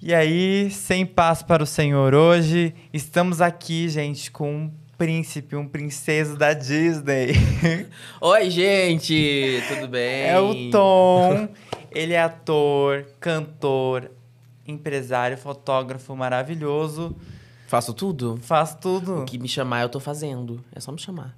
E aí, sem paz para o Senhor hoje, estamos aqui, gente, com um príncipe, um princeso da Disney. Oi, gente, tudo bem? É o Tom. Ele é ator, cantor, empresário, fotógrafo maravilhoso. Faço tudo? Faço tudo. O que me chamar, eu tô fazendo. É só me chamar.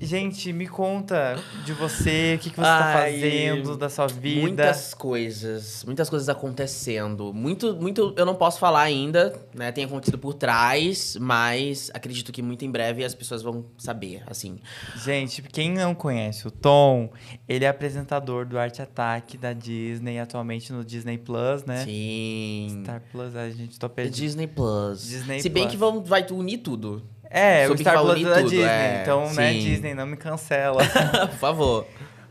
Gente, me conta de você, o que, que você está fazendo da sua vida. Muitas coisas, muitas coisas acontecendo. Muito, muito eu não posso falar ainda, né? Tem acontecido por trás, mas acredito que muito em breve as pessoas vão saber, assim. Gente, quem não conhece o Tom, ele é apresentador do Arte Ataque da Disney, atualmente no Disney Plus, né? Sim. Star Plus, a gente tá é perdendo. Disney Plus. Disney Se bem que vão, vai unir tudo. É, o Star Plus é da Disney. É, então, né, sim. né, Disney, não me cancela. Por favor.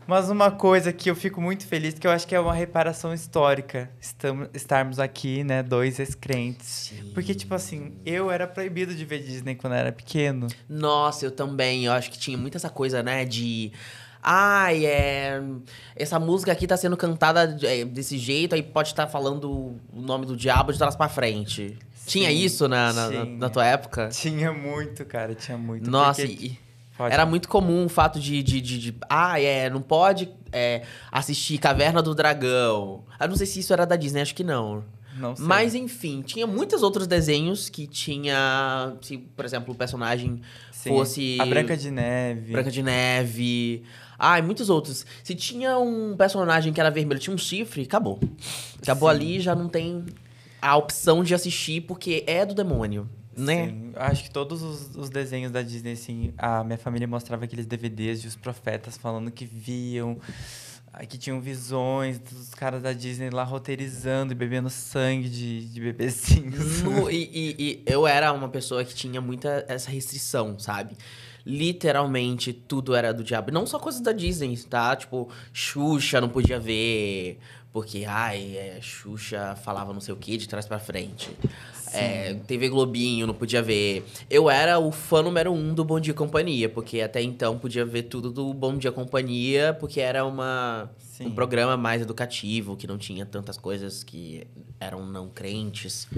Mas uma coisa que eu fico muito feliz, que eu acho que é uma reparação histórica, estamos, estarmos aqui, né, dois ex-crentes. Porque, tipo assim, eu era proibido de ver Disney quando era pequeno. Nossa, eu também. Eu acho que tinha muita essa coisa, né, de. Ai, é. Essa música aqui tá sendo cantada é, desse jeito, aí pode estar tá falando o nome do diabo de trás pra frente. Tinha isso na, na, tinha. na, tua época? Tinha muito, cara, tinha muito. Nossa, e, era muito comum o fato de, de, de, de ah, é, não pode é, assistir Caverna do Dragão. Eu não sei se isso era da Disney, acho que não. Não sei. Mas enfim, tinha muitos outros desenhos que tinha, se, por exemplo, o personagem Sim. fosse a Branca de Neve. Branca de Neve. Ah, e muitos outros. Se tinha um personagem que era vermelho, tinha um chifre, acabou. Acabou Sim. ali, já não tem a opção de assistir porque é do demônio. Né? Sim, acho que todos os, os, desenhos da Disney, assim, a minha família mostrava aqueles DVDs de os profetas falando que viam, ah, que tinham visões dos caras da Disney lá roteirizando e bebendo sangue de, de bebezinhos. No, e, e, e eu era uma pessoa que tinha muita essa restrição, sabe? literalmente tudo era do diabo. Não só coisas da Disney, tá? Tipo, Xuxa não podia ver, porque, ai, é, Xuxa falava não sei o que de trás para frente. É, TV Globinho, não podia ver. Eu era o fã número um do Bom Dia Companhia, porque até então podia ver tudo do Bom Dia Companhia, porque era uma, um programa mais educativo, que não tinha tantas coisas que eram não crentes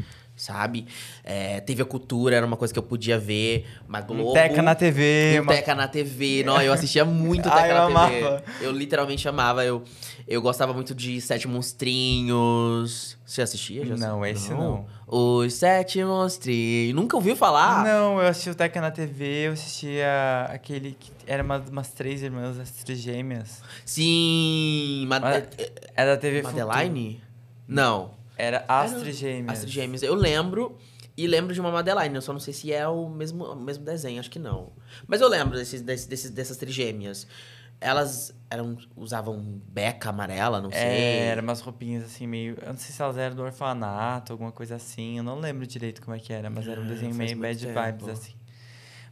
sabe? É, teve a cultura, era uma coisa que eu podia ver. Uma Globo. Um teca na TV. Um uma... Teca na TV. Não, eu assistia muito Teca Ai, na eu TV. Amava. Eu literalmente amava. Eu, eu gostava muito de Sete Monstrinhos. Você assistia? Já não, assisti? esse não. não. Os Sete Monstrinhos. Nunca ouviu falar? Não, eu assistia o Teca na TV, eu assistia aquele que era uma, umas três irmãs, as três gêmeas. Sim! Mad... É, é, é da TV Madeline? Futuro. Não. Era Astrid Gêmeas. Astrid Gêmeas. Eu lembro. E lembro de uma Madeline, eu só não sei se é o mesmo, o mesmo desenho, acho que não. Mas eu lembro desses, desses, dessas trigêmeas. Elas eram, usavam beca amarela, não é, sei. É, eram umas roupinhas assim, meio. Eu não sei se elas eram do orfanato, alguma coisa assim. Eu não lembro direito como é que era, mas era um ah, desenho meio bad tempo. vibes, assim.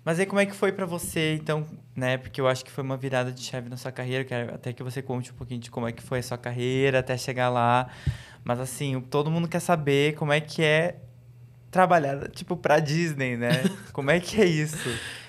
Mas aí como é que foi para você, então, né? Porque eu acho que foi uma virada de chave na sua carreira. Quero até que você conte um pouquinho de como é que foi a sua carreira até chegar lá. Mas assim, todo mundo quer saber como é que é trabalhar, tipo, pra Disney, né? como é que é isso?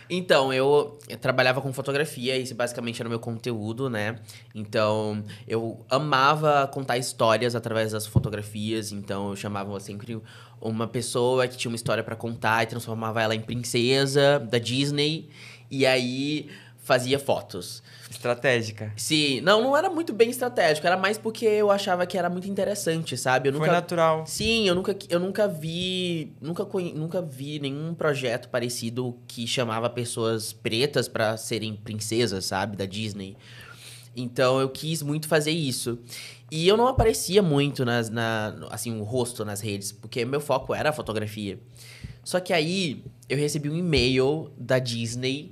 Então, eu, eu, trabalhava com fotografia, isso basicamente era o meu conteúdo, né? Então, eu amava contar histórias através das fotografias, então eu chamava sempre uma pessoa que tinha uma história para contar e transformava ela em princesa da Disney. E aí fazia fotos. Estratégica. Sim. Não, não era muito bem estratégico. Era mais porque eu achava que era muito interessante, sabe? Eu Foi natural. Sim, eu nunca, eu nunca vi... Nunca, nunca vi nenhum projeto parecido que chamava pessoas pretas para serem princesas, sabe? Da Disney. Então, eu quis muito fazer isso. E eu não aparecia muito, nas, na, assim, o rosto nas redes. Porque meu foco era a fotografia. Só que aí, eu recebi um e-mail da Disney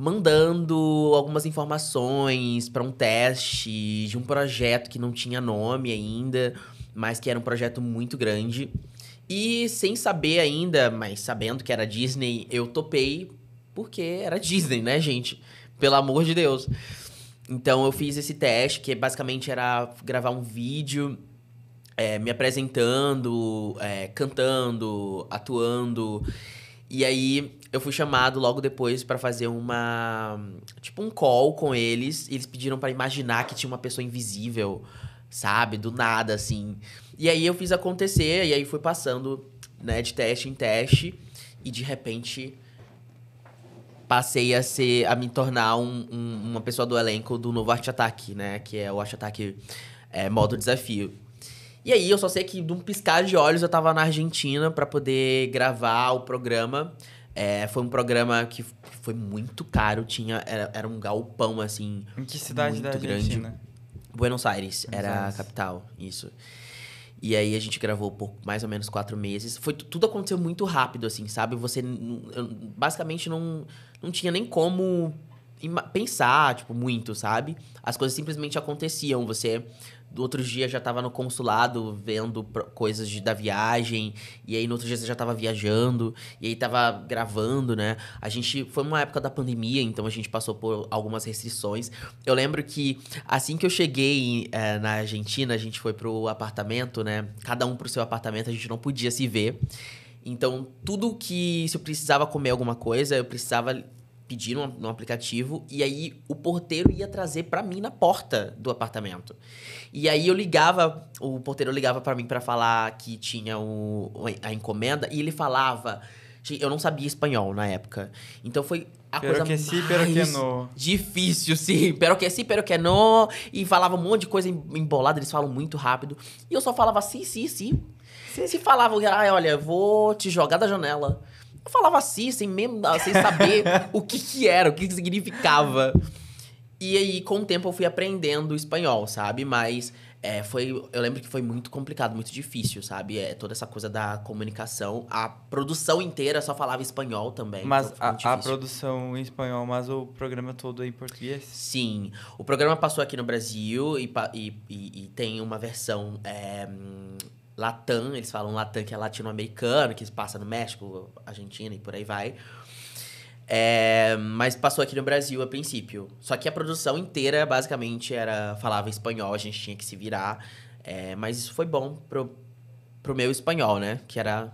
mandando algumas informações para um teste de um projeto que não tinha nome ainda, mas que era um projeto muito grande. E sem saber ainda, mas sabendo que era Disney, eu topei porque era Disney, né, gente? Pelo amor de Deus. Então eu fiz esse teste, que basicamente era gravar um vídeo é, me apresentando, é, cantando, atuando. E aí eu fui chamado logo depois para fazer uma tipo um call com eles, e eles pediram para imaginar que tinha uma pessoa invisível, sabe, do nada assim. E aí eu fiz acontecer, e aí fui passando, né, de teste em teste, e de repente passei a ser a me tornar um, um, uma pessoa do elenco do novo Arte Ataque, né, que é o Arte Ataque é, modo desafio. E aí eu só sei que de um piscar de olhos eu tava na Argentina para poder gravar o programa. É, foi um programa que foi muito caro, tinha era, era um galpão assim. Em que cidade muito da Argentina? Grande. Buenos Aires Buenos era Aires. a capital, isso. E aí a gente gravou por mais ou menos quatro meses. Foi tudo aconteceu muito rápido, assim, sabe? Você basicamente não, não tinha nem como pensar, tipo, muito, sabe? As coisas simplesmente aconteciam. Você outro dia já tava no consulado vendo coisas de, da viagem, e aí no outro dia você já tava viajando, e aí tava gravando, né? A gente foi uma época da pandemia, então a gente passou por algumas restrições. Eu lembro que assim que eu cheguei é, na Argentina, a gente foi pro apartamento, né? Cada um pro seu apartamento, a gente não podia se ver. Então, tudo que se eu precisava comer alguma coisa, eu precisava pedir no, aplicativo e aí o porteiro ia trazer para mim na porta do apartamento. E aí eu ligava, o porteiro ligava para mim para falar que tinha o, a encomenda e ele falava. Eu não sabia espanhol na época. Então foi a pero coisa que si, pero que no. difícil, sim. Pero que sim pero que no. E falava um monte de coisa embolada, eles falam muito rápido. E eu só falava sim, sim, sim. Se falavam, ah, olha, vou te jogar da janela. Eu falava assim, sem, mesmo, ah, sem saber o que, que era, o que, significava. E aí, com o tempo, eu fui aprendendo espanhol, sabe? Mas é, foi, eu lembro que foi muito complicado, muito difícil, sabe? É, toda essa coisa da comunicação. A produção inteira só falava espanhol também. Mas então a, a, produção em espanhol, mas o programa todo é em português? Sim. O programa passou aqui no Brasil e, e, e, e tem uma versão é, Latam, eles falam Latam que é latino-americano, que passa no México, Argentina e por aí vai. É, mas passou aqui no Brasil a princípio. Só que a produção inteira basicamente era falava espanhol, a gente tinha que se virar. É, mas isso foi bom pro, pro meu espanhol, né? Que era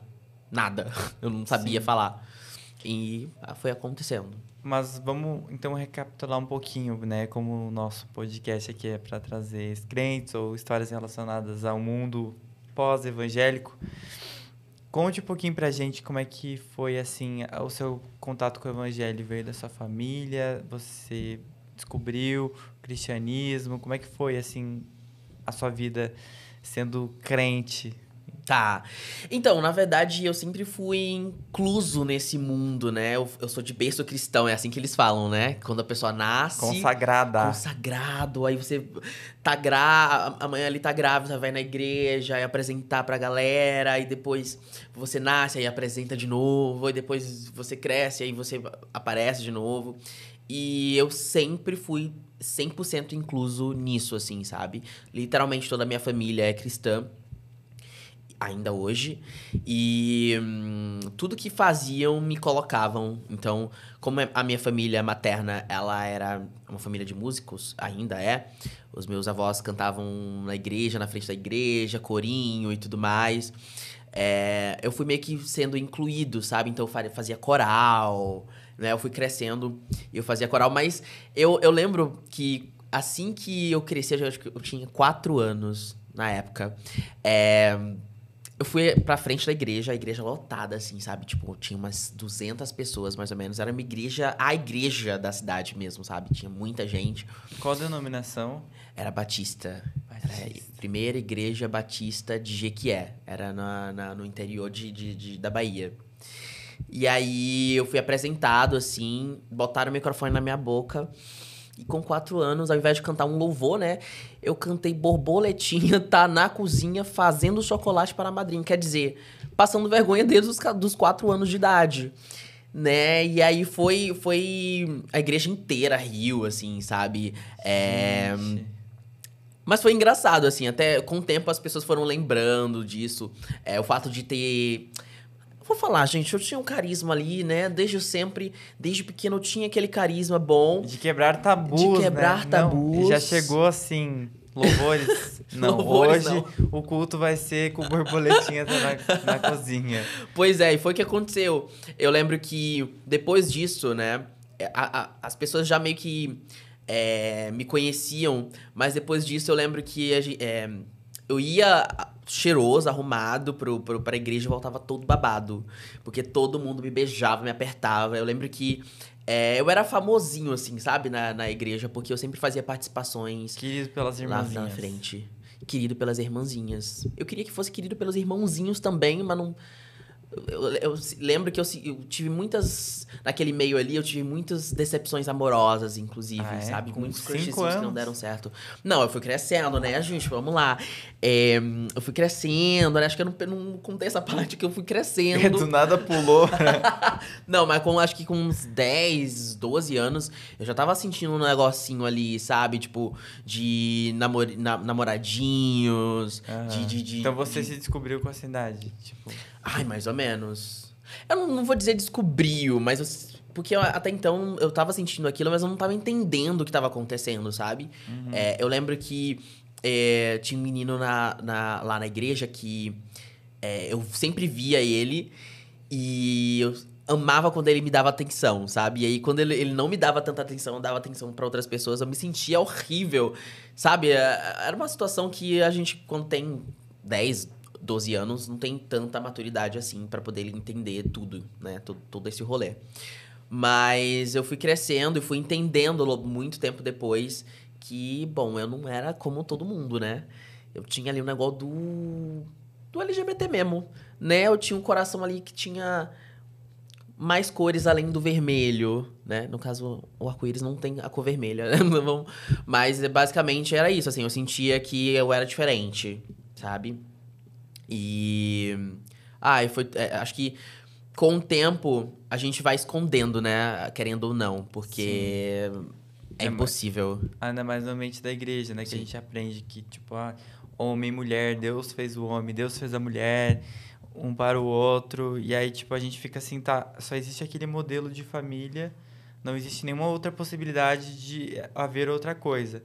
nada. Eu não sabia Sim. falar. E ah, foi acontecendo. Mas vamos então recapitular um pouquinho, né? Como o nosso podcast aqui é para trazer crentes ou histórias relacionadas ao mundo pós-evangélico. Conte um pouquinho pra gente como é que foi, assim, o seu contato com o evangelho. Veio da sua família? Você descobriu o cristianismo? Como é que foi, assim, a sua vida sendo crente? Tá. Então, na verdade, eu sempre fui incluso nesse mundo, né? Eu, eu, sou de berço cristão, é assim que eles falam, né? Quando a pessoa nasce. Consagrada. Consagrado. Aí você tá grávida. A mãe ali tá grávida, vai na igreja, e apresentar pra galera, e depois você nasce, aí apresenta de novo, e depois você cresce, aí você aparece de novo. E eu sempre fui 100% incluso nisso, assim, sabe? Literalmente toda a minha família é cristã ainda hoje. E hum, tudo que faziam me colocavam. Então, como a minha família materna, ela era uma família de músicos, ainda é. Os meus avós cantavam na igreja, na frente da igreja, corinho e tudo mais. É, eu fui meio que sendo incluído, sabe? Então eu fazia coral, né? Eu fui crescendo e eu fazia coral, mas eu, eu lembro que assim que eu cresci, eu, acho que eu tinha quatro anos na época. É, eu fui pra frente da igreja, a igreja lotada, assim, sabe? Tipo, tinha umas 200 pessoas, mais ou menos. Era uma igreja, a igreja da cidade mesmo, sabe? Tinha muita gente. Qual a denominação? Era Batista. Batista. Era é, a primeira igreja batista de Jequié. Era na, na no interior de, de, de, da Bahia. E aí eu fui apresentado, assim, botaram o microfone na minha boca. E com quatro anos, ao invés de cantar um louvor, né? Eu cantei borboletinha, tá na cozinha fazendo chocolate para a madrinha. Quer dizer, passando vergonha desde os dos quatro anos de idade. Né? E aí foi, foi. A igreja inteira riu, assim, sabe? É... Mas foi engraçado, assim, até com o tempo as pessoas foram lembrando disso. É, o fato de ter Vou falar, gente, eu tinha um carisma ali, né? Desde sempre, desde pequeno, eu tinha aquele carisma bom. De quebrar tabus. De né? quebrar né? tabus. Não, já chegou assim. Louvores? Não, Louvores, hoje não. o culto vai ser com borboletinhas na, na cozinha. Pois é, e foi o que aconteceu. Eu lembro que depois disso, né, a, a, as pessoas já meio que é, me conheciam, mas depois disso eu lembro que a, é, eu ia cheiroso, arrumado pro, pro, pra igreja e voltava todo babado. Porque todo mundo me beijava, me apertava. Eu lembro que é, eu era famosinho, assim, sabe, na, na igreja, porque eu sempre fazia participações. Querido pelas irmãzinhas. Lá na frente. Querido pelas irmãzinhas. Eu queria que fosse querido pelos irmãozinhos também, mas não. Eu, eu, lembro que eu, eu, tive muitas. Naquele meio ali, eu tive muitas decepções amorosas, inclusive, ah, é? sabe? Com muitos crushes que não deram certo. Não, eu fui crescendo, né, gente? Vamos lá. É, eu fui crescendo, né? Acho que eu não, não contei essa parte que eu fui crescendo. É, do nada pulou. não, mas com, acho que com uns 10, 12 anos, eu já tava sentindo um negocinho ali, sabe? Tipo, de namor, na, namoradinhos. Ah, de, de, de, então você de... se descobriu com a cidade, tipo. Ai, mais ou menos. Eu não, não vou dizer descobriu, mas eu, porque eu, até então eu tava sentindo aquilo, mas eu não tava entendendo o que tava acontecendo, sabe? Uhum. É, eu lembro que é, tinha um menino na, na, lá na igreja que é, eu sempre via ele e eu amava quando ele me dava atenção, sabe? E aí quando ele, ele não me dava tanta atenção, dava atenção para outras pessoas, eu me sentia horrível, sabe? É, era uma situação que a gente, quando tem 10, 12 anos não tem tanta maturidade assim para poder entender tudo, né? Todo, todo esse rolê. Mas eu fui crescendo e fui entendendo muito tempo depois que, bom, eu não era como todo mundo, né? Eu tinha ali um negócio do. do LGBT mesmo, né? Eu tinha um coração ali que tinha mais cores além do vermelho, né? No caso, o arco-íris não tem a cor vermelha, né? Mas é, basicamente era isso, assim, eu sentia que eu era diferente, sabe? E. Ah, e foi. É, acho que com o tempo a gente vai escondendo, né? Querendo ou não, porque. Sim. É, impossível. Ainda mais no ambiente da igreja, né? Sim. Que a gente aprende que, tipo, ah, homem e mulher, Deus fez o homem, Deus fez a mulher, um para o outro. E aí, tipo, a gente fica assim, tá, só existe aquele modelo de família, não existe nenhuma outra possibilidade de haver outra coisa.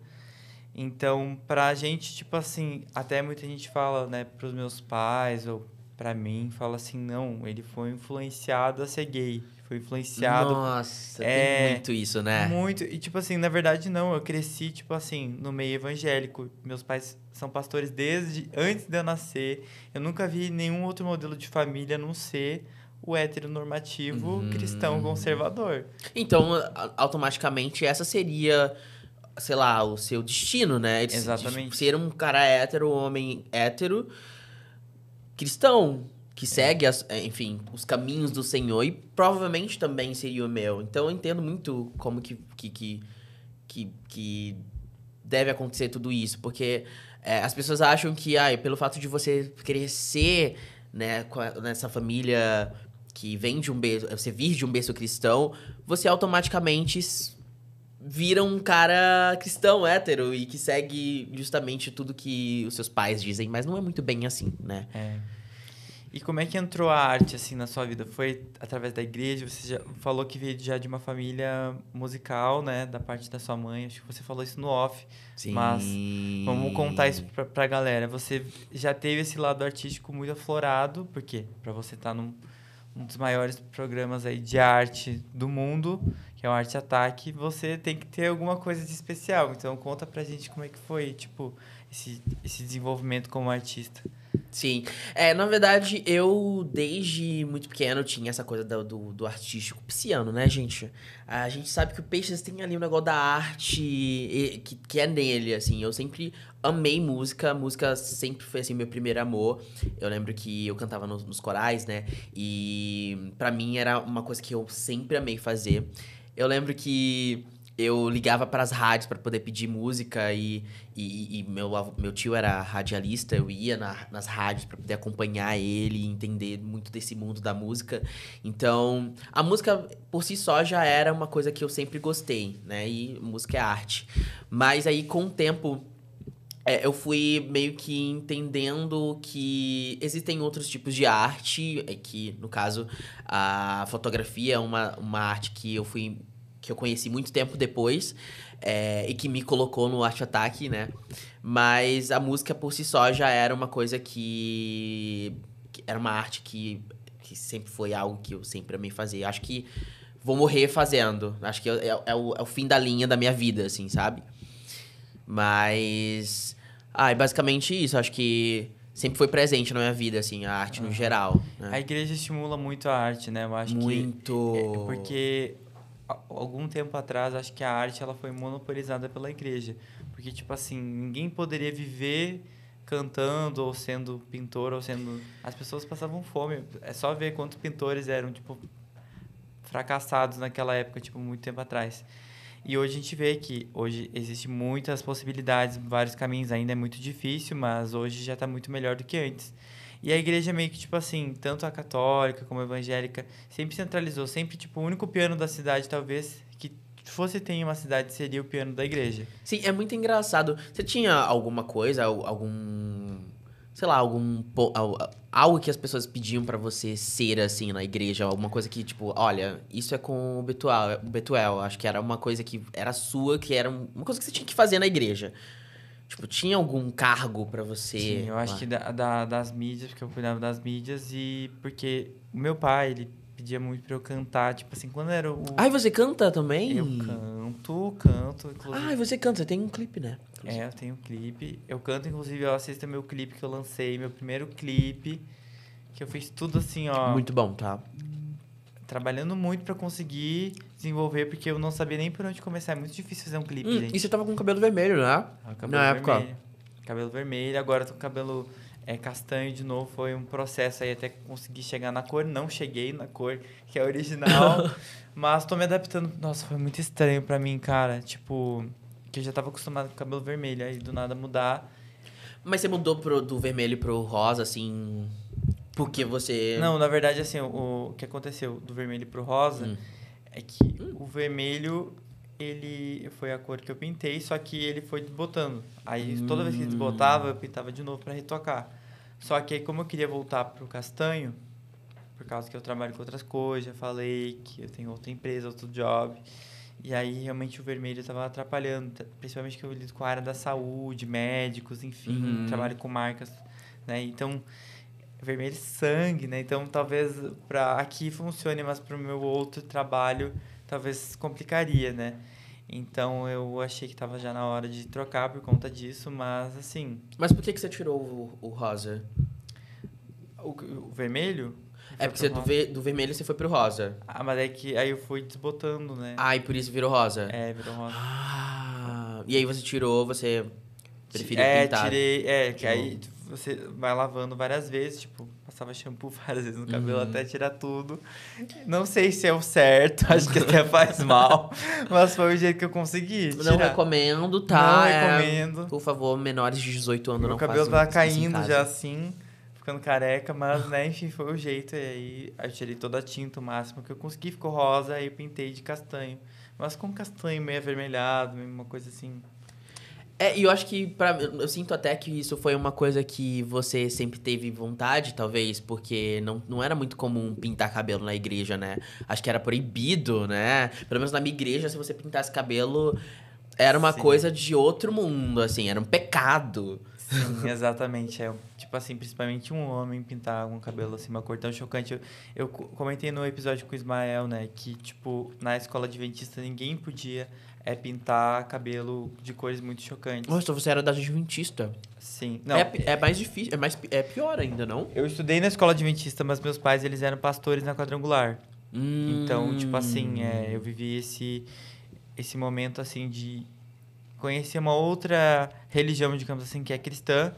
Então, pra gente, tipo assim, até muita gente fala, né, pros meus pais ou pra mim, fala assim, não, ele foi influenciado a ser gay. Foi influenciado. Nossa, é, tem muito isso, né? Muito. E, tipo assim, na verdade, não. Eu cresci, tipo assim, no meio evangélico. Meus pais são pastores desde antes de eu nascer. Eu nunca vi nenhum outro modelo de família a não ser o heteronormativo uhum. cristão conservador. Então, automaticamente, essa seria sei lá, o seu destino, né? De, Exatamente. De ser um cara hétero, um homem hétero, cristão, que segue, as, é, enfim, os caminhos do Senhor e provavelmente também seria o meu. Então eu entendo muito como que, que, que, que, que deve acontecer tudo isso, porque é, as pessoas acham que, ai, pelo fato de você crescer né, nessa família que vem de um berço, você vir de um berço cristão, você automaticamente vira um cara cristão hétero e que segue justamente tudo que os seus pais dizem, mas não é muito bem assim, né? É. E como é que entrou a arte assim na sua vida? Foi através da igreja? Você já falou que veio já de uma família musical, né, da parte da sua mãe. Acho que você falou isso no off. Sim. Mas vamos contar isso pra, pra galera. Você já teve esse lado artístico muito aflorado, porque para você estar tá num um dos maiores programas aí de arte do mundo que é um Arte Ataque, você tem que ter alguma coisa de especial. Então, conta pra gente como é que foi, tipo, esse, esse desenvolvimento como artista. Sim. É, na verdade, eu desde muito pequeno tinha essa coisa do, do, do, artístico pisciano, né, gente? A gente sabe que o Peixes tem ali um negócio da arte que, que é nele, assim. Eu sempre amei música, música sempre foi, assim, meu primeiro amor. Eu lembro que eu cantava nos, nos corais, né? E para mim era uma coisa que eu sempre amei fazer. Eu lembro que eu ligava para as rádios para poder pedir música e, e, e, meu, meu tio era radialista, eu ia na, nas rádios para poder acompanhar ele e entender muito desse mundo da música. Então, a música por si só já era uma coisa que eu sempre gostei, né? E música é arte. Mas aí com o tempo é, eu fui meio que entendendo que existem outros tipos de arte, é que no caso a fotografia é uma, uma arte que eu fui que eu conheci muito tempo depois é, e que me colocou no Arte Ataque, né? Mas a música por si só já era uma coisa que. que era uma arte que, que sempre foi algo que eu sempre amei fazer. Acho que vou morrer fazendo. Acho que é, é, é, o, é o fim da linha da minha vida, assim, sabe? Mas. Ah, é basicamente isso. Acho que sempre foi presente na minha vida, assim, a arte no geral. Né? A igreja estimula muito a arte, né? Eu acho muito. Que, é, é porque algum tempo atrás, acho que a arte ela foi monopolizada pela igreja. Porque, tipo assim, ninguém poderia viver cantando ou sendo pintor ou sendo. As pessoas passavam fome. É só ver quantos pintores eram, tipo, fracassados naquela época, tipo, muito tempo atrás. E hoje a gente vê que hoje existe muitas possibilidades, vários caminhos. Ainda é muito difícil, mas hoje já está muito melhor do que antes. E a igreja meio que, tipo assim, tanto a católica como a evangélica, sempre centralizou, sempre, tipo, o único piano da cidade, talvez, que fosse ter em uma cidade, seria o piano da igreja. Sim, é muito engraçado. Você tinha alguma coisa, algum... Sei lá, algum... Algo que as pessoas pediam para você ser, assim, na igreja? Alguma coisa que, tipo, olha, isso é com o Betuel. Betuel, acho que era uma coisa que era sua, que era uma coisa que você tinha que fazer na igreja. Tipo, tinha algum cargo para você? Sim, eu acho lá. que da, da, das mídias, porque eu cuidava das mídias e porque o meu pai, ele pedia muito pra eu cantar, tipo assim, quando era o... Ai, você canta também? Eu canto, canto, inclusive. Ai, você canta, você tem um clipe, né? Inclusive. É, eu tenho um clipe. Eu canto, inclusive, eu assisto meu clipe que eu lancei, meu primeiro clipe, que eu fiz tudo assim, ó... Muito bom, tá? Trabalhando muito para conseguir desenvolver, porque eu não sabia nem por onde começar. É muito difícil fazer um clipe, hum, gente. E você tava com cabelo vermelho, né? Ah, cabelo Na vermelho. época. Cabelo vermelho, agora tô com cabelo é, castanho de novo. Foi um processo aí até conseguir chegar na cor. Não cheguei na cor que é original, mas tô me adaptando. Nossa, foi muito estranho para mim, cara. Tipo, que eu já tava acostumado com cabelo vermelho, aí do nada mudar. Mas você mudou pro, do vermelho pro rosa, assim. Porque você. Não, na verdade, assim, o, o que aconteceu do vermelho pro rosa hum. É que hum. o vermelho, ele foi a cor que eu pintei, só que ele foi desbotando. Aí hum. toda vez que hum. desbotava, eu pintava de novo para retocar. Só que aí, como eu queria voltar pro castanho, por causa que eu trabalho com outras coisas, já falei que eu tenho outra empresa, outro job. E aí realmente o vermelho estava atrapalhando, principalmente que eu lido com a área da saúde, médicos, enfim, uhum. trabalho com marcas, né? Então, vermelho sangue, né? Então talvez para aqui funcione, mas para o meu outro trabalho talvez complicaria, né? Então eu achei que estava já na hora de trocar por conta disso, mas assim. Mas por que que você tirou o, o rosa? O, o vermelho? É porque você do, ve do, vermelho você foi pro rosa. Ah, mas é que aí eu fui desbotando, né? Ah, e por isso virou rosa. É, virou rosa. Ah, e aí você tirou, você preferiu é, pintar. Tirei, é, que aí você vai lavando várias vezes, tipo, passava shampoo várias vezes no cabelo uhum. até tirar tudo. Não sei se é o certo, acho que até faz mal, mas foi o jeito que eu consegui. Tirar. Não recomendo, tá? Não é... recomendo. Por favor, menores de 18 anos Meu não façam tá isso. O assim, cabelo tá caindo já assim, ficando careca, mas né, enfim, foi o jeito. E aí eu tirei toda a tinta, o máximo que eu consegui, ficou rosa, aí eu pintei de castanho. Mas com castanho meio avermelhado, uma coisa assim. É, e eu acho que para eu sinto até que isso foi uma coisa que você sempre teve vontade, talvez, porque não, não era muito comum pintar cabelo na igreja, né? Acho que era proibido, né? Pelo menos na minha igreja, se você pintasse cabelo, era uma Sim. coisa de outro mundo, assim, era um pecado. Sim, exatamente. É, tipo assim, principalmente um homem pintar algum cabelo assim, uma cor tão chocante. Eu, eu comentei no episódio com o Ismael, né, que tipo, na escola adventista ninguém podia é pintar cabelo de cores muito chocantes. Nossa, então você era da adventista. Sim. Não, é, é mais difícil, é, mais, é pior ainda, não? Eu estudei na escola adventista, mas meus pais eles eram pastores na quadrangular. Hum. Então, tipo assim, é, hum. eu vivi esse, esse momento assim de conhecer uma outra religião, digamos assim, que é cristã.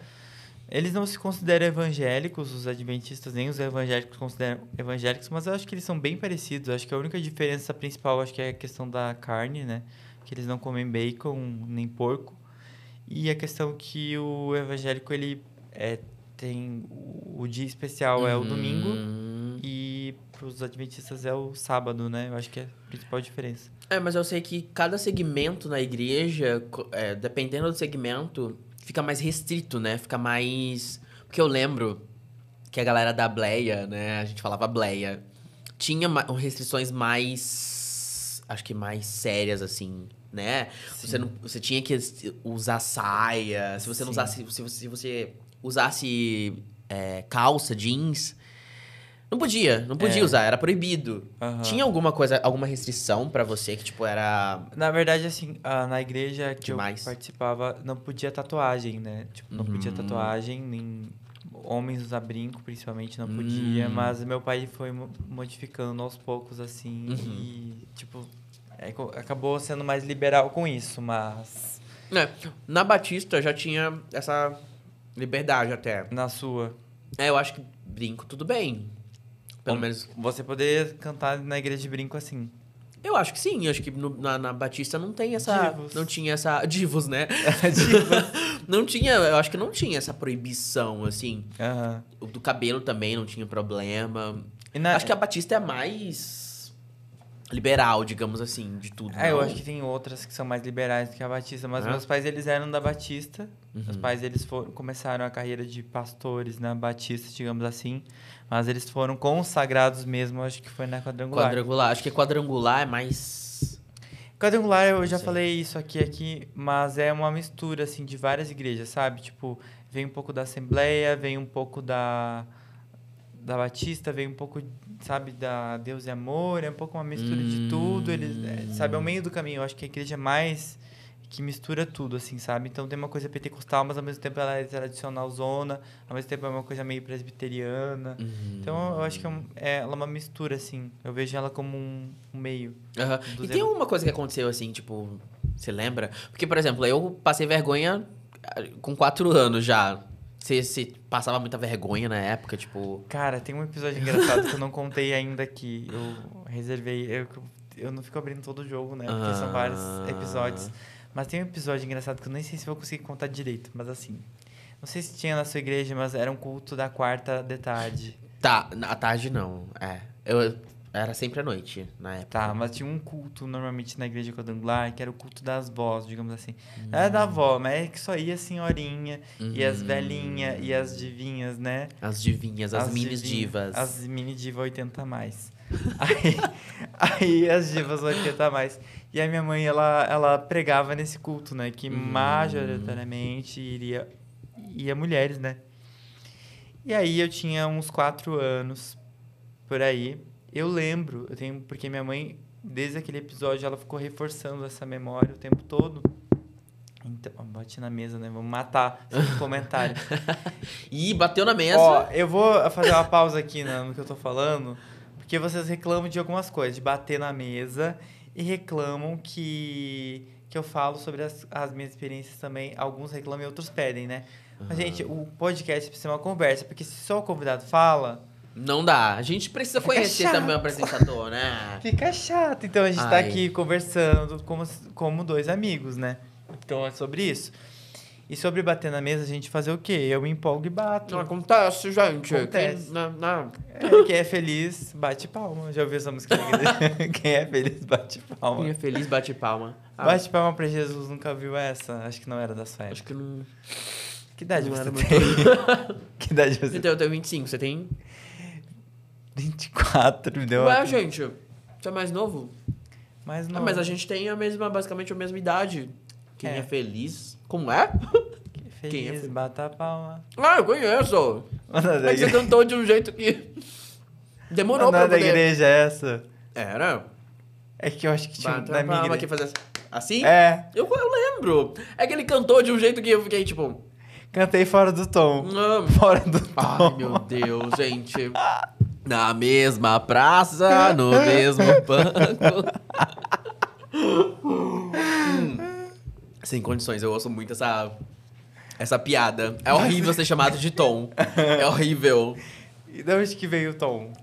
Eles não se consideram evangélicos, os adventistas, nem os evangélicos consideram evangélicos, mas eu acho que eles são bem parecidos. Eu acho que a única diferença principal acho que é a questão da carne, né? que eles não comem bacon nem porco. E a questão que o evangélico ele é, tem o dia especial uhum. é o uhum. domingo e para os adventistas é o sábado, né? Eu acho que é a principal diferença. É, mas eu sei que cada segmento na igreja, é, dependendo do segmento, fica mais restrito, né? Fica mais. Porque eu lembro que a galera da Bleia, né? A gente falava Bleia. Tinha restrições mais acho que mais sérias, assim, né? Sim. Você, não, você tinha que usar saia. Se você Sim. não usasse. Se você, se você usasse é, calça, jeans. Não podia, não podia é. usar, era proibido. Uhum. Tinha alguma coisa, alguma restrição para você que, tipo, era. Na verdade, assim, na igreja que Demais. eu participava, não podia tatuagem, né? Tipo, não uhum. podia hum. tatuagem, nem homens usar brinco, principalmente, não podia. Hum. Mas meu pai foi modificando aos poucos, assim. Uhum. E, tipo, é, acabou sendo mais liberal com isso, mas... É, na Batista já tinha essa liberdade até. Na sua. É, eu acho que brinco tudo bem. Pelo Bom, hum. menos... Você poder cantar na igreja de brinco assim. Eu acho que sim, acho que no, na, na, Batista não tem essa. Divos. Não tinha essa. Divos, né? É, divos. não tinha, eu acho que não tinha essa proibição, assim. o Do cabelo também não tinha problema. Na... Acho que a Batista é mais liberal, digamos assim, de tudo. É, não? eu acho que tem outras que são mais liberais do que a Batista, mas meus pais eles eram da Batista. Uhum. Meus pais eles foram, começaram a carreira de pastores na Batista, digamos assim, mas eles foram consagrados mesmo, acho que foi na quadrangular. Quadrangular, acho que quadrangular é mais Quadrangular, eu já falei isso aqui aqui, mas é uma mistura assim de várias igrejas, sabe? Tipo, vem um pouco da assembleia, vem um pouco da da Batista, veio um pouco, sabe, da Deus e Amor, é um pouco uma mistura hum. de tudo. Eles, é, sabe, é o meio do caminho. Eu acho que a igreja é mais que mistura tudo, assim, sabe? Então tem uma coisa pentecostal, mas ao mesmo tempo ela é tradicional zona, ao mesmo tempo é uma coisa meio presbiteriana. Uhum. Então eu acho que é, um, é, ela é uma mistura, assim. Eu vejo ela como um, um meio. Uhum. E tem uma coisa que aconteceu, assim, tipo, você lembra? Porque, por exemplo, eu passei vergonha eh, com quatro anos já. Você, passava muita vergonha na época, tipo. Cara, tem um episódio engraçado que eu não contei ainda aqui. Eu reservei. Eu, eu não fico abrindo todo o jogo, né? Porque ah. são vários ah. episódios. Mas tem um episódio engraçado que eu nem sei se vou conseguir contar direito, mas assim. Não sei se tinha na sua igreja, mas era um culto da quarta de tarde. Tá, à tarde não. É. Eu era sempre à noite, na tá, época. Tá, mas tinha um culto normalmente na igreja quadrangular, que era o culto das vós, digamos assim. Hum. Era da avó, mas é que só ia a senhorinha, hum. e as hum. velhinhas, e as divinhas, né? As divinhas, as, as mini divas. As mini divas 80 a mais. aí, aí as divas 80 a mais. E a minha mãe, ela, ela pregava nesse culto, né? Que hum. majoritariamente iria, ia mulheres, né? E aí eu tinha uns quatro anos por aí. Eu lembro, eu tenho porque minha mãe desde aquele episódio ela ficou reforçando essa memória o tempo todo. Então, bate na mesa, né? Vamos matar esse comentário. Ih, bateu na mesa. Ó, eu vou fazer uma pausa aqui né, no que eu tô falando, porque vocês reclamam de algumas coisas, de bater na mesa e reclamam que que eu falo sobre as, as minhas experiências também. Alguns reclamam e outros pedem, né? Uhum. Mas, gente, o podcast é precisa ser uma conversa, porque se só o convidado fala, não dá. A gente precisa Fica conhecer chato. também o apresentador, né? Fica chato. Então a gente tá Ai. tá aqui conversando como, como dois amigos, né? Então é sobre isso. E sobre bater na mesa, a gente fazer o quê? Eu me empolgo e bato. Não ah, acontece, gente. Acontece. Quem, não, É, quem é feliz, bate palma. Já ouviu essa música? quem é feliz, bate palma. Quem é feliz, bate palma. Ah. Bate palma pra Jesus. Nunca viu essa? Acho que não era da sua época. Acho que não... Que idade não você tem? que idade você tem? Então, eu tenho 25. Você tem... 24, me deu. Ué, uma... gente, você é mais novo? Mais novo. Ah, mas a gente tem a mesma, basicamente a mesma idade. Quem é, é feliz. Como é? Quem é feliz, Quem é bata a palma. Ah, eu conheço! mas você cantou de um jeito que. Demorou Mano, pra é da igreja é essa? Era. É que eu acho que tinha. Bata na minha igreja. que fazia assim. É. Eu, eu lembro. É que ele cantou de um jeito que eu fiquei tipo. Cantei fora do tom. Ah. Fora do tom. Ai, meu Deus, gente. Na mesma praça, no mesmo banco. Hum. Sem condições, eu ouço muito essa, essa piada. É horrível ser chamado de Tom. É horrível. E de onde que veio o Tom?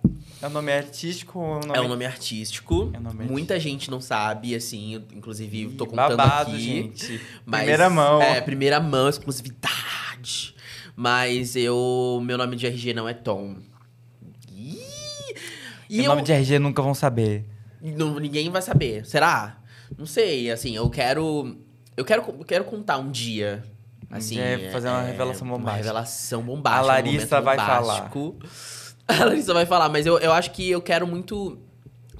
É um nome artístico ou é um nome... É um nome artístico. É um nome Muita artístico. gente não sabe, assim. inclusive, Ih, tô contando babado, aqui. gente. Mas, primeira mão. É, primeira mão, exclusividade. Mas eu... Meu nome de RG não é Tom. E o eu... nome de RG nunca vão saber. ninguém vai saber. Será? Não sei, assim, eu quero. Eu quero, eu quero contar um dia. Assim, é fazer uma é, revelação bombástica. Uma revelação bombástica. A Larissa um vai falar. A Larissa vai falar, mas eu, eu acho que eu quero muito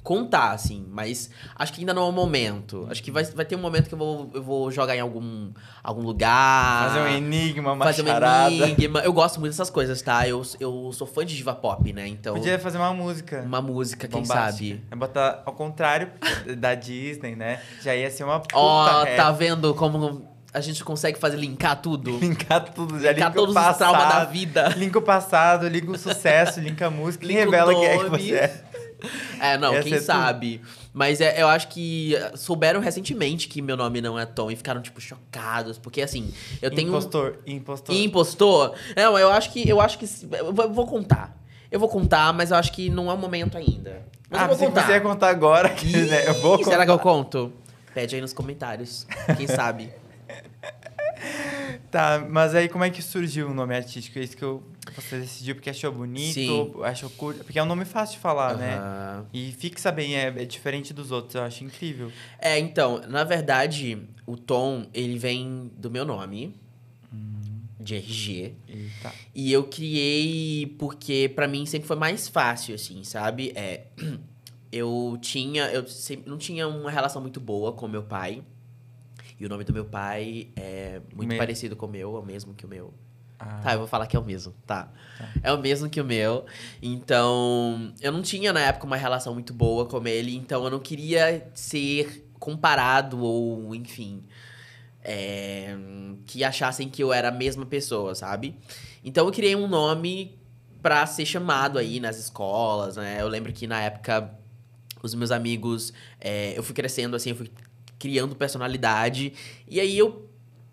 contar, assim, mas acho que ainda não é o momento. Acho que vai, vai ter um momento que eu vou, eu vou jogar em algum, algum lugar. Fazer um enigma, uma Fazer charada. um enigma. Eu gosto muito dessas coisas, tá? Eu, eu sou fã de diva pop, né? Então. Podia fazer uma música. Uma música, Bombástica. quem sabe? É botar ao contrário da Disney, né? Já ia ser uma puta. Ó, oh, tá vendo como a gente consegue fazer linkar tudo. Linkar tudo, já linkar linka todos o passado, os traumas da vida. Linka o passado, linka o sucesso, linka a música, linka revela quem é que você é. É, não, quem é sabe. Tu... Mas é, eu acho que souberam recentemente que meu nome não é Tom e ficaram, tipo, chocados. Porque, assim, eu tenho. Impostor, impostor. Impostor? Não, eu acho que. Eu acho que. Eu vou contar. Eu vou contar, mas eu acho que não é o momento ainda. Mas ah, eu vou contar. você ia contar agora. Que, Ih, né? eu vou contar. Será que eu conto? Pede aí nos comentários. Quem sabe? Tá, mas aí como é que surgiu o nome artístico? É isso que eu, você decidiu porque achou bonito, Sim. achou curto, porque é um nome fácil de falar, uhum. né? E fixa bem, é, é, diferente dos outros, eu acho incrível. É, então, na verdade, o Tom, ele vem do meu nome, hum. de RG. Eita. E eu criei porque para mim sempre foi mais fácil, assim, sabe? É, eu tinha, eu sempre, não tinha uma relação muito boa com meu pai. E o nome do meu pai é muito parecido com o meu, é o mesmo que o meu. Ah. Tá, eu vou falar que é o mesmo, tá. tá. É o mesmo que o meu. Então, eu não tinha na época uma relação muito boa com ele, então eu não queria ser comparado ou, enfim, é, que achassem que eu era a mesma pessoa, sabe? Então eu criei um nome para ser chamado aí nas escolas, né? Eu lembro que na época os meus amigos, é, eu fui crescendo assim, eu fui criando personalidade. E aí eu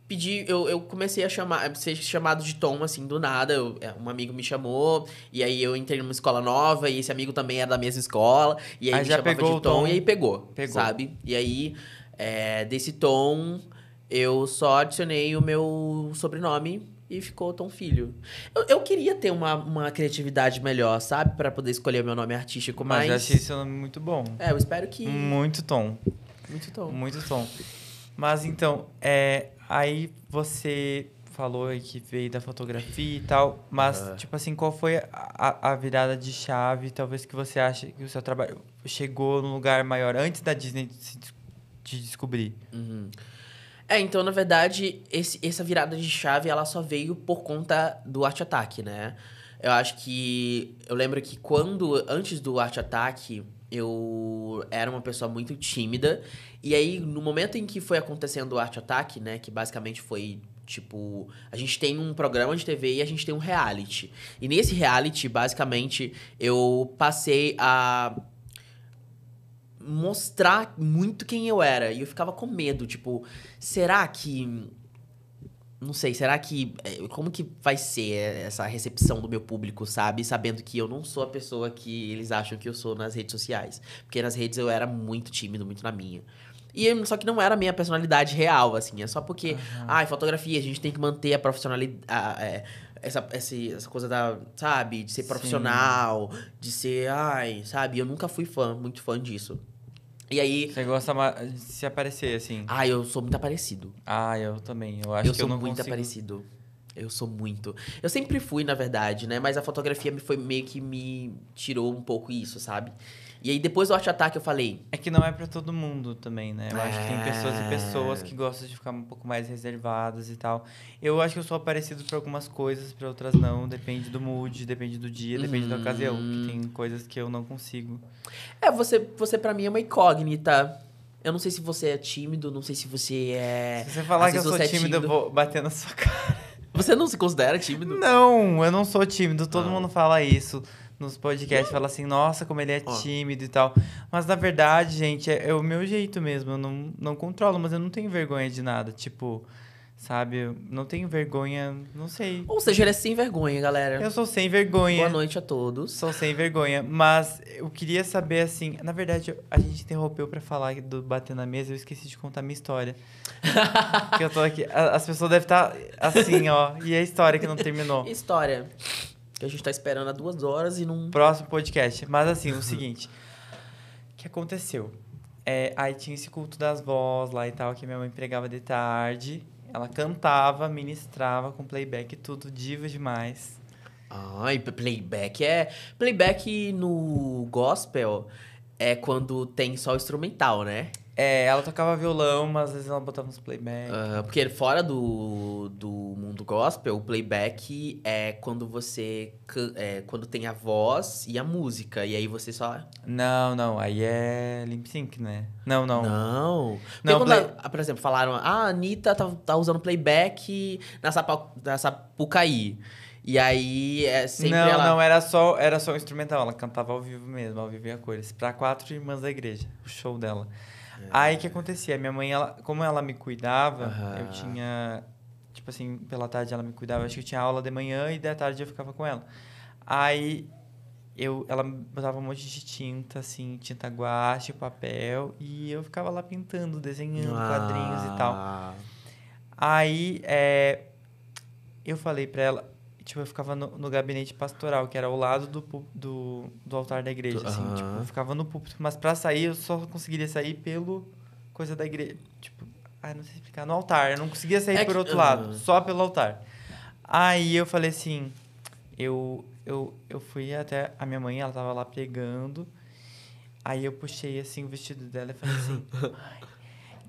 pedi, eu, eu comecei a chamar, ser chamado de Tom, assim, do nada. Eu, é, um amigo me chamou, e aí eu entrei numa escola nova, e esse amigo também era da mesma escola, e aí, aí ah, me já chamava de Tom, Tom, e aí pegou, pegou. sabe? E aí, é, desse Tom, eu só adicionei o meu sobrenome, e ficou Tom Filho. Eu, eu, queria ter uma, uma criatividade melhor, sabe? para poder escolher meu nome artístico, mas... Mas eu achei seu nome muito bom. É, eu espero que... Muito Tom. Muito tom. Muito tom. Mas então, é, aí você falou que veio da fotografia e tal, mas, tipo assim, qual foi a, a, virada de chave, talvez, que você acha que o seu trabalho chegou num lugar maior antes da Disney de se de descobrir? Uhum. É, então, na verdade, esse, essa virada de chave, ela só veio por conta do Arte Ataque, né? Eu acho que... Eu lembro que quando, antes do Arte Ataque eu era uma pessoa muito tímida. E aí, no momento em que foi acontecendo o Arte Ataque, né? Que basicamente foi Tipo, a gente tem um programa de TV e a gente tem um reality. E nesse reality, basicamente, eu passei a mostrar muito quem eu era. E eu ficava com medo, tipo, será que não sei, será que. É, como que vai ser essa recepção do meu público, sabe? Sabendo que eu não sou a pessoa que eles acham que eu sou nas redes sociais. Porque nas redes eu era muito tímido, muito na minha. E só que não era a minha personalidade real, assim. É só porque, uhum. ai, ah, fotografia, a gente tem que manter a profissionalidade. É, essa, essa, essa coisa da, sabe, de ser profissional, Sim. de ser, ai, sabe, eu nunca fui fã, muito fã disso. E aí. Você gosta de se aparecer, assim? Ah, eu sou muito aparecido. Ah, eu também. Eu acho eu que eu sou muito consigo... aparecido. Eu sou muito. Eu sempre fui, na verdade, né? Mas a fotografia me foi meio que me tirou um pouco isso, sabe? E aí depois do Arte Ataque eu falei. É que não é para todo mundo também, né? Eu é... acho que tem pessoas e é. pessoas que gostam de ficar um pouco mais reservadas e tal. Eu acho que eu sou parecido para algumas coisas, para outras não. Depende do mood, depende do dia, depende hum... da ocasião. Uhum. tem coisas que eu não consigo. É, você, você para mim é uma incógnita. Eu não sei se você é tímido, não sei se você é. Se você falar que eu sou tímido, é tímido, eu vou bater na sua cara. Você não se considera tímido? Não, eu não sou tímido, todo não. Ah. mundo fala isso nos podcasts fala assim, nossa, como ele é tímido e tal. Mas na verdade, gente, é, é o meu jeito mesmo. Eu não, não controlo, mas eu não tenho vergonha de nada. Tipo, sabe? Não tenho vergonha, não sei. Ou seja, ele é sem vergonha, galera. Eu sou sem vergonha. Boa noite a todos. Sou sem vergonha. Mas eu queria saber assim. Na verdade, a gente interrompeu pra falar do bater na mesa. Eu esqueci de contar minha história. que eu tô aqui. As pessoas devem estar tá, assim, ó. E a história que não terminou. História. Que a gente tá esperando há duas horas e não. Próximo podcast. Mas assim, o seguinte. O que aconteceu? É, aí tinha esse culto das vozes lá e tal, que minha mãe pregava de tarde. Ela cantava, ministrava com playback tudo, diva demais. Ai, playback é. Playback no gospel é quando tem só o instrumental, né? É, ela tocava violão, mas às vezes ela botava uns playback. Uh, porque fora do, do mundo gospel, o playback é quando você. É, quando tem a voz e a música. E aí você só. Não, não. Aí é limp sync, né? Não, não. Não. não play... ela, ah, por exemplo, falaram. Ah, a Anitta tá, tá usando playback na, Sapucaí. E aí é sempre. Não, ela... não, era só, era só um instrumental. Ela cantava ao vivo mesmo, ao vivo e a cores. Pra quatro irmãs da igreja. O show dela. É. Aí o que acontecia? Minha mãe, ela, como ela me cuidava, uhum. eu tinha. Tipo assim, pela tarde ela me cuidava. Acho que eu tinha aula de manhã e da tarde eu ficava com ela. Aí eu, ela botava um monte de tinta, assim, tinta guache, papel, e eu ficava lá pintando, desenhando ah. quadrinhos e tal. Aí é, eu falei para ela, tipo, eu ficava no, no, gabinete pastoral, que era ao lado do, do, do altar da igreja, assim. Uhum. Tipo, eu ficava no púlpito. Mas para sair, eu só conseguiria sair pelo coisa da igreja. Tipo, ai, não sei explicar. No altar. Eu não conseguia sair é por que... outro lado, uhum. só pelo altar. Aí eu falei assim, eu, eu, eu fui até a minha mãe, ela tava lá pregando. Aí eu puxei, assim, o vestido dela e falei assim, mãe,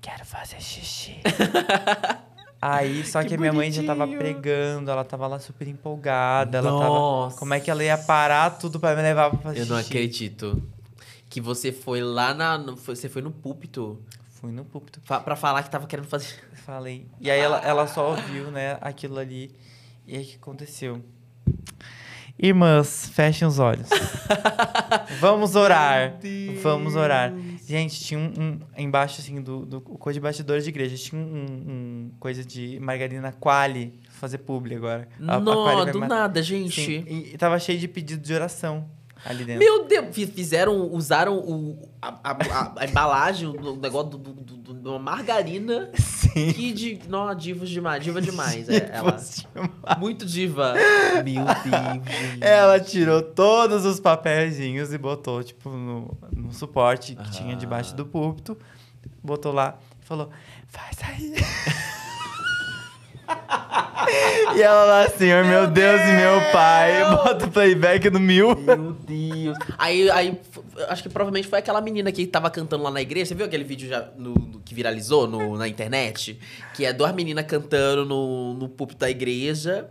quero fazer xixi. Aí, só que, que minha mãe já tava pregando, ela tava lá super empolgada. Nossa. Ela tava. Como é que ela ia parar tudo para me levar pra fazer Eu xixi? não acredito. Que você foi lá na. você foi no púlpito. Fui no púlpito. Para pra falar que tava querendo fazer. Falei. E aí ela, ela só ouviu, né, aquilo ali. E aí o que aconteceu? Irmãs, fechem os olhos. Vamos orar. Vamos orar. Gente, tinha um, um embaixo, assim, do, do coisa de bastidores de igreja, tinha um, um coisa de margarina quali, fazer publi agora. Não, do nada, gente. Sim, e, e tava cheio de pedido de oração. Ali dentro. Meu Deus! Fizeram, usaram o, a, a, a embalagem, o negócio do, do, do, de uma margarina. Sim. Que de, não, divos demais, diva demais. é, ela. Demais. Muito diva. Meu Deus. Ela tirou todos os papéis e botou, tipo, no, no suporte que tinha debaixo ah. do púlpito. Botou lá e falou, faz aí. E ela lá, assim, meu, meu Deus, Deus, meu pai, bota o playback no mil. Meu Deus. Aí, aí, acho que provavelmente foi aquela menina que tava cantando lá na igreja. Você viu aquele vídeo já no, no, que viralizou no, na internet? Que é duas meninas cantando no, no púlpito da igreja.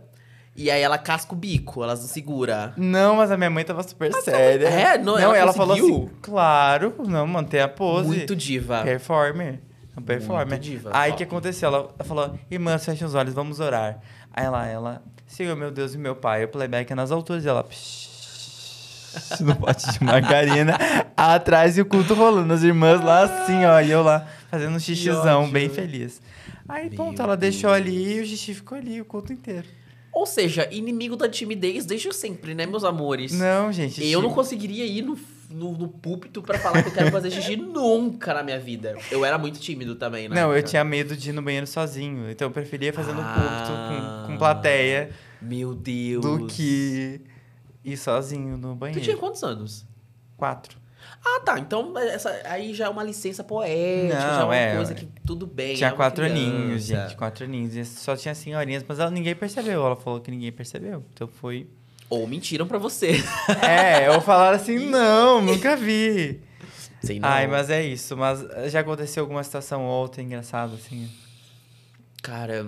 E aí ela casca o bico, elas não segura. Não, mas a minha mãe tava super ah, tá. séria. É? Não, não ela, ela falou assim, claro, não, manter a pose. Muito diva. Performer no performer. Muito diva, Aí o que aconteceu? Ela falou, irmãs, fechem os olhos, vamos orar. Aí ela, ela, Senhor, meu Deus e meu Pai, o playback é nas alturas. E ela, no pote de margarina, atrás e o culto rolando. As irmãs lá assim, ó, e eu lá fazendo um xixizão, bem né? feliz. Aí, meu ponto, ela Deus. deixou ali e o xixi ficou ali o culto inteiro. Ou seja, inimigo da timidez desde sempre, né, meus amores? Não, gente. Eu não conseguiria ir no no, no púlpito para falar que eu quero fazer xixi nunca na minha vida. Eu era muito tímido também, né? Não, eu tinha medo de ir no banheiro sozinho. Então eu preferia fazer ah, no púlpito com, com ah, plateia. Meu Deus. Do que ir sozinho no banheiro. Tu tinha quantos anos? Quatro. Ah, tá. Então, é, essa, aí já é uma licença poética, não, já é uma é, coisa que tudo bem. Tinha é quatro aninhos, gente. Quatro aninhos. Só tinha senhorinhas, mas ela, ninguém percebeu. Ela falou que ninguém percebeu. Então foi ou mentiram para você. É, ou falaram assim, não, nunca vi. Sei não. Ai, mas é isso. Mas já aconteceu alguma situação ou outra engraçada, assim? Cara,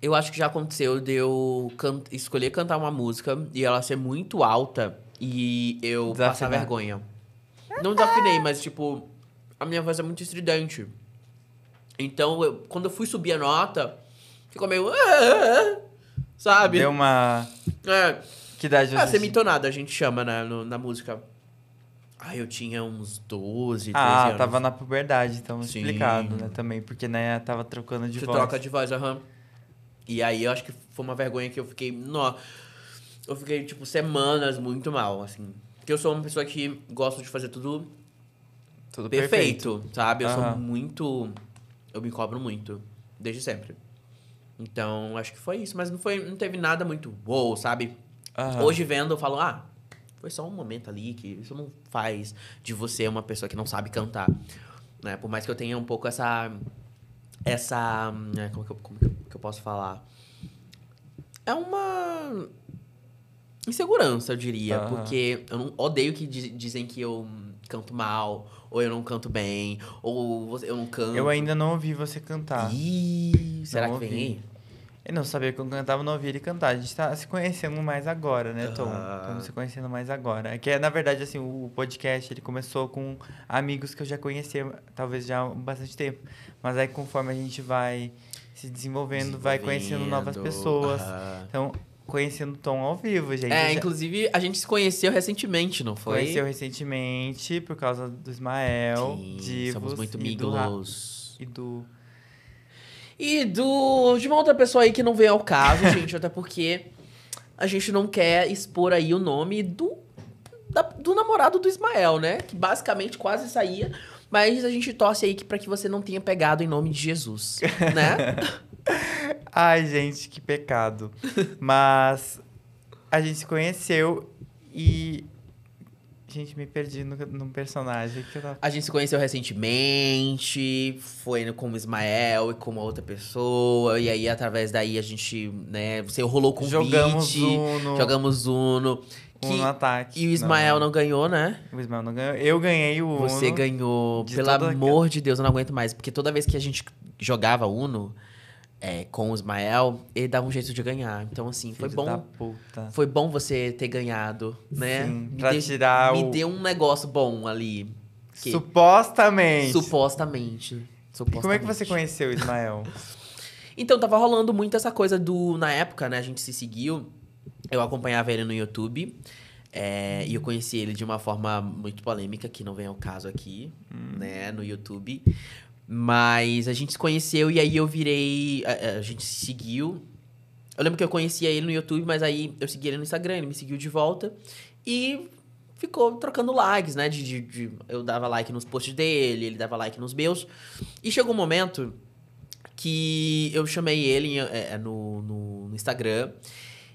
eu acho que já aconteceu de eu can escolher cantar uma música e ela ser muito alta e eu passar vergonha. Não desafinei, mas tipo, a minha voz é muito estridente. Então, eu, quando eu fui subir a nota, ficou meio. Ah, ah, ah, Sabe? Deu uma. É. Que idade ah, semitonada a gente chama na, né, no, na música. Ah, eu tinha uns 12, 13 ah, anos. Ah, tava na puberdade, então Sim. explicado, né? Também, porque, né, tava trocando de você voz. Você troca de voz, aham. E aí eu acho que foi uma vergonha que eu fiquei. Nó. Eu fiquei, tipo, semanas muito mal, assim. Porque eu sou uma pessoa que gosto de fazer tudo. Tudo perfeito. perfeito sabe? Eu uhum. sou muito. Eu me cobro muito. Desde sempre. Então, acho que foi isso. Mas não, foi, não teve nada muito wow, sabe? Uhum. Hoje vendo, eu falo, ah, foi só um momento ali que isso não faz de você uma pessoa que não sabe cantar. Né? Por mais que eu tenha um pouco essa. Essa. Né? Como, que eu, como que eu posso falar? É uma insegurança, eu diria. Uhum. Porque eu não, odeio que diz, dizem que eu canto mal, ou eu não canto bem, ou eu não canto. Eu ainda não ouvi você cantar. Ih, será não que ouvi. vem aí? Eu não sabia que eu cantava, não ouvia ele cantar. A gente tá se conhecendo mais agora, né, Tom? Estamos ah. se conhecendo mais agora. É que é, na verdade, assim, o podcast, ele começou com amigos que eu já conhecia, talvez já há bastante tempo. Mas aí, conforme a gente vai se desenvolvendo, desenvolvendo. vai conhecendo novas pessoas. Então, conhecendo o Tom ao vivo, gente. É, já... inclusive a gente se conheceu recentemente, não foi? Conheceu recentemente por causa do Ismael, Sim, Divos, somos muito amigos. E do, e do e do de uma outra pessoa aí que não veio ao caso, gente, até porque a gente não quer expor aí o nome do, da, do namorado do Ismael, né? Que basicamente quase saía. Mas a gente torce aí para que você não tenha pegado em nome de Jesus, né? Ai, gente, que pecado. Mas a gente se conheceu e Gente, me perdi no, no personagem que tava... A gente se conheceu recentemente, foi como Ismael e como outra pessoa, e aí através daí a gente, né, você rolou com jogamos Uno. Jogamos Uno. Que... ataque. E o Ismael não. não. ganhou, né? O Ismael não ganhou. Eu ganhei o Uno. Você ganhou. Pelo amor de Deus, eu não aguento mais. Porque toda vez que a gente jogava Uno, é, com o Ismael, ele dava um jeito de ganhar. Então, assim, Filho foi bom. Foi bom você ter ganhado, né? Sim, me pra deu, tirar Me o... deu um negócio bom ali. Que... Supostamente. Supostamente. Supostamente. E como é que você conheceu o Ismael? então, tava rolando muito essa coisa do. Na época, né? A gente se seguiu. Eu acompanhava ele no YouTube. É, e eu conheci ele de uma forma muito polêmica, que não vem ao caso aqui, hum. né? No YouTube. Mas a gente se conheceu e aí eu virei. A, a, gente se seguiu. Eu lembro que eu conhecia ele no YouTube, mas aí eu segui ele no Instagram, ele me seguiu de volta. E ficou trocando likes, né? De, de, de, eu dava like nos posts dele, ele dava like nos meus. E chegou um momento que eu chamei ele é, é, no, no, no, Instagram.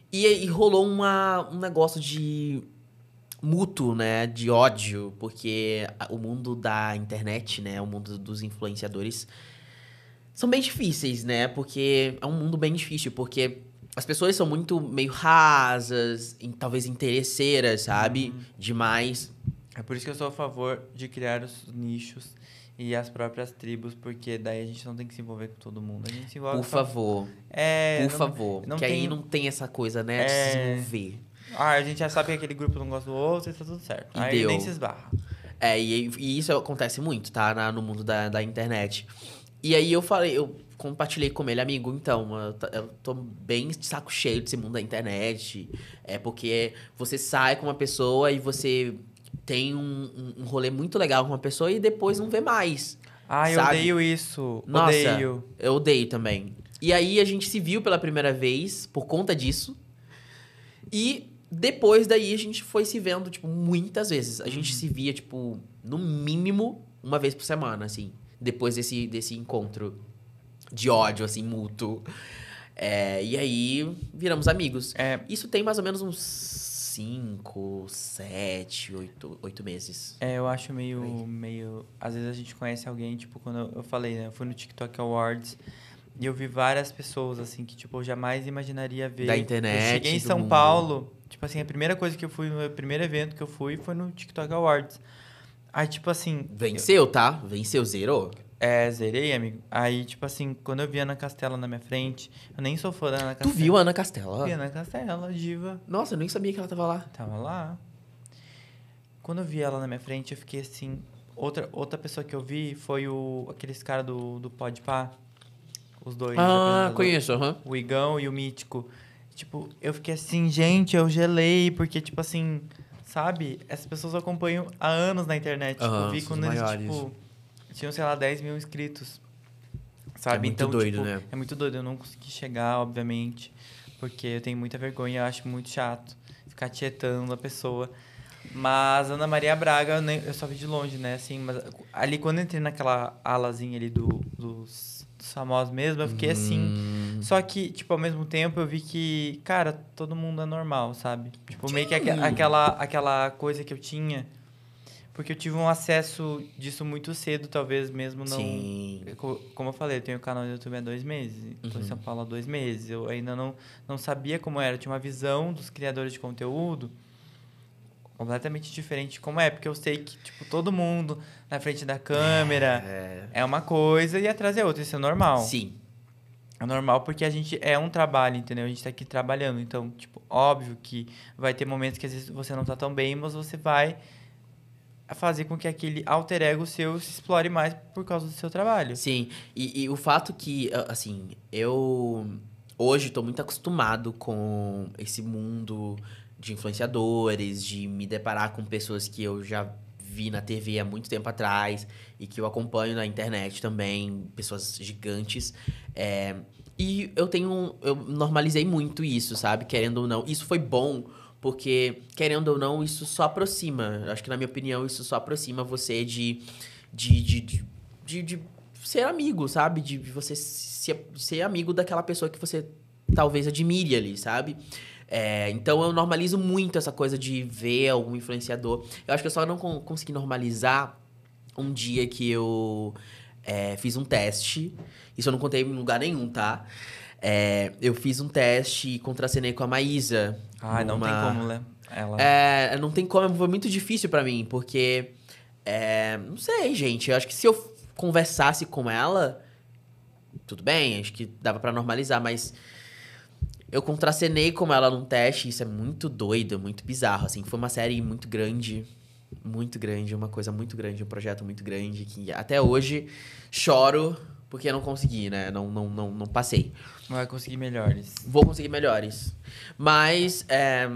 E, e rolou uma, um negócio de mútuo, né, de ódio, porque o mundo da internet, né, o mundo dos influenciadores são bem difíceis, né? Porque é um mundo bem difícil, porque as pessoas são muito meio rasas, talvez interesseiras, sabe? Uhum. Demais. É por isso que eu sou a favor de criar os nichos e as próprias tribos, porque daí a gente não tem que se envolver com todo mundo. A gente se envolve Por favor. Com... É, por não, favor. Não que tem... aí não tem essa coisa, né? De é... se envolver. Ah, a gente já sabe que aquele grupo não gosta do outro e tá tudo certo. E aí deu. nem se esbarra. É, e, e, isso acontece muito, tá? Na, no mundo da, da internet. E aí eu falei, eu compartilhei com ele, amigo, então, eu, eu tô bem de saco cheio desse mundo da internet. É porque você sai com uma pessoa e você tem um, um rolê muito legal com uma pessoa e depois não vê mais. Ah, eu odeio isso. Nossa, odeio. Eu odeio também. E aí a gente se viu pela primeira vez por conta disso. E depois daí a gente foi se vendo, tipo, muitas vezes. A gente uhum. se via, tipo, no mínimo uma vez por semana, assim. Depois desse, desse encontro de ódio, assim, mútuo. É, e aí viramos amigos. É... Isso tem mais ou menos uns 5, 7, 8, oito meses. É, eu acho meio, meio. Às vezes a gente conhece alguém, tipo, quando eu, eu falei, né? Eu fui no TikTok Awards e eu vi várias pessoas, assim, que, tipo, eu jamais imaginaria ver. Da internet. Eu cheguei em São mundo. Paulo Tipo assim, a primeira coisa que eu fui, no primeiro evento que eu fui foi no TikTok Awards. Aí, tipo assim. Venceu, eu... tá? Venceu, zerou. É, zerei, amigo. Aí, tipo assim, quando eu vi a Ana Castela na minha frente, eu nem sou fã da Ana Castela. Tu viu a Ana Castela? Vi a Ana Castela, diva. Nossa, eu nem sabia que ela tava lá. Tava lá. Quando eu vi ela na minha frente, eu fiquei assim. Outra, outra pessoa que eu vi foi o aqueles caras do, do Pá. Os dois. Ah, conheço, aham. Uhum. O Igão e o Mítico. Tipo, eu fiquei assim, gente, eu gelei, porque, tipo assim, sabe? Essas pessoas eu acompanho há anos na internet. Uhum, tipo, eu vi quando eles, tipo, tinham, sei lá, 10 mil inscritos. Sabe? É muito então, doido, tipo, né? É muito doido. Eu não consegui chegar, obviamente, porque eu tenho muita vergonha, eu acho muito chato ficar tietando a pessoa. Mas Ana Maria Braga, eu, nem, eu só vi de longe, né? Assim, mas ali quando eu entrei naquela alazinha ali do, dos, dos famosos mesmo, eu fiquei hum. assim só que, tipo, ao mesmo tempo eu vi que, cara, todo mundo é normal, sabe? Tipo, meio que aqu aquela, aquela coisa que eu tinha. Porque eu tive um acesso disso muito cedo, talvez mesmo não. Sim. Como eu falei, eu tenho o canal do YouTube há dois meses. então uhum. em São Paulo há dois meses. Eu ainda não, não sabia como era. Eu tinha uma visão dos criadores de conteúdo completamente diferente de como é, porque eu sei que, tipo, todo mundo na frente da câmera é, é uma coisa e atrás é outra, isso é normal. Sim. É normal porque a gente é um trabalho, entendeu? A gente tá aqui trabalhando. Então, tipo, óbvio que vai ter momentos que às vezes você não tá tão bem, mas você vai fazer com que aquele alter ego seu se explore mais por causa do seu trabalho. Sim. E, e o fato que, assim, eu hoje estou muito acostumado com esse mundo de influenciadores, de me deparar com pessoas que eu já vi na TV há muito tempo atrás e que eu acompanho na internet também, pessoas gigantes. É, e eu tenho. Eu normalizei muito isso, sabe? Querendo ou não. Isso foi bom, porque, querendo ou não, isso só aproxima. Acho que, na minha opinião, isso só aproxima você de. de, de, de, de, de ser amigo, sabe? De você ser, ser amigo daquela pessoa que você talvez admire ali, sabe? É, então eu normalizo muito essa coisa de ver algum influenciador. Eu acho que eu só não consegui normalizar um dia que eu é, fiz um teste. Isso eu não contei em lugar nenhum, tá? É, eu fiz um teste e contracenei com a Maísa. Ah, numa... não tem como, né? Ela... É, não tem como, foi muito difícil para mim, porque. É, não sei, gente. Eu acho que se eu conversasse com ela, tudo bem, acho que dava para normalizar, mas eu contracenei com ela num teste, isso é muito doido, é muito bizarro, assim. Foi uma série muito grande, muito grande, uma coisa muito grande, um projeto muito grande, que até hoje choro porque não consegui, né? Não, não, não, não passei. Vai conseguir melhores. Vou conseguir melhores. Mas, é...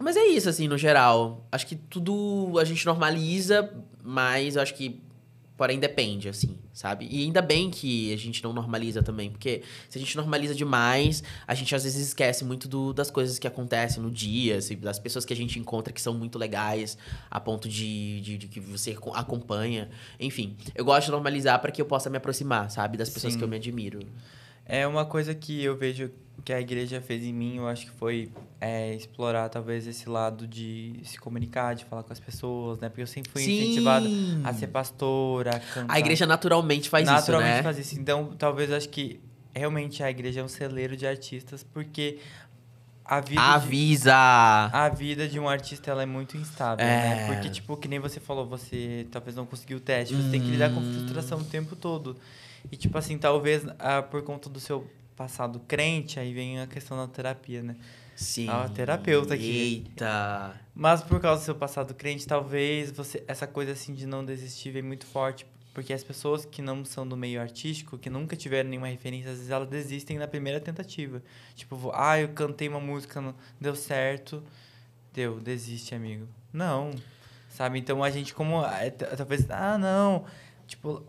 Mas é isso, assim, no geral. Acho que tudo a gente normaliza, mas acho que, porém, depende, assim sabe? E ainda bem que a gente não normaliza também, porque se a gente normaliza demais, a gente às vezes esquece muito do, das coisas que acontecem no dia, assim, das pessoas que a gente encontra que são muito legais, a ponto de, de, de que você acompanha. Enfim, eu gosto de normalizar para que eu possa me aproximar, sabe? Das pessoas Sim. que eu me admiro. É uma coisa que eu vejo que a igreja fez em mim, eu acho que foi é, explorar talvez esse lado de se comunicar, de falar com as pessoas, né? Porque eu sempre fui Sim. incentivado a ser pastor, a cantar. A igreja naturalmente faz naturalmente isso, né? Naturalmente faz isso. Então, talvez eu acho que realmente a igreja é um celeiro de artistas, porque a vida avisa de, a vida de um artista ela é muito instável é. né porque tipo que nem você falou você talvez não conseguiu o teste você hum. tem que lidar com hum. frustração o tempo todo e tipo assim talvez ah, por conta do seu passado crente, aí vem a questão da terapia, né? Sim. A ah, terapeuta aqui. Eita! Mas por causa do seu passado crente, talvez você essa coisa assim de não desistir vem muito forte, porque as pessoas que não são do meio artístico, que nunca tiveram nenhuma referência, às vezes elas desistem na primeira tentativa. Tipo, ah, eu cantei uma música, não deu certo. Deu, desiste, amigo. Não. Sabe? Então a gente como é, talvez, ah, não. Tipo,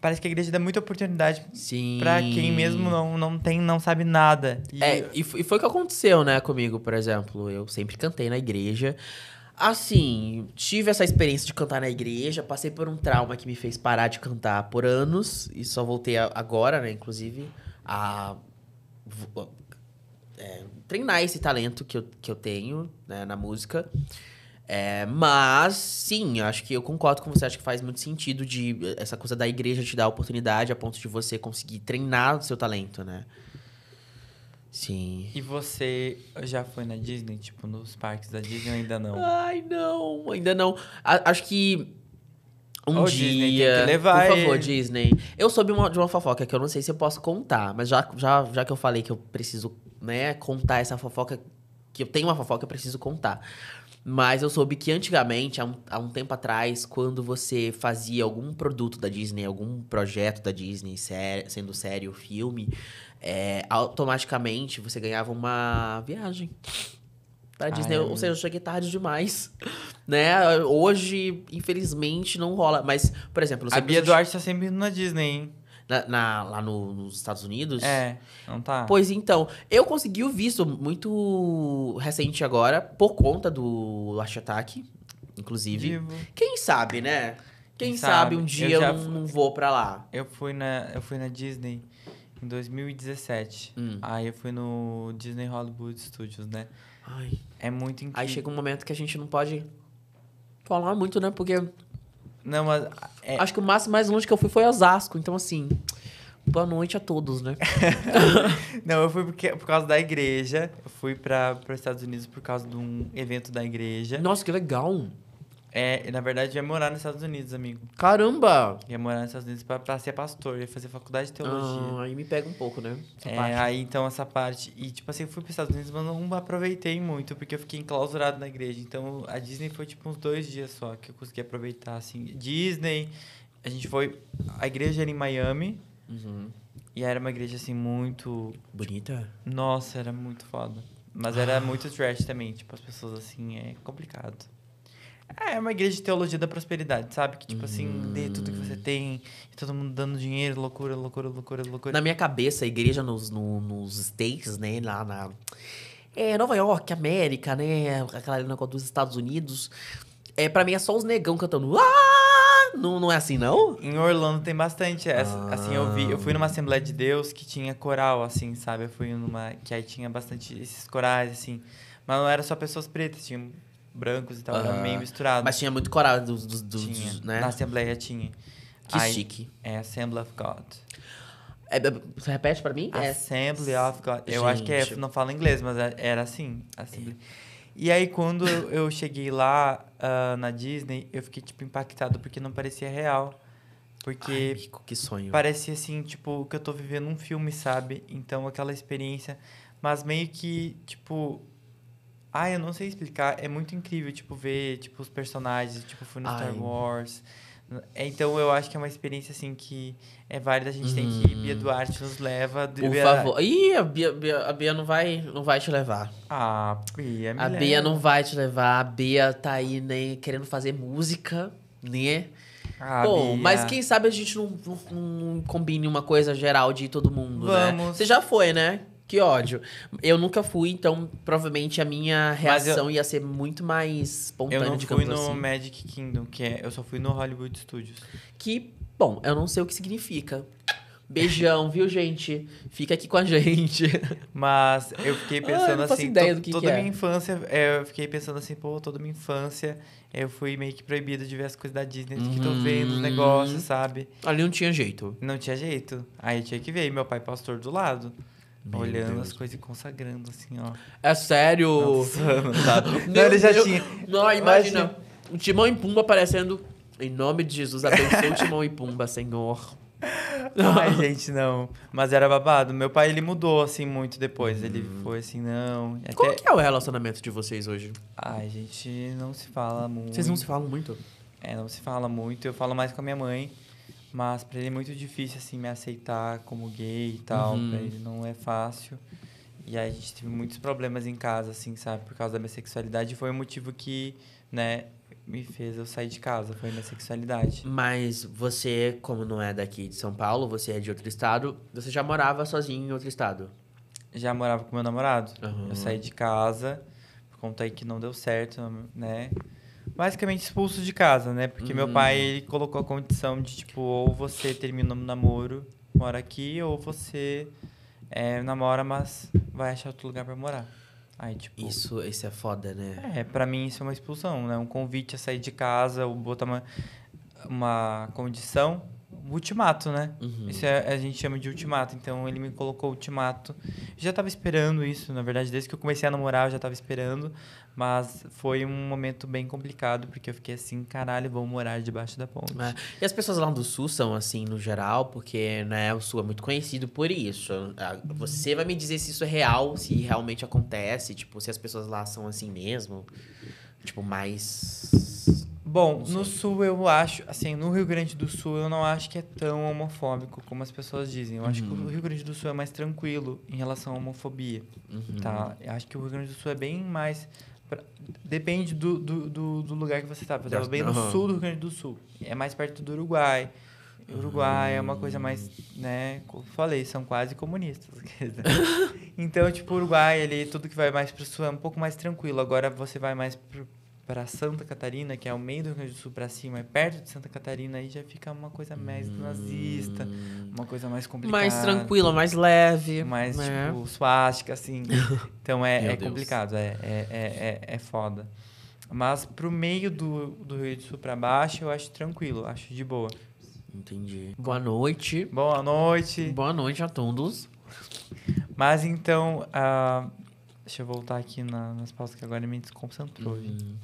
parece que a igreja dá muita oportunidade para quem mesmo não, não tem, não sabe nada. E... É, e foi, e foi o que aconteceu, né, comigo, por exemplo. Eu sempre cantei na igreja. Assim, tive essa experiência de cantar na igreja, passei por um trauma que me fez parar de cantar por anos e só voltei agora, né, inclusive, a é, treinar esse talento que eu, que eu tenho né, na música. É, mas, sim, acho que eu concordo com você. Acho que faz muito sentido de eh, essa coisa da igreja te dar a oportunidade a ponto de você conseguir treinar o seu talento, né? Sim. E você já foi na Disney? Tipo, nos parques da Disney ainda não? Ai, não, ainda não. A acho que um oh, dia. levar por favor, ele. Disney. Eu soube uma, de uma fofoca que eu não sei se eu posso contar, mas já, já, já que eu falei que eu preciso né, contar essa fofoca, que eu tenho uma fofoca, eu preciso contar. Mas eu soube que antigamente, há um, há um, tempo atrás, quando você fazia algum produto da Disney, algum projeto da Disney, sério, sendo sério, filme, é, automaticamente você ganhava uma viagem pra ah, Disney. É. ou seja, eu cheguei tarde demais. Né? Hoje, infelizmente, não rola. Mas, por exemplo... A Bia Duarte está sempre indo na Disney, hein? Na, na, lá no, nos Estados Unidos. É, não tá. Pois então, eu consegui o visto muito recente agora, por conta do Lash Attack, inclusive. Vivo. Quem sabe, né? Quem, Quem sabe, sabe, um dia eu, eu não vou pra lá. Eu fui na, eu fui na Disney em 2017. Hum. Aí eu fui no Disney Hollywood Studios, né? Ai. É muito incrível. Aí chega um momento que a gente não pode falar muito, né? Porque não, mas. É... Acho que o máximo mais longe que eu fui foi Osasco. Então, assim. Boa noite a todos, né? não, eu fui porque, por causa da igreja. Eu fui para os Estados Unidos por causa de um evento da igreja. Nossa, que legal! É, na verdade, ia morar nos Estados Unidos, amigo. Caramba! Ia morar nos Estados Unidos pra, pra ser pastor, ia fazer faculdade de teologia. Ah, aí me pega um pouco, né? Essa é, parte. aí então essa parte. E tipo assim, eu fui pros Estados Unidos, mas não aproveitei muito, porque eu fiquei enclausurado na igreja. Então a Disney foi tipo uns dois dias só que eu consegui aproveitar, assim. Disney, a gente foi. A igreja era em Miami. Uhum. E era uma igreja assim muito. Tipo, Bonita? nossa, era muito foda. Mas era ah. muito trash também, tipo, as pessoas assim, é complicado. É, é uma igreja de teologia da prosperidade, sabe? Que tipo assim, dê tudo que você hum. tem, todo mundo dando dinheiro, loucura, loucura, loucura, loucura. Na minha cabeça, a igreja nos, no, nos States, né? Lá na. É, Nova York, América, né? Aquela negócio dos Estados Unidos. É, pra mim é só os negão cantando. Ah! Não, não é assim, não? Em Orlando tem bastante. Essa, ah. Assim, eu vi. Eu fui numa ah. Assembleia de Deus que tinha coral, assim, sabe? Eu fui numa. Que aí tinha bastante esses corais, assim. Mas não era só pessoas pretas, tinha brancos e tal, era meio misturado. Mas tinha muito coral dos, dos, dos- tinha. né? Na Assembleia tinha. Que chique. É Assembly of God. É, é, você repete pra mim? É. Assembly of God. Eu acho que é, não fala inglês, mas é, era assim. Assembly. E aí, quando eu cheguei lá ah, na Disney, eu fiquei, tipo, impactado porque não parecia real. Ai, Porque Mico, que sonho. parecia, assim, tipo, que eu tô vivendo um filme, sabe? Então, aquela experiência. Mas meio que, tipo, ah, eu não sei explicar. É muito incrível, tipo, ver tipo, os personagens, tipo, fui no Ai. Star Wars. É, então eu acho que é uma experiência assim que é válida, a gente hum. tem que ir. Hum. Bia Duarte nos leva. Por Bia... favor. Ih, a Bia, Bia, a Bia não, vai, não vai te levar. Ah, Bia, me A leva. Bia não vai te levar. A Bia tá aí nem né, querendo fazer música, né? Ah, Bom, Bia. mas quem sabe a gente não, não, não, combine uma coisa geral de todo mundo, né? Vamos. né? Você já foi, né? Que ódio. Eu nunca fui, então provavelmente a minha reação eu, ia ser muito mais espontânea. Eu não fui no assim. Magic Kingdom, que é, eu só fui no Hollywood Studios. Que, bom, eu não sei o que significa. Beijão, viu, gente? Fica aqui com a gente. Mas eu fiquei pensando ah, eu assim, to, que toda que a é. minha infância, é, eu fiquei pensando assim, pô, toda minha infância, eu fui meio que proibido de ver as coisas da Disney, uhum. que tô vendo os uhum. negócios, sabe? Ali não tinha jeito. Não tinha jeito. Aí tinha que ver, meu pai é pastor do lado. Meu olhando Deus. as coisas e consagrando, assim, ó. É sério? Nossa, não, sabe? não, ele já tinha. Não, imagina. O Timão e Pumba aparecendo. Em nome de Jesus, abençoe o Timão e Pumba, Senhor. Ai, gente, não. Mas era babado. Meu pai, ele mudou, assim, muito depois. Hum. Ele foi assim, não... Até... Como que é o relacionamento de vocês hoje? Ai, gente, não se fala muito. Vocês não se falam muito? É, não se fala muito. Eu falo mais com a minha mãe. Mas para ele é muito difícil, assim, me aceitar como gay e tal. Uhum. Pra ele não é fácil. E aí a gente teve muitos problemas em casa, assim, sabe? Por causa da minha sexualidade. Foi o um motivo que, né, me fez eu sair de casa. Foi minha sexualidade. Mas você, como não é daqui de São Paulo, você é de outro estado. Você já morava sozinho em outro estado? Já morava com meu namorado. Uhum. Eu saí de casa, por conta aí que não deu certo, né? basicamente expulso de casa, né? Porque meu pai hum. ele colocou a condição de tipo, ou você termina o namoro, mora aqui, ou você é, namora, mas vai achar outro lugar para morar. Aí, tipo, isso, isso é foda, né? É, pra mim isso é uma expulsão, né? Um convite a sair de casa, ou botar uma, uma condição ultimato, né? Uhum. Isso é, a gente chama de ultimato. Então ele me colocou ultimato. Eu já estava esperando isso, na verdade, desde que eu comecei a namorar eu já estava esperando, mas foi um momento bem complicado porque eu fiquei assim, caralho, vou morar debaixo da ponte. É. E as pessoas lá do sul são assim no geral, porque né, o sul é muito conhecido por isso. Ah, você vai me dizer se isso é real, se realmente acontece, tipo, se as pessoas lá são assim mesmo, tipo, mais Bom, no sul eu acho, assim, no Rio Grande do Sul eu não acho que é tão homofóbico como as pessoas dizem. Eu uhum. acho que o uhum. Rio Grande do Sul é mais tranquilo em relação à homofobia, uhum. tá? Eu acho que o Rio Grande do Sul é bem mais... Pra... Depende do, do, do, do, lugar que você tá. Eu estava bem uhum. no sul do Rio Grande do Sul. É mais perto do Uruguai. Uruguai é uma coisa mais, hum. né? Como falei, são quase comunistas. então, tipo, Uruguai, ele, tudo que vai mais pro sul é um pouco mais tranquilo. Agora você vai mais pro, para Santa Catarina, que é o meio do Rio Grande do Sul para cima, é perto de Santa Catarina, aí já fica uma coisa mais nazista, uma coisa mais complicada. Mais tranquila, mais leve. Mais, né? tipo, suástica, assim. Então é, é complicado, é, é, é, é foda. Mas pro meio do, do Rio Grande do Sul para baixo, eu acho tranquilo, acho de boa. Entendi. Boa noite. Boa noite. Boa noite a todos. Mas então, uh, deixa eu voltar aqui na, nas pausas que agora me desconcentrou. Uhum.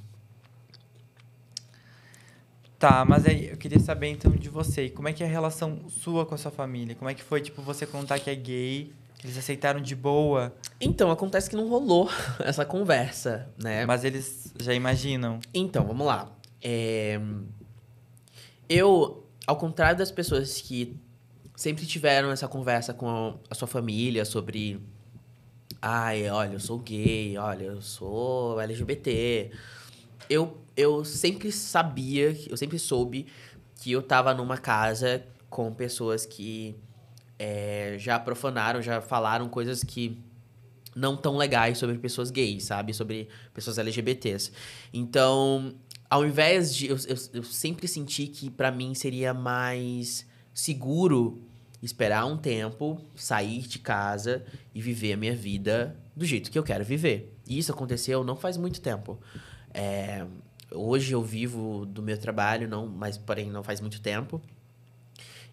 Tá, mas aí eu queria saber então de você, como é que é a relação sua com a sua família? Como é que foi, tipo, você contar que é gay? Eles aceitaram de boa? Então, acontece que não rolou essa conversa, né? Mas eles já imaginam. Então, vamos lá. É... Eu, ao contrário das pessoas que sempre tiveram essa conversa com a sua família sobre. Ai, olha, eu sou gay, olha, eu sou LGBT. Eu eu sempre sabia, eu sempre soube que eu tava numa casa com pessoas que é, já profanaram, já falaram coisas que não tão legais sobre pessoas gays, sabe? Sobre pessoas LGBTs. Então, ao invés de. Eu, eu, eu sempre senti que para mim seria mais seguro esperar um tempo, sair de casa e viver a minha vida do jeito que eu quero viver. E isso aconteceu não faz muito tempo. É, hoje eu vivo do meu trabalho, não, mas porém não faz muito tempo.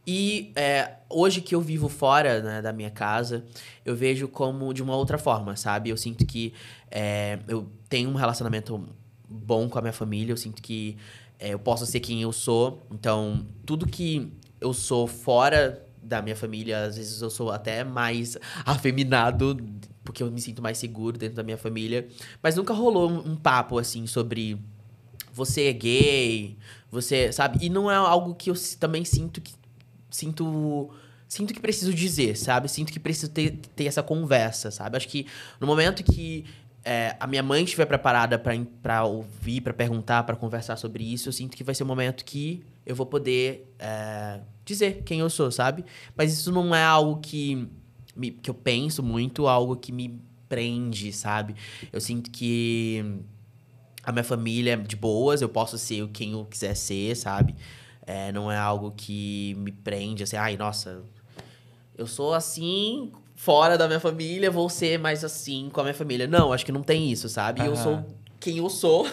E é, hoje que eu vivo fora né, da minha casa, eu vejo como de uma outra forma, sabe? Eu sinto que é, eu tenho um relacionamento bom com a minha família, eu sinto que é, eu posso ser quem eu sou. Então, tudo que eu sou fora da minha família, às vezes eu sou até mais afeminado, porque eu me sinto mais seguro dentro da minha família. Mas nunca rolou um papo assim sobre você é gay, você, sabe? E não é algo que eu também sinto que sinto sinto que preciso dizer, sabe? Sinto que preciso ter, ter essa conversa, sabe? Acho que no momento que é, a minha mãe estiver preparada para ouvir, para perguntar, para conversar sobre isso, eu sinto que vai ser o um momento que eu vou poder é, dizer quem eu sou, sabe? Mas isso não é algo que, me, que eu penso muito, algo que me prende, sabe? Eu sinto que a minha família é de boas, eu posso ser quem eu quiser ser, sabe? É, não é algo que me prende, assim, ai, nossa, eu sou assim fora da minha família, vou ser mais assim com a minha família. Não, acho que não tem isso, sabe? Uhum. Eu sou quem eu sou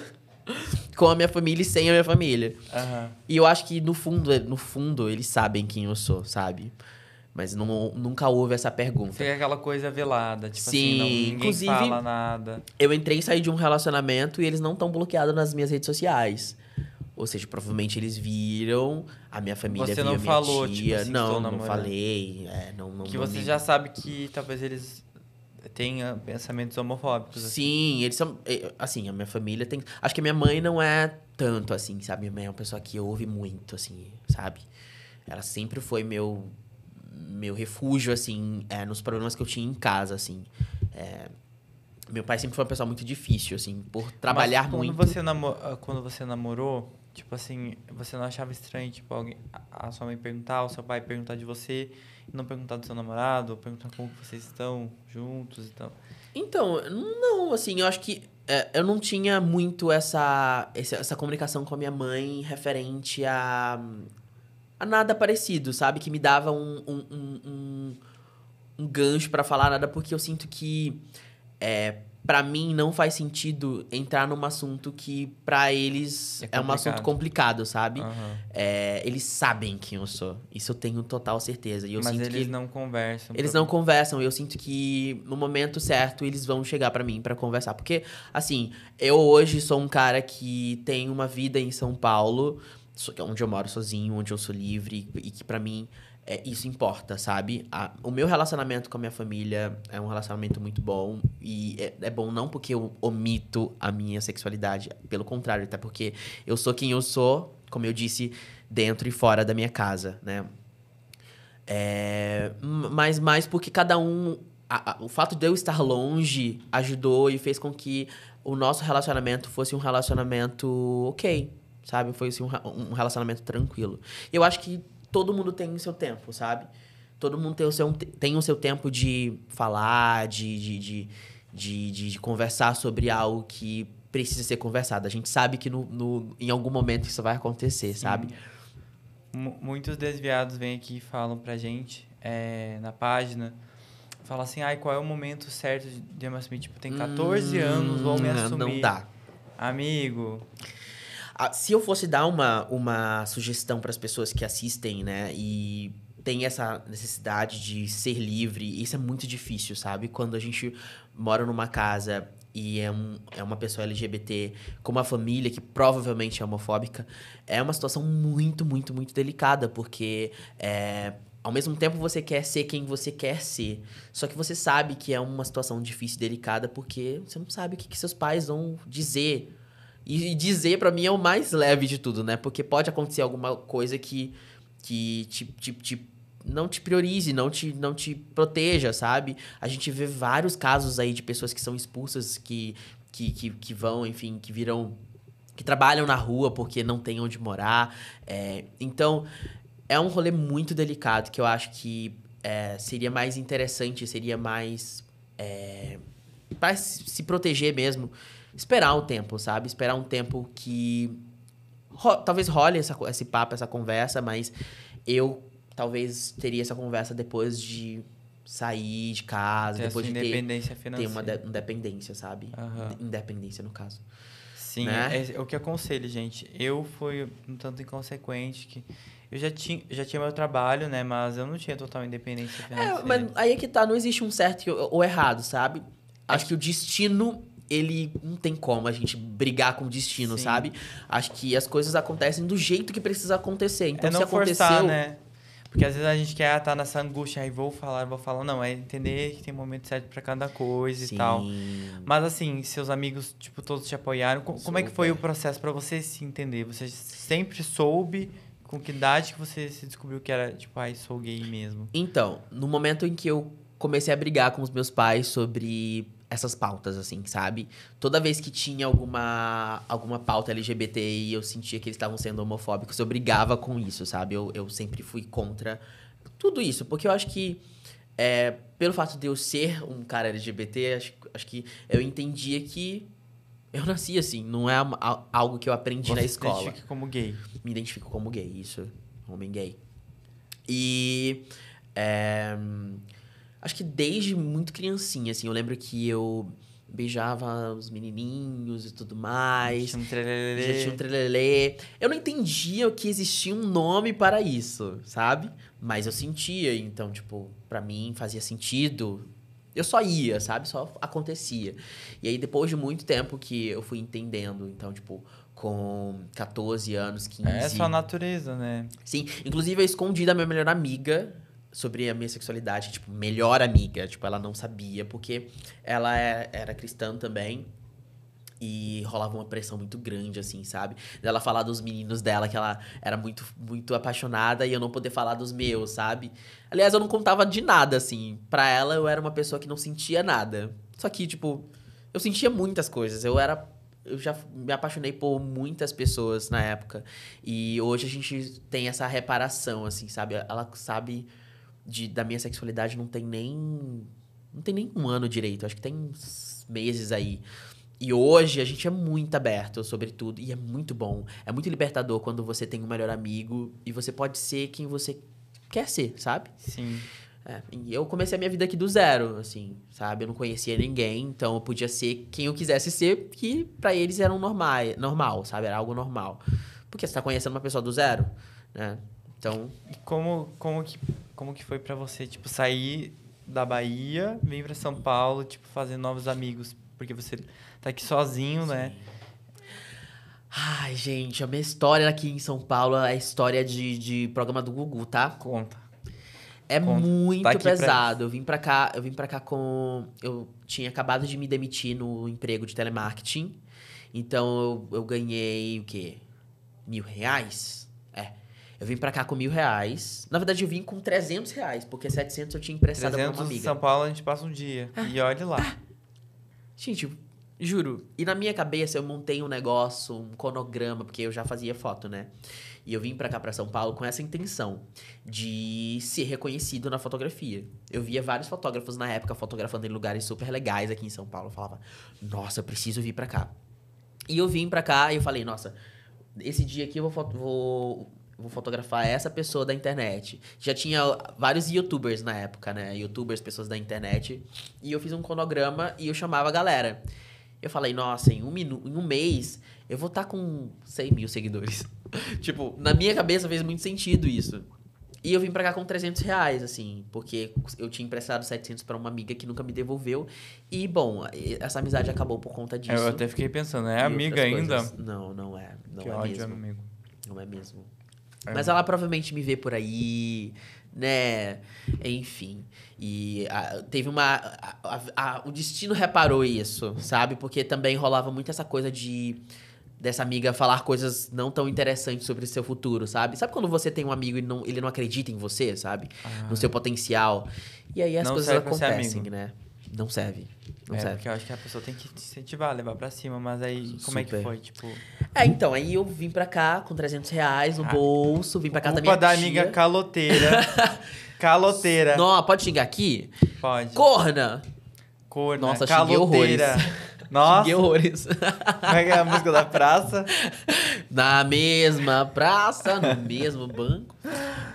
com a minha família e sem a minha família. Uhum. E eu acho que no fundo, é, no fundo, eles sabem quem eu sou, sabe? Mas não, nunca houve essa pergunta. Tem aquela coisa velada, tipo assim, Sim, assim, não, ninguém inclusive, fala nada. Eu entrei e saí de um relacionamento e eles não estão bloqueados nas minhas redes sociais. Ou seja, provavelmente eles viram, a minha família você viu, não falou, tia. Tipo assim, não, não falei. É, não, não, que não você já sabe que talvez eles tenham pensamentos homofóbicos. Assim. Sim, eles são. É, assim, a minha família tem. Acho que a minha mãe não é tanto assim, sabe? Minha mãe é uma pessoa que ouve muito, assim, sabe? Ela sempre foi meu meu refúgio, assim, é, nos problemas que eu tinha em casa, assim. É, meu pai sempre foi uma pessoa muito difícil, assim, por trabalhar Mas quando muito. Você ah, quando você namorou, tipo assim, você não achava estranho, tipo, alguém, a sua mãe perguntar, o seu pai perguntar de você, e não perguntar do seu namorado, perguntar como vocês estão juntos e então. tal? Então, não, assim, eu acho que é, eu não tinha muito essa, essa comunicação com a minha mãe referente a a nada parecido, sabe? Que me dava um, um, um, um, um gancho para falar nada, porque eu sinto que é, para mim não faz sentido entrar num assunto que para eles é, é, um assunto complicado, sabe? Uhum. É, eles sabem quem eu sou. Isso eu tenho total certeza. E eu Mas sinto eles que não conversam. Eles não conversam. E eu sinto que no momento certo eles vão chegar para mim para conversar. Porque, assim, eu hoje sou um cara que tem uma vida em São Paulo, é onde eu moro sozinho, onde eu sou livre e que para mim é, isso importa, sabe? A, o meu relacionamento com a minha família é um relacionamento muito bom. E é, é, bom não porque eu omito a minha sexualidade, pelo contrário, até porque eu sou quem eu sou, como eu disse, dentro e fora da minha casa, né? É, mas mais porque cada um. A, a, o fato de eu estar longe ajudou e fez com que o nosso relacionamento fosse um relacionamento ok, sabe? Foi assim, um, um relacionamento tranquilo. Eu acho que todo mundo tem o seu tempo, sabe? Todo mundo tem o seu, tem o seu tempo de falar, de, de, de, de, de, de conversar sobre algo que precisa ser conversado. A gente sabe que no, no em algum momento isso vai acontecer, Sim. sabe? M muitos desviados vêm aqui e falam pra gente é, na página. Fala assim, ai, qual é o momento certo de eu me assumir? Tipo, tem 14 hum, anos, vou me assumir. Não dá. Amigo, se eu fosse dar uma, uma sugestão para as pessoas que assistem, né, e tem essa necessidade de ser livre, isso é muito difícil, sabe? Quando a gente mora numa casa e é, um, é uma pessoa LGBT com uma família que provavelmente é homofóbica, é uma situação muito, muito, muito delicada, porque é, ao mesmo tempo você quer ser quem você quer ser, só que você sabe que é uma situação difícil e delicada porque você não sabe o que, que seus pais vão dizer e, dizer para mim é o mais leve de tudo, né? Porque pode acontecer alguma coisa que, que te, te, te não te priorize, não te, não te proteja, sabe? A gente vê vários casos aí de pessoas que são expulsas, que, que, que, que vão, enfim, que viram. que trabalham na rua porque não tem onde morar. É, então, é um rolê muito delicado que eu acho que é, seria mais interessante, seria mais. É, para se proteger mesmo esperar um tempo, sabe? Esperar um tempo que. Ro talvez role essa, esse papo, essa conversa, mas eu talvez teria essa conversa depois de sair de casa, ter depois de independência ter, financeira. ter uma de, independência, sabe? Uhum. Independência, no caso. Sim, né? é, é o que aconselho, gente. Eu fui um tanto inconsequente que eu já tinha, já tinha meu trabalho, né? Mas eu não tinha total independência é, financeira. É, mas aí é que tá, não existe um certo ou errado, sabe? É Acho é. que o destino ele não tem como a gente brigar com o destino, Sim. sabe? Acho que as coisas acontecem do jeito que precisa acontecer. Então, é não se aconteceu... Forçar, né? Porque às vezes a gente quer estar ah, tá nessa angústia, aí vou falar, vou falar. Não, é entender que tem momento certo para cada coisa Sim. e tal. Mas assim, seus amigos, tipo, todos te apoiaram. Como Super. é que foi o processo para você se entender? Você sempre soube com que idade que você se descobriu que era, tipo, ai, sou gay mesmo? Então, no momento em que eu comecei a brigar com os meus pais sobre essas pautas, assim, sabe? Toda vez que tinha alguma, alguma pauta e eu sentia que eles estavam sendo homofóbicos, eu brigava com isso, sabe? Eu, eu sempre fui contra tudo isso, porque eu acho que, é, pelo fato de eu ser um cara LGBT, acho, acho que eu entendia que eu nasci assim, não é algo que eu aprendi Você na escola. Me identifico como gay. Me identifico como gay, isso. Homem gay. E. É, Acho que desde muito criancinha, assim. Eu lembro que eu beijava os menininhos e tudo mais. Tinha um trelelê. tinha um trelelê. Eu não entendia que existia um nome para isso, sabe? Mas eu sentia, então, tipo, para mim fazia sentido. Eu só ia, sabe? Só acontecia. E aí, depois de muito tempo que eu fui entendendo, então, tipo, com 14 anos, 15... É só a natureza, né? Sim. Inclusive, eu escondi da minha melhor amiga sobre a minha sexualidade, tipo, melhor amiga. Tipo, ela não sabia, porque ela é, era cristã também. E rolava uma pressão muito grande, assim, sabe? Dela falar dos meninos dela, que ela era muito, muito apaixonada e eu não poder falar dos meus, sabe? Aliás, eu não contava de nada, assim. Pra ela, eu era uma pessoa que não sentia nada. Só que, tipo, eu sentia muitas coisas. Eu era. Eu já me apaixonei por muitas pessoas na época. E hoje a gente tem essa reparação, assim, sabe? Ela sabe de, da minha sexualidade não tem nem. Não tem nem um ano direito, acho que tem meses aí. E hoje a gente é muito aberto sobre tudo e é muito bom. É muito libertador quando você tem um melhor amigo e você pode ser quem você quer ser, sabe? Sim. É, e eu comecei a minha vida aqui do zero, assim, sabe? Eu não conhecia ninguém, então eu podia ser quem eu quisesse ser, que para eles era um normal, normal, sabe? Era algo normal. Porque você tá conhecendo uma pessoa do zero, né? Então... E como, como, que, como que foi para você, tipo, sair da Bahia, vir para São Paulo, tipo, fazer novos amigos? Porque você tá aqui sozinho, né? Sim. né? Ai, gente, a minha história aqui em São Paulo é a história de, de programa do Gugu, tá? Conta. É Conta. Tá muito tá pesado. Pra... Eu vim para cá, eu vim para cá com eu tinha acabado de me demitir no emprego de telemarketing. Então eu, eu ganhei o quê? Mil reais? É. Eu vim para cá com mil reais. Na verdade, eu vim com 300 reais, porque 700 eu tinha emprestado pra uma amiga. em São Paulo, a gente passa um dia. Ah, e olha lá. Ah. Gente, juro. E na minha cabeça, eu montei um negócio, um cronograma, porque eu já fazia foto, né? E eu vim para cá, para São Paulo, com essa intenção de ser reconhecido na fotografia. Eu via vários fotógrafos na época fotografando em lugares super legais aqui em São Paulo. Eu falava, nossa, eu preciso vir para cá. E eu vim para cá e eu falei, nossa, esse dia aqui eu vou, vou vou fotografar essa pessoa da internet. Já tinha vários youtubers na época, né? Youtubers, pessoas da internet. E eu fiz um cronograma e eu chamava a galera. Eu falei, nossa, em um, minu em um mês eu vou estar tá com 100 mil seguidores. tipo, na minha cabeça fez muito sentido isso. E eu vim pra cá com 300 reais, assim, porque eu tinha emprestado 700 para uma amiga que nunca me devolveu. E, bom, essa amizade acabou por conta é, disso. Eu até fiquei pensando, né? é amiga ainda? Não, não é. Não que é ódio, mesmo. Amigo. Não é mesmo. É. Mas ela provavelmente me vê por aí, né? Enfim. E a, ah, teve uma. A, a, o destino reparou isso, sabe? Porque também rolava muito essa coisa de. Dessa amiga falar coisas não tão interessantes sobre seu futuro, sabe? Sabe quando você tem um amigo e não, ele não acredita em você, sabe? Ah. No seu potencial. E aí as não coisas acontecem, né? Não serve. Não é, porque eu acho que a pessoa tem que te incentivar, levar pra cima, mas aí como é que foi, tipo... É, então, aí eu vim pra cá com 300 reais no ah, bolso, vim pra casa da minha da tia. amiga caloteira. caloteira. Não, pode xingar aqui? Pode. Corna! Corna, Nossa, caloteira. Nossa. Que horrores. Como é que é a música da praça? Na mesma praça, no mesmo banco.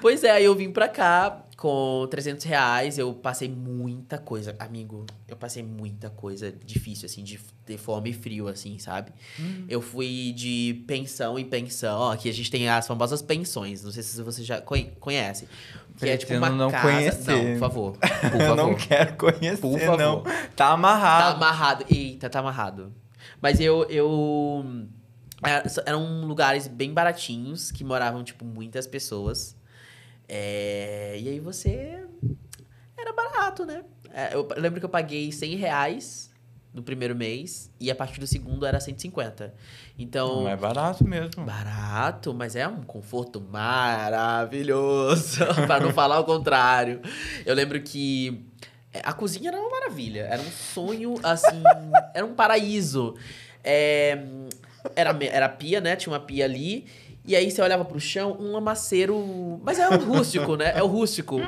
Pois é, aí eu vim pra cá com 300 reais eu passei muita coisa, amigo. Eu passei muita coisa difícil, assim, de ter fome e frio, assim, sabe? Uhum. Eu fui de pensão em pensão. Ó, aqui a gente tem as famosas pensões. Não sei se você já conhece. Que é tipo uma não casa... Conhecer. Não, por favor. Por favor. eu não quero conhecer, por favor. não. Tá amarrado. Tá amarrado. Eita, tá amarrado. Mas eu... eu... É, eram lugares bem baratinhos, que moravam, tipo, muitas pessoas. É, e aí você. Era barato, né? É, eu lembro que eu paguei 100 reais no primeiro mês e a partir do segundo era 150. Então. Não é barato mesmo. Barato, mas é um conforto maravilhoso. para não falar o contrário. Eu lembro que. É, a cozinha era uma maravilha. Era um sonho, assim. era um paraíso. É, era, era pia, né? Tinha uma pia ali. E aí você olhava pro chão, um lamaceiro. Mas é o rústico, né? É o rústico.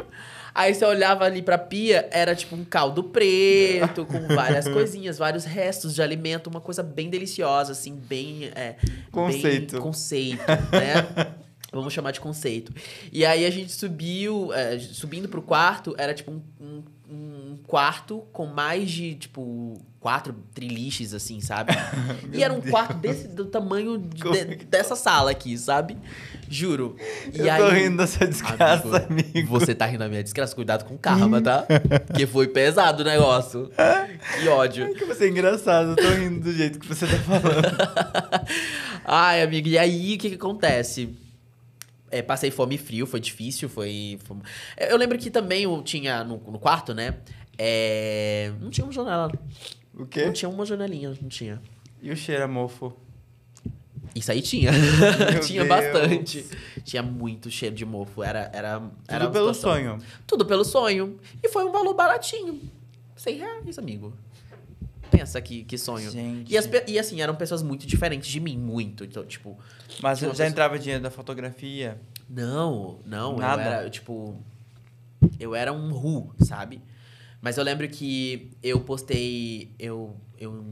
Aí você olhava ali pra pia, era tipo um caldo preto, com várias coisinhas, vários restos de alimento, uma coisa bem deliciosa, assim, bem. É, conceito. Bem conceito, né? Vamos chamar de conceito. E aí a gente subiu, é, subindo pro quarto, era tipo um, um um quarto com mais de, tipo, quatro triliches, assim, sabe? e era um Deus. quarto desse, do tamanho de, é dessa tá? sala aqui, sabe? Juro. E Eu aí, tô rindo dessa desgraça, amigo, amigo, Você tá rindo da minha desgraça, cuidado com karma, tá? Porque foi pesado o negócio. que ódio. Ai, que você é engraçado, eu tô rindo do jeito que você tá falando. Ai, amigo, e aí o que, que acontece? É, passei fome e frio, foi difícil, foi, foi... Eu lembro que também eu tinha no, no quarto, né? É... Não tinha uma janela. O quê? Não tinha uma janelinha, não tinha. E o cheiro mofo? Isso aí tinha. tinha Deus. bastante. Tinha muito cheiro de mofo. Era, era, Tudo era pelo situação. sonho. Tudo pelo sonho. E foi um valor baratinho. 100 reais, amigo. Pensa que, que sonho. Gente. E, as, e assim, eram pessoas muito diferentes de mim, muito. Então, tipo. Mas já pessoa... entrava dinheiro da fotografia? Não, não. Nada. Eu era, tipo. Eu era um Ru, sabe? Mas eu lembro que eu postei. Eu. eu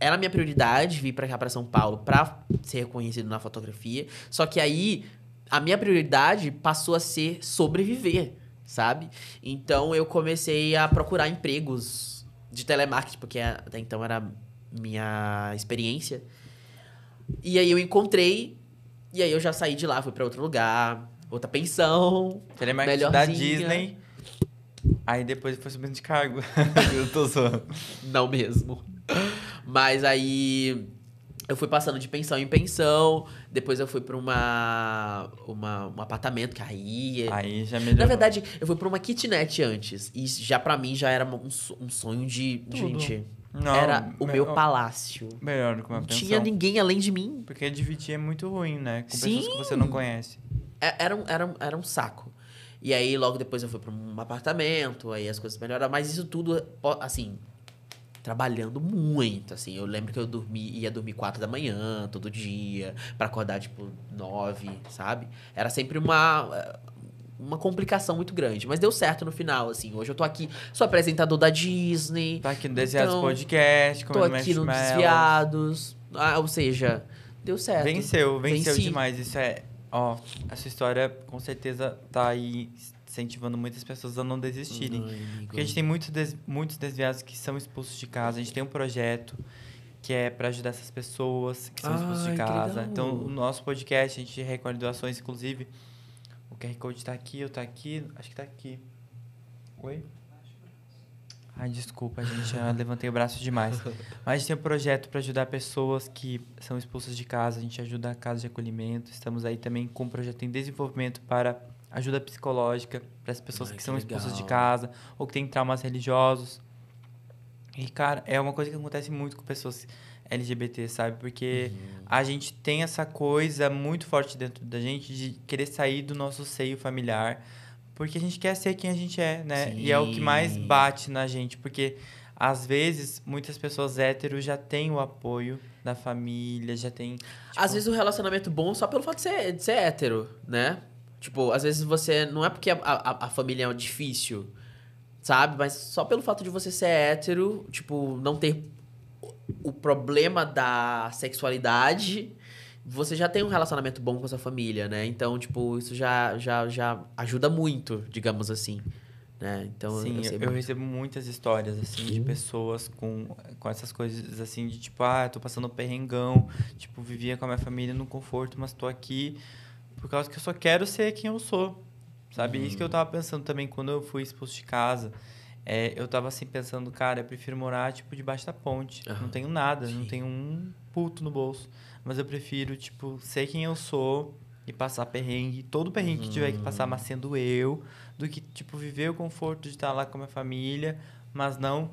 era a minha prioridade vir para cá, para São Paulo, para ser reconhecido na fotografia. Só que aí, a minha prioridade passou a ser sobreviver, sabe? Então, eu comecei a procurar empregos de telemarketing, porque até então era minha experiência. E aí, eu encontrei. E aí, eu já saí de lá, fui para outro lugar, outra pensão. Telemarketing da Disney Aí depois foi subindo de cargo. eu tô zoando. Não mesmo. Mas aí eu fui passando de pensão em pensão, depois eu fui pra uma, uma um apartamento que aí é Aí já melhorou. Na verdade, eu fui pra uma kitnet antes e já para mim já era um, um sonho de Tudo. gente. Não, era o meu palácio. Melhor do que uma não pensão. Tinha ninguém além de mim. Porque dividir é muito ruim, né? Com Sim. pessoas que você não conhece. É, era um, era, um, era um saco. E aí, logo depois, eu fui para um apartamento, aí as coisas melhoraram. Mas isso tudo, assim, trabalhando muito, assim. Eu lembro que eu dormi, ia dormir quatro da manhã, todo dia, para acordar, tipo, nove, sabe? Era sempre uma, eh, uma complicação muito grande. Mas deu certo no final, assim. Hoje eu tô aqui, sou apresentador da Disney. Tá aqui no Desviados então, Podcast, Tô é aqui no Desviados. Ah, ou seja, deu certo. Venceu, venceu Venci. demais. Isso é Ó, oh, essa história com certeza tá aí incentivando muitas pessoas a não desistirem. Não, porque a gente tem muitos, des, muitos desviados que são expulsos de casa. A gente tem um projeto que é para ajudar essas pessoas que são expulsas de casa. Então, o nosso podcast, a gente recolhe doações, inclusive. O QR Code está aqui, eu tá aqui, acho que está aqui. Oi? Ai, desculpa, gente, eu levantei o braço demais. Mas a gente tem um projeto para ajudar pessoas que são expulsas de casa, a gente ajuda a casa de acolhimento. Estamos aí também com um projeto em desenvolvimento para ajuda psicológica para as pessoas Ai, que, que, são legal. expulsas de casa ou que têm traumas religiosos. E, cara, é uma coisa que acontece muito com pessoas LGBT, sabe? Porque uhum. a gente tem essa coisa muito forte dentro da gente de querer sair do nosso seio familiar porque a gente quer ser quem a gente é, né? Sim. E é o que mais bate na gente, porque às vezes muitas pessoas héteros já têm o apoio da família, já tem. Tipo... Às vezes o um relacionamento bom só pelo fato de ser, de ser hétero, né? Tipo, às vezes você. Não é porque a, a, a família é difícil, sabe? Mas só pelo fato de você ser hétero, tipo, não ter o problema da sexualidade você já tem um relacionamento bom com a sua família, né? Então, tipo, isso já, já, já ajuda muito, digamos assim. Né? Então, Sim, eu, eu, eu recebo muitas histórias, assim, Sim. de uhum. pessoas com, com essas coisas, assim, de tipo, ah, tô passando perrengão, tipo, vivia com a minha família no conforto, mas tô aqui por causa que eu só quero ser quem eu sou, sabe? Hum. Isso que eu uhum. tava pensando também quando eu fui expulso de casa. É, eu tava assim pensando, cara, eu prefiro morar, tipo, debaixo da ponte. Uhum. Não tenho nada, Sim. não tenho um puto no bolso. Mas eu prefiro, tipo, ser quem eu sou e passar perrengue, todo perrengue que tiver que passar, uhum. mas sendo eu, do que, tipo, viver o conforto de estar lá com a minha família, mas não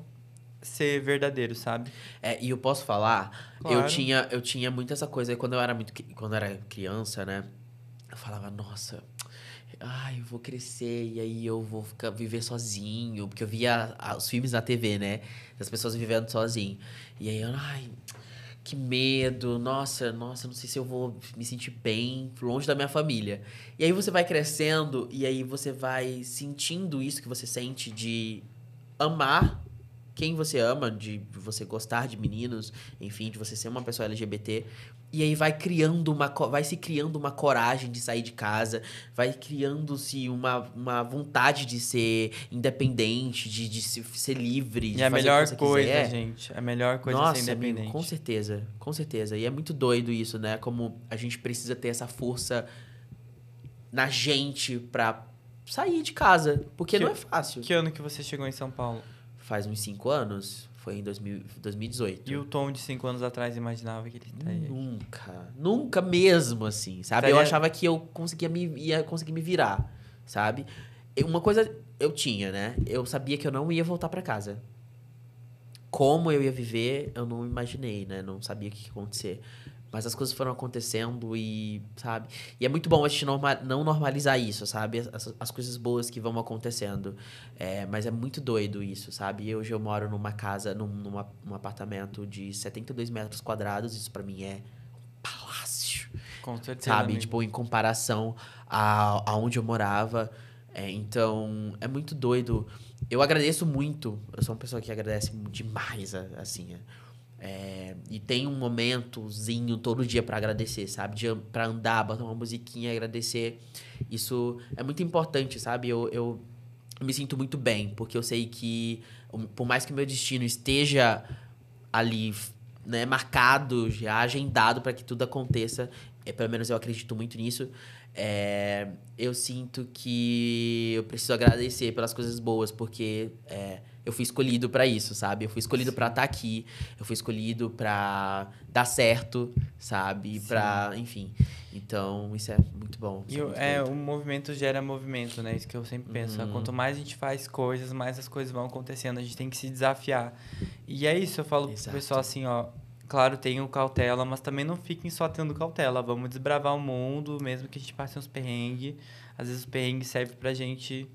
ser verdadeiro, sabe? É, e eu posso falar, claro. eu tinha eu tinha muito essa coisa quando eu era muito quando eu era criança, né? Eu falava, nossa, ai, eu vou crescer e aí eu vou ficar viver sozinho, porque eu via os filmes na TV, né? As pessoas vivendo sozinho. E aí eu, ai, que medo, nossa, nossa, não sei se eu vou me sentir bem longe da minha família. E aí você vai crescendo e aí você vai sentindo isso que você sente de amar quem você ama, de você gostar de meninos, enfim, de você ser uma pessoa LGBT, e aí vai criando uma vai se criando uma coragem de sair de casa, vai criando-se uma, uma vontade de ser independente, de, de se, ser livre. E é a melhor coisa, quiser. gente. A melhor coisa é Nossa, ser independente. Amigo, com certeza, com certeza. E é muito doido isso, né? Como a gente precisa ter essa força na gente pra sair de casa. Porque que, não é fácil. Que ano que você chegou em São Paulo? Faz uns cinco anos. Foi em 2000, 2018. E o Tom de cinco anos atrás imaginava que ele estaria tá Nunca. Aqui. Nunca mesmo, assim, sabe? Eu achava que eu conseguia me, ia conseguir me virar, sabe? Uma coisa eu tinha, né? Eu sabia que eu não ia voltar para casa. Como eu ia viver, eu não imaginei, né? Não sabia o que ia acontecer. Mas as coisas foram acontecendo e, sabe? E é muito bom a gente norma não normalizar isso, sabe? As, as, coisas boas que vão acontecendo. É, mas é muito doido isso, sabe? Hoje eu moro numa casa, num, numa, num apartamento de 72 metros quadrados. Isso para mim é um palácio. Com certeza. Sabe? Amigo. Tipo, em comparação a, a onde eu morava. É, então, é muito doido. Eu agradeço muito. Eu sou uma pessoa que agradece demais, assim. É é, e tem um momentozinho todo dia para agradecer, sabe? para andar, botar uma musiquinha, agradecer. Isso é muito importante, sabe? Eu, eu me sinto muito bem, porque eu sei que, por mais que o meu destino esteja ali, né, marcado, já agendado para que tudo aconteça, é, pelo menos eu acredito muito nisso, é, eu sinto que eu preciso agradecer pelas coisas boas, porque. É, eu fui escolhido para isso, sabe? Eu fui escolhido para estar tá aqui, eu fui escolhido para dar certo, sabe? Para, enfim. Então, isso é muito bom. E é, é o movimento gera movimento, né? Isso que eu sempre penso. Né? Uhum. Quanto mais a gente faz coisas, mais as coisas vão acontecendo. A gente tem que se desafiar. E é isso, eu falo Exato. pro pessoal assim, ó, claro, tenham cautela, mas também não fiquem só tendo cautela. Vamos desbravar o mundo, mesmo que a gente passe uns perrengues. Às vezes os perrengues servem pra gente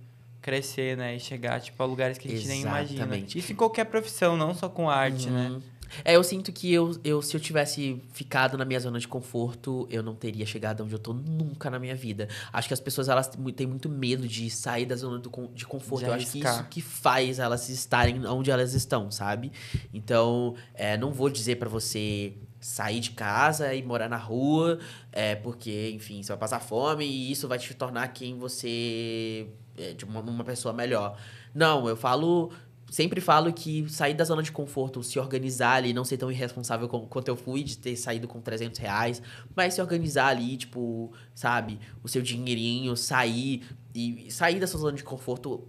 crescer, né? E chegar, tipo, a lugares que a gente Exatamente. nem imagina. Isso em qualquer profissão, não só com arte, né? uhum. né? É, eu sinto que eu, eu, se eu tivesse ficado na minha zona de conforto, eu não teria chegado onde eu tô nunca na minha vida. Acho que as pessoas, elas têm muito medo de sair da zona do, de conforto. De eu acho que isso que faz elas estarem onde elas estão, sabe? Então, é, não vou dizer para você sair de casa e morar na rua, é, porque, enfim, você vai passar fome e isso vai te tornar quem você é, de uma, uma pessoa melhor. Não, eu falo sempre falo que sair da zona de conforto, se organizar ali, não ser tão irresponsável quanto eu fui de ter saído com 300 reais, mas se organizar ali, tipo, sabe, o seu dinheirinho, sair e sair da sua zona de conforto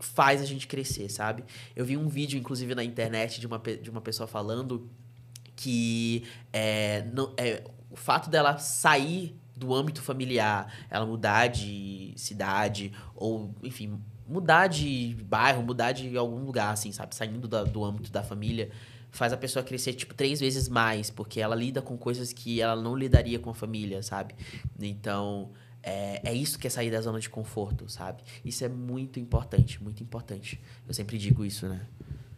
faz a gente crescer, sabe? Eu vi um vídeo, inclusive, na internet de uma, de uma pessoa falando que é, não, é, o fato dela sair do âmbito familiar, ela mudar de cidade, ou, enfim, mudar de bairro, mudar de algum lugar, assim, sabe? Saindo da, do âmbito da família, faz a pessoa crescer, tipo, três vezes mais, porque ela lida com coisas que ela não lidaria com a família, sabe? Então. É, é isso que é sair da zona de conforto, sabe? Isso é muito importante, muito importante. Eu sempre digo isso, né?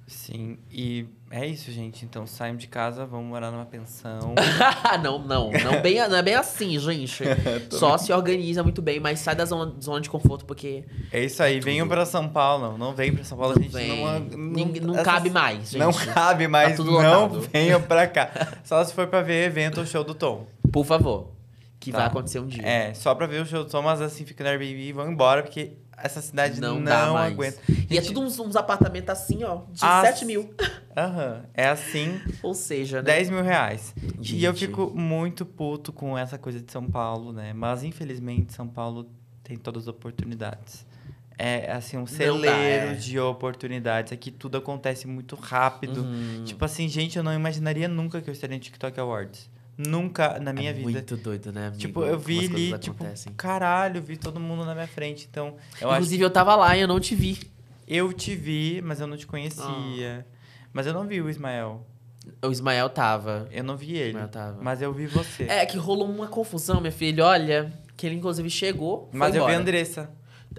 Sim, e é isso, gente. Então saem de casa, vamos morar numa pensão. não, não, não, bem, não é bem assim, gente. É, só se organiza muito bem, mas sai da zona, zona de conforto, porque. É isso aí, é Tudo. venham pra São Paulo. Não vem pra São Paulo, não a gente vem. não. Não, não essas... cabe mais, gente. Não tá cabe mais, tá não venham pra cá. Só se for pra ver evento ou show do Tom. Por favor. Que tá. vai acontecer um dia. É, só pra ver o show do Tom, mas assim, fica na Airbnb e vão embora, porque essa cidade não, não aguenta. Gente, e é tudo uns, uns apartamentos assim, ó, de as... 7 mil. Aham, uhum, é assim. Ou seja, né? 10 mil reais. Gente. E eu fico muito puto com essa coisa de São Paulo, né? Mas, infelizmente, São Paulo tem todas as oportunidades. É, assim, um celeiro dá, é. de oportunidades. Aqui tudo acontece muito rápido. Uhum. Tipo assim, gente, eu não imaginaria nunca que eu estaria no TikTok Awards. Nunca na minha é vida. Muito doido, né? Amigo? Tipo, eu vi ali, tipo, caralho, vi todo mundo na minha frente. Então, eu Inclusive, eu tava lá e eu não te vi. Eu te vi, mas eu não te conhecia. Ah. Mas eu não vi o Ismael. O Ismael tava. Eu não vi ele. Ismael tava. Mas eu vi você. É, que rolou uma confusão, minha filha. Olha, que ele inclusive chegou. mas eu embora. vi a Andressa.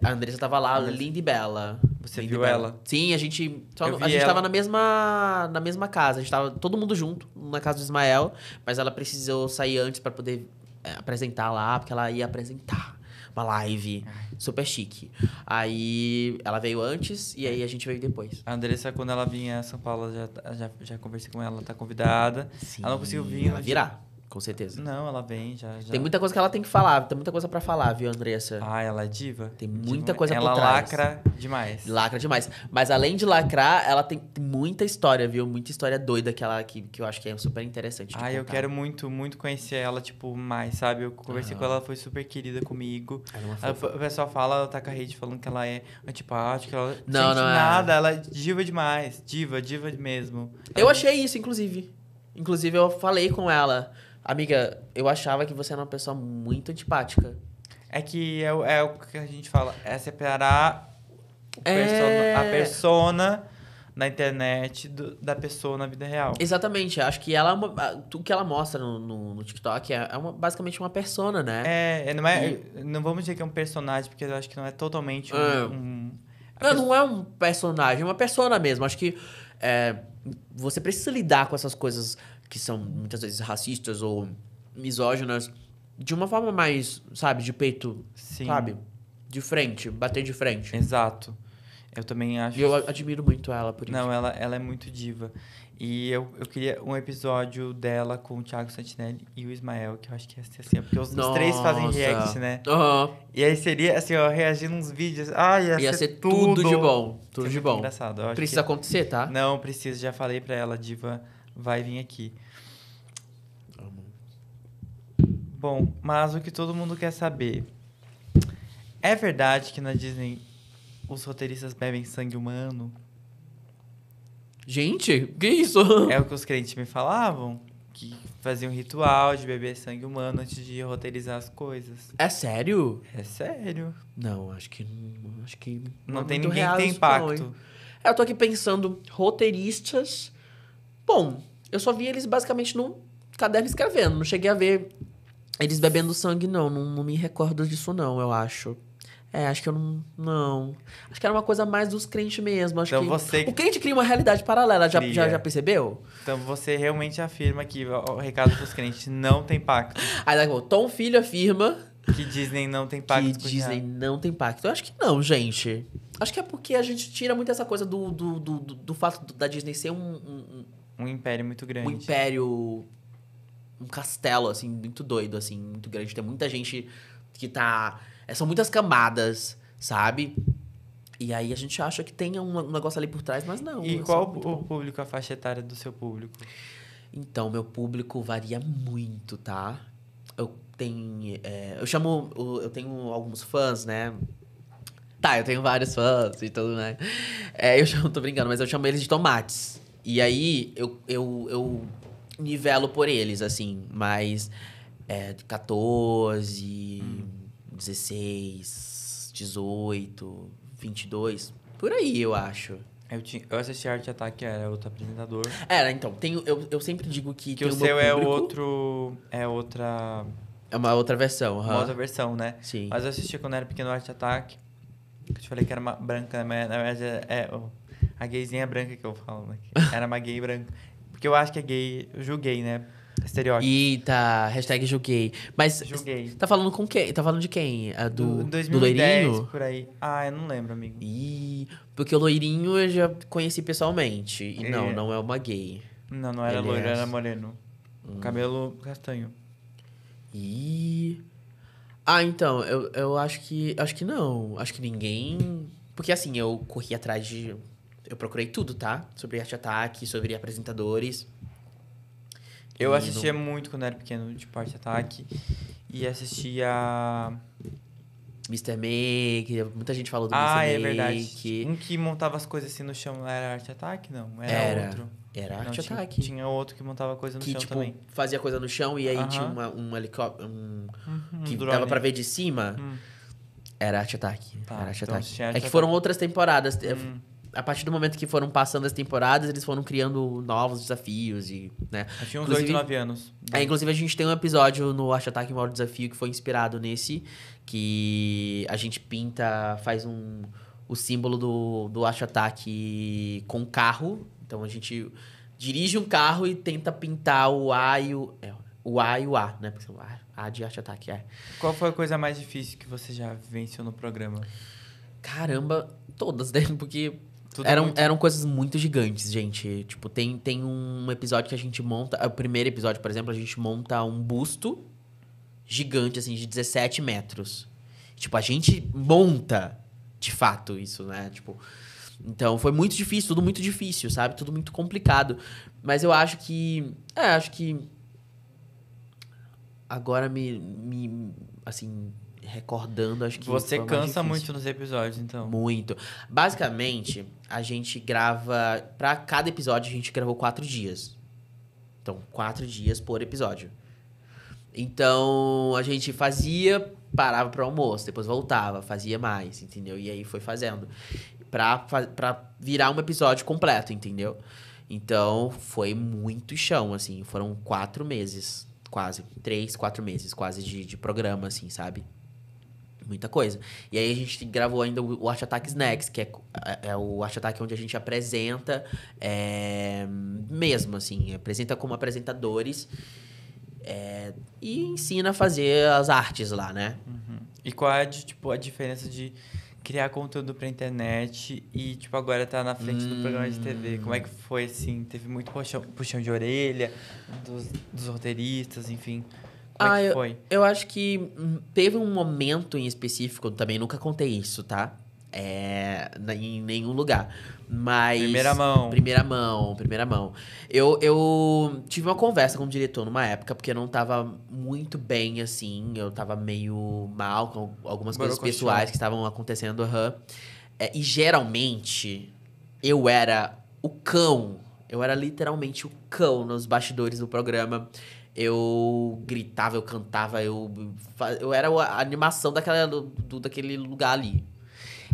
A Andressa tava lá, Andressa. linda e bela. Você viu ela? Sim, a gente. Só, a gente ela. tava na mesma, na mesma casa. A gente tava todo mundo junto na casa do Ismael. Mas ela precisou sair antes para poder é, apresentar lá, porque ela ia apresentar uma live super chique. Aí ela veio antes e aí a gente veio depois. A Andressa, quando ela vinha a São Paulo, já, tá, já, já conversei com ela, ela tá convidada. Sim, ela não conseguiu vir. Ela né? virá. Com certeza. Não, ela vem já, já. Tem muita coisa que ela tem que falar, tem muita coisa para falar, viu, Andressa? Ah, ela é diva. Tem muita diva. coisa ela por trás. Ela lacra demais. Lacra demais. Mas além de lacrar, ela tem muita história, viu? Muita história doida que ela que, que eu acho que é super interessante. Ah, eu quero muito, muito conhecer ela, tipo, mais, sabe? Eu conversei uhum. com ela, ela foi super querida comigo. Ela, é o pessoal fala, ela tá com a rede falando que ela é antipática, ela não, não é. nada, ela é diva demais, diva, diva mesmo. Eu achei isso, inclusive. Inclusive eu falei com ela Amiga, eu achava que você era uma pessoa muito antipática. É que é, é o que a gente fala, é separar é... Persona, a persona na internet do, da pessoa na vida real. Exatamente. Acho que ela é tudo que ela mostra no, no, no TikTok é, é uma, basicamente uma persona, né? É, é, não é. E... Não vamos dizer que é um personagem, porque eu acho que não é totalmente um. É. um não, não é um personagem, é uma persona mesmo. Acho que é, você precisa lidar com essas coisas que são muitas vezes racistas ou misóginas, de uma forma mais, sabe, de peito, Sim. sabe? De frente, bater de frente. Exato. Eu também acho. E eu admiro muito ela por isso. Não, ela, ela é muito diva. E eu, eu queria um episódio dela com o Thiago Santinelli e o Ismael, que eu acho que ia ser assim, porque os, os três fazem react, né? Uhum. E aí seria assim, ó, reagindo uns vídeos. Ah, ia, ia ser, ser tudo. tudo de bom. Tudo de bom. Engraçado. precisa que... acontecer, tá? Não, precisa. Já falei pra ela, diva vai vir aqui. Bom, mas o que todo mundo quer saber. É verdade que na Disney os roteiristas bebem sangue humano? Gente, que isso? É o que os crentes me falavam. Que faziam um ritual de beber sangue humano antes de roteirizar as coisas. É sério? É sério. Não, acho que. Acho que não, não é tem ninguém que tem impacto. É, eu tô aqui pensando, roteiristas Bom, eu só vi eles basicamente num caderno escrevendo. Não cheguei a ver eles bebendo sangue, não. Não, não me recordo disso, não, eu acho. É, acho que eu não. Não. Acho que era uma coisa mais dos crentes mesmo. Acho então que... você. O crente cria uma realidade paralela, já, já, já, percebeu? Então você realmente afirma que o recado dos crentes não tem pacto. Aí daqui Tom Filho afirma. Que Disney não tem pacto. Que Disney não tem pacto. Eu acho que não, gente. Acho que é porque a gente tira muito essa coisa do, do, do, do, do fato da Disney ser um um império muito grande. Um império. Um castelo, assim, muito doido, assim, muito grande. Tem muita gente que tá. É, são muitas camadas, sabe? E aí a gente acha que tem um, negócio ali por trás, mas não. E é qual o público, a faixa etária do seu público? Então, meu público varia muito, tá? Eu tenho. É, eu chamo. Eu tenho alguns fãs, né? Tá, eu tenho vários fãs e tudo, né? É, eu chamo, tô brincando, mas eu chamo eles de tomates. E aí eu, eu, eu nivelo por eles, assim, mas é, 14, hum. 16, 18, 22, por aí eu acho. Eu, tinha, eu assisti Arte Ataque, era outro apresentador. Era, então, tem, eu, eu sempre digo que. Que o seu é outro. É outra. É uma outra versão, uhum. outra versão, né? Sim. Mas eu assisti quando era pequeno Arte Ataque. Eu te falei que era uma branca, né? mas na verdade é. é a gayzinha branca que eu falo, né? Era uma gay branca. Porque eu acho que é gay, eu julguei, né? Estereótipo. Eita, hashtag julguei. Mas. Julguei. Tá falando com quem? Tá falando de quem? A do, do, 2010, do Loirinho? por aí. Ah, eu não lembro, amigo. Ih, porque o Loirinho eu já conheci pessoalmente. E é. não, não é uma gay. Não, não era Ele é loiro, é... era moreno. Hum. Cabelo castanho. Ih. Ah, então, eu, eu acho que. Acho que não. Acho que ninguém. Porque assim, eu corri atrás de eu procurei tudo, tá? Sobre arte ataque, sobre apresentadores. Eu assistia muito quando era pequeno, tipo arte ataque. E assistia. Mr. Make, muita gente falou do ah, Mr. É Make. Ah, é verdade. Um que montava as coisas assim no chão era arte ataque? Não, era, era. outro. Era arte ataque. Tinha, tinha, outro que montava coisa no que, chão tipo, também. fazia coisa no chão e aí uh -huh. tinha uma, um helicóptero. Uhum, um, que um dava pra ver de cima. Hum. Era arte ataque. Tá, era arte então ataque. é que foram outras temporadas. Hum a partir do momento que foram passando as temporadas, eles foram criando novos desafios e, né? Eu tinha uns inclusive, 8, 9 anos. É, inclusive a gente tem um episódio no Acha Ataque Maior Desafio que foi inspirado nesse, que a gente pinta, faz um o símbolo do, do Acha Ataque com carro. Então a gente dirige um carro e tenta pintar o A e o... É, o A e o A, né? Porque o A, a de Acha Ataque, é. Qual foi a coisa mais difícil que você já venceu no programa? Caramba, todas, né? Porque tudo é eram, muito... eram coisas muito gigantes, gente. Tipo, tem, tem um episódio que a gente monta. É o primeiro episódio, por exemplo, a gente monta um busto gigante, assim, de 17 metros. Tipo, a gente monta de fato isso, né? Tipo. Então foi muito difícil, tudo muito difícil, sabe? Tudo muito complicado. Mas eu acho que. É, acho que. Agora me. me assim recordando, acho que. Você cansa muito nos episódios, então. Muito. Basicamente, a gente grava. Para cada episódio, a gente gravou quatro dias. Então, quatro dias por episódio. Então, a gente fazia, parava para almoço, depois voltava, fazia mais, entendeu? E aí foi fazendo. Pra, pra virar um episódio completo, entendeu? Então, foi muito chão, assim. Foram quatro meses, quase. Três, quatro meses, quase, de, de programa, assim, sabe? Muita coisa. E aí a gente gravou ainda o Art Attack Snacks, que é, é, é o Art Attack onde a gente apresenta é, mesmo, assim, apresenta como apresentadores é, e ensina a fazer as artes lá, né? Uhum. E qual é tipo, a diferença de criar conteúdo pra internet e, tipo, agora tá na frente hum. do programa de TV? Hum. Como é que foi, assim? Teve muito puxão, puxão de orelha dos, dos roteiristas, enfim. Como ah, é que ah, foi? Eu, eu acho que hum, teve um momento em específico, também nunca contei isso, tá? É, em nenhum lugar. Mas. Primeira mão. Primeira mão, primeira mão. Eu, eu tive uma conversa com o diretor numa época, porque eu não tava muito bem assim. Eu tava meio mal com algumas Bora coisas continuar. pessoais que estavam acontecendo. Uhum. É, e geralmente eu era o cão. Eu era literalmente o cão nos bastidores do programa eu gritava, eu cantava, eu, eu era a animação daquela, do, daquele lugar ali.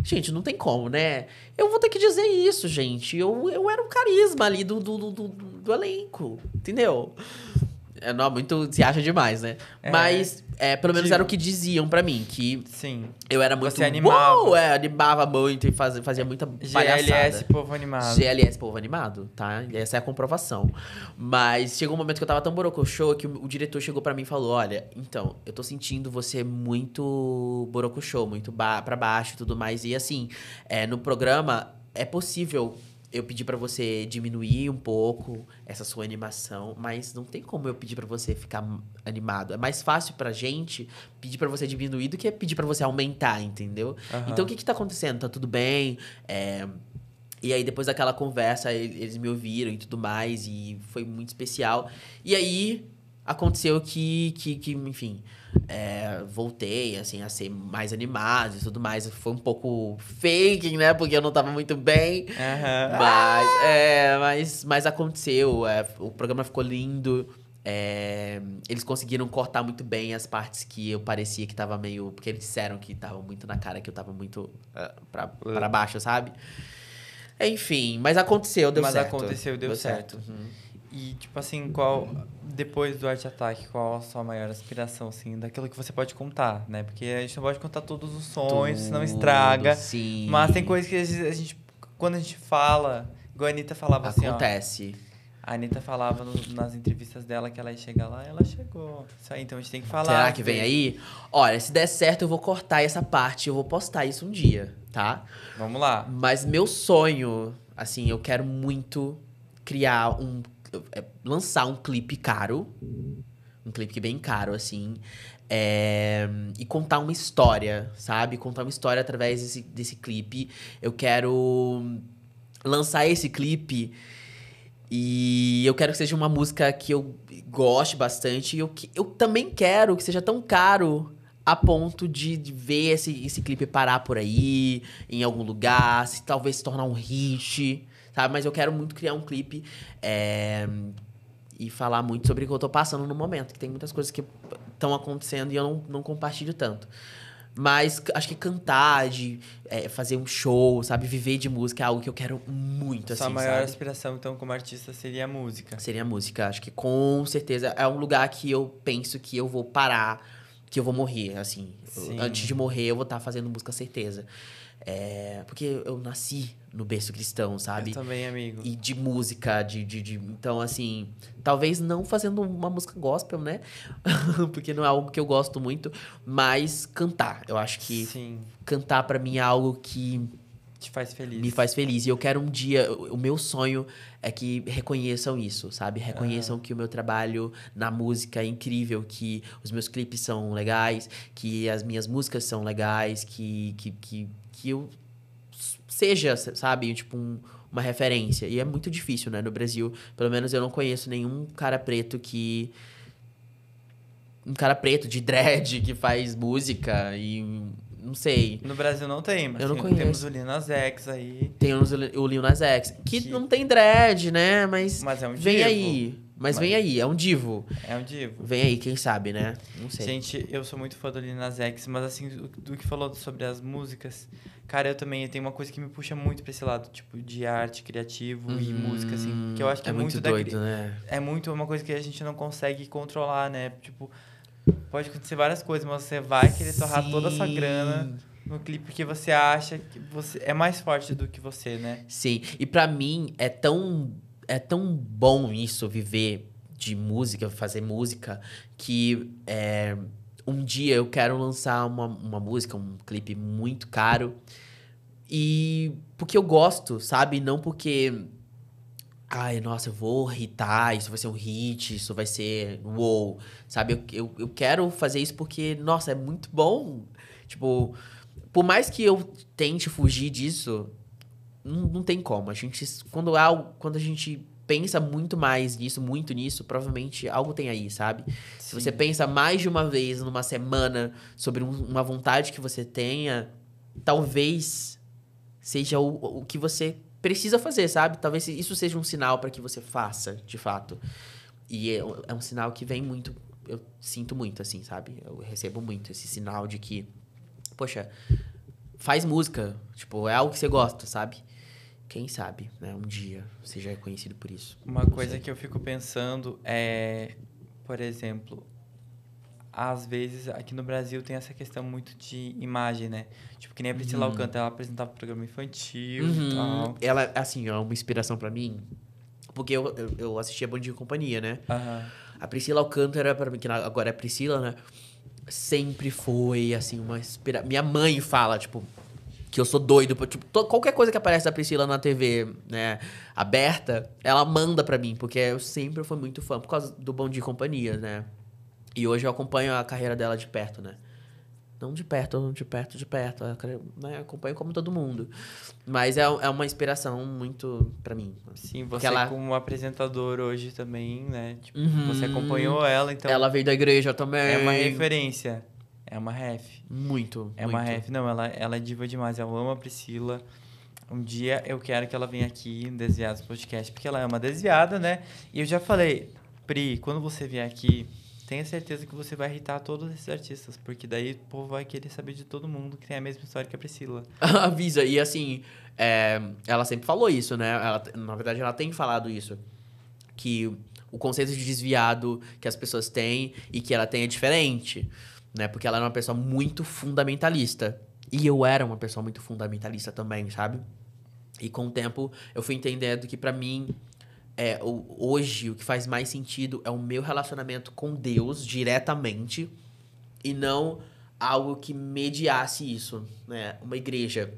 Gente, não tem como, né? Eu vou ter que dizer isso, gente. Eu, eu era um carisma ali do, do, do, do elenco, entendeu? É, não, muito se acha demais, né? É, Mas, é, pelo menos tipo era o que diziam para mim, que sim, eu era muito... Você animava. Uou, é, animava muito e fazia, fazia muita GLS, palhaçada. GLS, povo animado. GLS, povo animado, tá? Essa é a comprovação. Mas chegou um momento que eu tava tão borocochô que o, diretor chegou para mim e falou, olha, então, eu tô sentindo você muito borocochô, muito ba pra baixo e tudo mais. E assim, é, no programa é possível eu pedi para você diminuir um pouco essa sua animação, mas não tem como eu pedir para você ficar animado. É mais fácil pra gente pedir para você diminuir do que pedir para você aumentar, entendeu? Uhum. Então o que que tá acontecendo? Tá tudo bem? É... E aí, depois daquela conversa, eles me ouviram e tudo mais, e foi muito especial. E aí, aconteceu que, que, que enfim, é, voltei, assim, a ser mais animado e tudo mais. Foi um pouco faking, né? Porque eu não tava muito bem. Uhum. Mas, é, mas, mas aconteceu. É, o programa ficou lindo. É, eles conseguiram cortar muito bem as partes que eu parecia que tava meio. Porque eles disseram que tava muito na cara, que eu tava muito uh, pra, pra baixo, sabe? Enfim, mas aconteceu, deu mas certo. Mas aconteceu, deu, deu certo. certo. Uhum. E, tipo assim, qual, depois do Arte Ataque, qual a sua maior aspiração, assim, daquilo que você pode contar, né? Porque a gente não pode contar todos os sonhos, Tudo, senão estraga. Sim. Mas tem coisas que a gente, a gente quando a gente fala, igual a Anitta falava Acontece. assim, Acontece. A Anitta falava no, nas entrevistas dela que ela ia chegar lá, ela chegou. Isso aí, então a gente tem que falar. Será que vem aí? Olha, se der certo, eu vou cortar essa parte, eu vou postar isso um dia, tá? Vamos lá. Mas meu sonho, assim, eu quero muito criar um é, lançar um clipe caro, um clipe bem caro, assim, é, e contar uma história, sabe? Contar uma história através desse, desse clipe. Eu quero lançar esse clipe e eu quero que seja uma música que eu goste bastante. E eu, eu também quero que seja tão caro a ponto de, de ver esse, esse clipe parar por aí, em algum lugar, se talvez se tornar um hit sabe? Mas eu quero muito criar um clipe é, e falar muito sobre o que eu estou passando no momento, que tem muitas coisas que estão acontecendo e eu não, não compartilho tanto. Mas acho que cantar, de é, fazer um show, sabe? Viver de música é algo que eu quero muito, Sua assim, maior sabe? aspiração, então, como artista, seria a música. Seria a música. Acho que, com certeza, é um lugar que eu penso que eu vou parar, que eu vou morrer, assim. Sim. Antes de morrer, eu vou estar tá fazendo música, certeza. É, porque eu nasci no berço cristão, sabe? Eu também, amigo. E de música, de, de, de, Então, assim, talvez não fazendo uma música gospel, né? porque não é algo que eu gosto muito, mas cantar. Eu acho que Sim. cantar para mim é algo que. Te faz feliz. Me faz feliz. E eu quero um dia. O meu sonho é que reconheçam isso, sabe? Reconheçam uhum. que o meu trabalho na música é incrível, que os meus clipes são legais, que as minhas músicas são legais, que, que, que que eu seja, sabe, tipo, um, uma referência. E é muito difícil, né? No Brasil, pelo menos eu não conheço nenhum cara preto que. Um cara preto de dread que faz música e. Não sei. No Brasil não tem, mas eu não conheço. temos o Lil Nas X aí. Tem o Lil Nas X, que, que... não tem dread, né? Mas, mas é um vem divo. aí. Mas, Mas vem aí, é um divo. É um divo. Vem aí, quem sabe, né? Não sei. Gente, eu sou muito fã do Lina Zex X, mas assim, do, do que falou sobre as músicas, cara, eu também tenho uma coisa que me puxa muito pra esse lado, tipo, de arte, criativo hum, e música, assim, que eu acho que é, é muito, muito doido, da... né? É muito uma coisa que a gente não consegue controlar, né? Tipo, pode acontecer várias coisas, mas você vai querer torrar Sim. toda a sua grana no clipe que você acha que você é mais forte do que você, né? Sim. E para mim é tão é tão bom isso, viver de música, fazer música, que é, um dia eu quero lançar uma, uma música, um clipe muito caro. E porque eu gosto, sabe? Não porque. Ai, nossa, eu vou hitar, isso vai ser um hit, isso vai ser wow, sabe? Eu, eu, eu quero fazer isso porque, nossa, é muito bom. Tipo, por mais que eu tente fugir disso, não, não tem como. A gente, quando, algo, quando a gente pensa muito mais nisso, muito nisso, provavelmente algo tem aí, sabe? Sim. Se você pensa mais de uma vez numa semana sobre um, uma vontade que você tenha, talvez seja o, o que você precisa fazer, sabe? Talvez isso seja um sinal para que você faça, de fato. E é, é um sinal que vem muito, eu sinto muito, assim, sabe? Eu recebo muito esse sinal de que, poxa, faz música, tipo, é algo que você gosta, sabe? Quem sabe, né? Um dia você já é conhecido por isso. Uma coisa sei. que eu fico pensando é, por exemplo, às vezes aqui no Brasil tem essa questão muito de imagem, né? Tipo, que nem a Priscila uhum. Alcântara, ela apresentava programa infantil uhum. e tal. Ela, assim, é uma inspiração para mim, porque eu, eu, eu assistia Bom e Companhia, né? Uhum. A Priscila Alcântara, para mim, que agora é Priscila, né? Sempre foi, assim, uma inspiração. Minha mãe fala, tipo, que eu sou doido. Tipo, qualquer coisa que aparece da Priscila na TV, né, aberta, ela manda pra mim, porque eu sempre fui muito fã, por causa do Bom Dia Companhia, né? E hoje eu acompanho a carreira dela de perto, né? Não de perto, de perto, de perto. né, acompanho como todo mundo. Mas é, é uma inspiração muito para mim. Sim, você ela... É como apresentador hoje também, né? Tipo, uhum. Você acompanhou ela, então... Ela veio da igreja também. É uma referência é uma ref. Muito. É muito. uma ref. Não, ela, ela é diva demais. Eu amo a Priscila. Um dia eu quero que ela venha aqui no Desviados Podcast, porque ela é uma desviada, né? E eu já falei, Pri, quando você vier aqui, tenha certeza que você vai irritar todos esses artistas, porque daí o povo vai querer saber de todo mundo que tem a mesma história que a Priscila. Avisa, e assim, é, ela sempre falou isso, né? Ela, na verdade, ela tem falado isso. Que o conceito de desviado que as pessoas têm e que ela tem é diferente né? Porque ela era uma pessoa muito fundamentalista. E eu era uma pessoa muito fundamentalista também, sabe? E com o tempo eu fui entendendo que para mim é, hoje o que faz mais sentido é o meu relacionamento com Deus diretamente e não algo que mediasse isso, né? Uma igreja,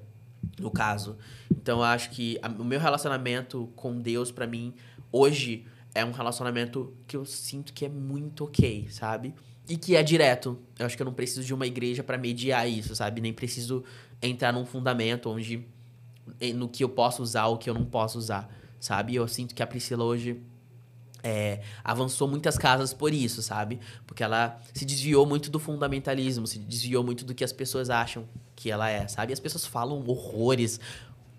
no caso. Então eu acho que a, o meu relacionamento com Deus para mim hoje é um relacionamento que eu sinto que é muito OK, sabe? e que é direto. Eu acho que eu não preciso de uma igreja para mediar isso, sabe? Nem preciso entrar num fundamento onde no que eu posso usar ou que eu não posso usar, sabe? Eu sinto que a Priscila hoje é, avançou muitas casas por isso, sabe? Porque ela se desviou muito do fundamentalismo, se desviou muito do que as pessoas acham que ela é, sabe? as pessoas falam horrores,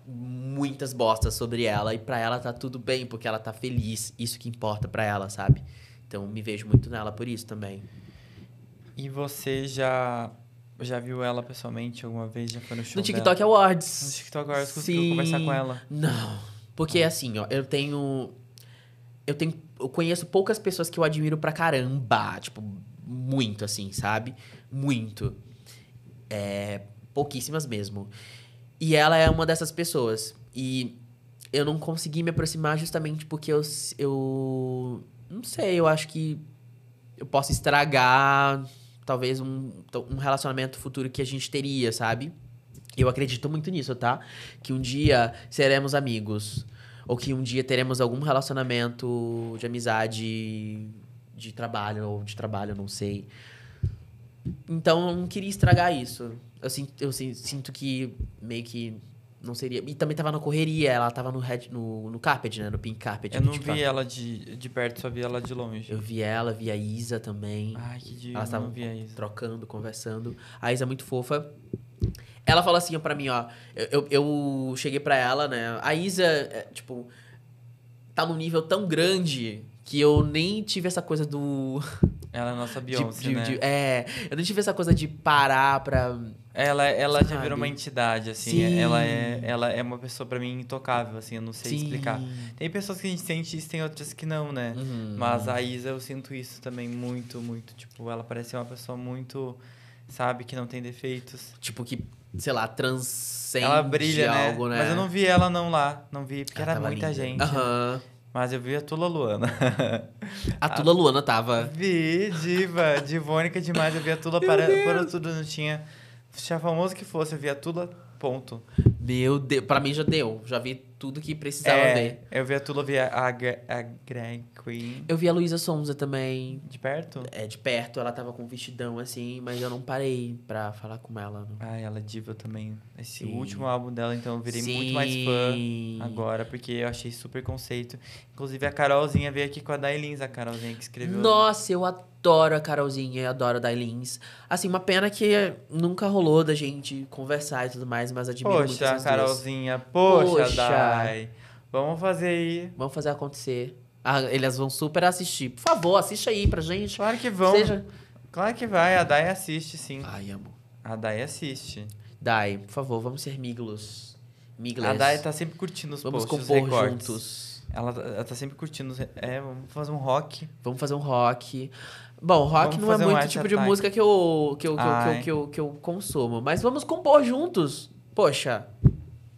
muitas bostas sobre ela e para ela tá tudo bem porque ela tá feliz, isso que importa para ela, sabe? Então me vejo muito nela por isso também. E você já já viu ela pessoalmente alguma vez? Já foi no show No TikTok dela? Awards. No TikTok Awards conseguiu Sim. conversar com ela? Não. Porque ah. assim, ó, eu tenho eu tenho eu conheço poucas pessoas que eu admiro pra caramba, tipo, muito assim, sabe? Muito. É, pouquíssimas mesmo. E ela é uma dessas pessoas. E eu não consegui me aproximar justamente porque eu eu não sei, eu acho que eu posso estragar talvez um, um relacionamento futuro que a gente teria, sabe? Eu acredito muito nisso, tá? Que um dia seremos amigos. Ou que um dia teremos algum relacionamento de amizade, de trabalho, ou de trabalho, não sei. Então eu não queria estragar isso. Eu sinto, eu sinto que meio que não seria. E também tava na correria, ela tava no, red, no, no carpet, né? No pink carpet. Eu não tipo, vi tipo, ela de, de perto, só vi ela de longe. Eu vi ela, vi a Isa também. Ai, que dia. Elas estavam trocando, conversando. A Isa é muito fofa. Ela falou assim para mim, ó. Eu, eu, eu cheguei para ela, né? A Isa, é, tipo, tá num nível tão grande que eu nem tive essa coisa do. Ela é nossa Beyoncé, de, de, né? De, é, eu nem tive essa coisa de parar pra ela, ela já virou uma entidade, assim. Sim. Ela é, ela é uma pessoa para mim intocável, assim, eu não sei Sim. explicar. Tem pessoas que a gente sente isso, tem outras que não, né? Uhum. Mas a Isa, eu sinto isso também muito, muito. Tipo, ela parece uma pessoa muito, sabe, que não tem defeitos. Tipo, que sei lá, transcende ela brilha, né? algo, né? né? Mas eu não vi ela não lá, não vi, porque ela era muita linda. gente. Uhum. Né? Mas eu vi a Tula Luana. a Tula a... Luana tava. Vi, diva, divônica demais. Eu vi a Tula para, para tudo, não tinha tinha é famoso que fosse, eu via tudo, ponto. Meu Deus, pra mim já deu. Já vi tudo que precisava é, ver. Eu via tudo, eu via a, a Grand Queen. Eu vi a Luísa Sonza também. De perto? É, de perto. Ela tava com um vestidão assim, mas eu não parei pra falar com ela. Não. Ai, ela é diva também. Esse Sim. último álbum dela, então eu virei Sim. muito mais fã agora, porque eu achei super conceito. Inclusive a Carolzinha veio aqui com a Dailins, a Carolzinha que escreveu. Né? Nossa, eu adoro a Carolzinha, eu adoro a Dailins. Assim, uma pena que nunca rolou da gente conversar e tudo mais, mas admiro poxa, muito Poxa, Carolzinha, poxa, poxa, Dai. Vamos fazer aí. Vamos fazer acontecer. Ah, eles vão super assistir. Por favor, assiste aí pra gente. Claro que vão. Seja... Claro que vai, a Dai assiste sim. Ai, amo. A Dai assiste. Dai, por favor, vamos ser miglos. Miglas. A Dai tá sempre curtindo os vamos posts, compor juntos. Ela, ela tá sempre curtindo. É, vamos fazer um rock. Vamos fazer um rock. Bom, rock vamos não é muito um tipo de música que eu, que eu, que, eu, que, eu, consumo. Mas vamos compor juntos. Poxa,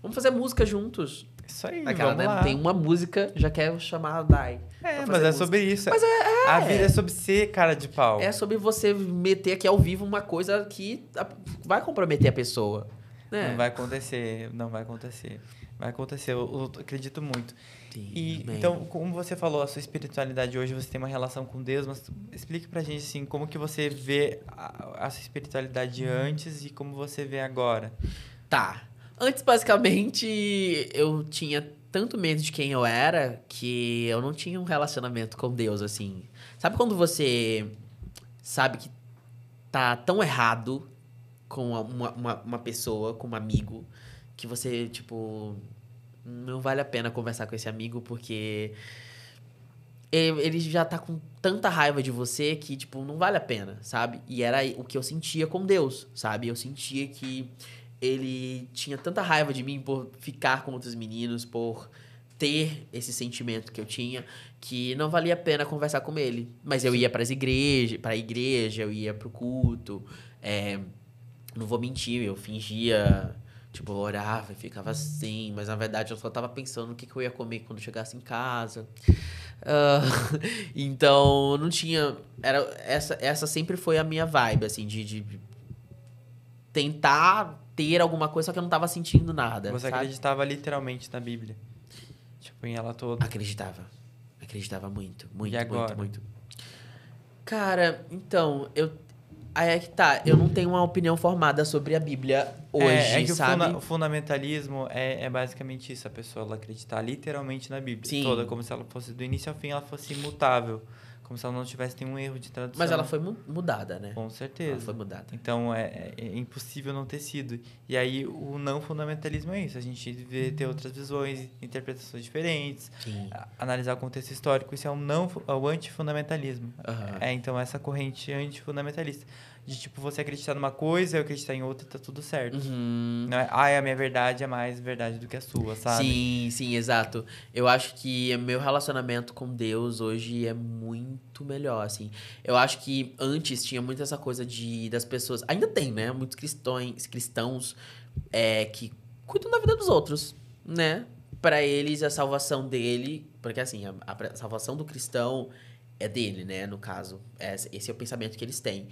vamos fazer música juntos. Isso aí, Aquela, né? Lá. Tem uma música, já quer chamar a Dai. É, mas é música. é sobre isso. É mas é, é, A vida é sobre ser cara de pau. É sobre você meter aqui ao vivo uma coisa que vai comprometer a pessoa. Né? Não vai acontecer, não vai acontecer. Vai acontecer, eu, eu acredito muito. Sim, e, então, como você falou, a sua espiritualidade hoje, você tem uma relação com Deus, mas explique pra gente, assim, como que você vê a, a sua espiritualidade hum. antes e como você vê agora. Tá. Antes, basicamente, eu tinha tanto medo de quem eu era que eu não tinha um relacionamento com Deus, assim. Sabe quando você sabe que tá tão errado com uma, uma, uma pessoa, com um amigo, que você, tipo, não vale a pena conversar com esse amigo porque ele já tá com tanta raiva de você que, tipo, não vale a pena, sabe? E era o que eu sentia com Deus, sabe? Eu sentia que ele tinha tanta raiva de mim por ficar com outros meninos, por ter esse sentimento que eu tinha, que não valia a pena conversar com ele. Mas eu ia para as igrejas, para a igreja, eu ia pro culto. É, não vou mentir, eu fingia Tipo, eu orava e ficava assim, mas na verdade eu só tava pensando no que, que eu ia comer quando chegasse em casa. Uh, então, não tinha. era essa, essa sempre foi a minha vibe, assim, de, de tentar ter alguma coisa, só que eu não tava sentindo nada. Você sabe? acreditava literalmente na Bíblia? Tipo, em ela toda? Acreditava. Acreditava muito, muito, muito, muito. Cara, então, eu Aí é que tá, eu não tenho uma opinião formada sobre a Bíblia hoje, é, é que sabe? O, funda o fundamentalismo é, é, basicamente isso, a pessoa ela acreditar literalmente na Bíblia Sim. toda, como se ela fosse do início ao fim, ela fosse imutável. Como se ela não tivesse nenhum erro de tradução. Mas ela foi mudada, né? Com certeza. Ela foi mudada. Então é, é, é impossível não ter sido. E aí o não fundamentalismo é isso. A gente vê ter outras visões, interpretações diferentes, Sim. analisar o contexto histórico. Isso é o um não, é o antifundamentalismo. Uhum. É, então essa corrente antifundamentalista de tipo você acreditar numa coisa, eu acreditar em outra, tá tudo certo. Uhum. Não é, a minha verdade é mais verdade do que a sua, sabe? Sim, sim, exato. Eu acho que meu relacionamento com Deus hoje é muito melhor, assim. Eu acho que antes tinha muito essa coisa de das pessoas, ainda tem, né? Muitos cristões, cristãos é, que cuidam da vida dos outros, né? Para eles a salvação dele, porque assim, a, a salvação do cristão é dele, né? No caso, é esse é o pensamento que eles têm.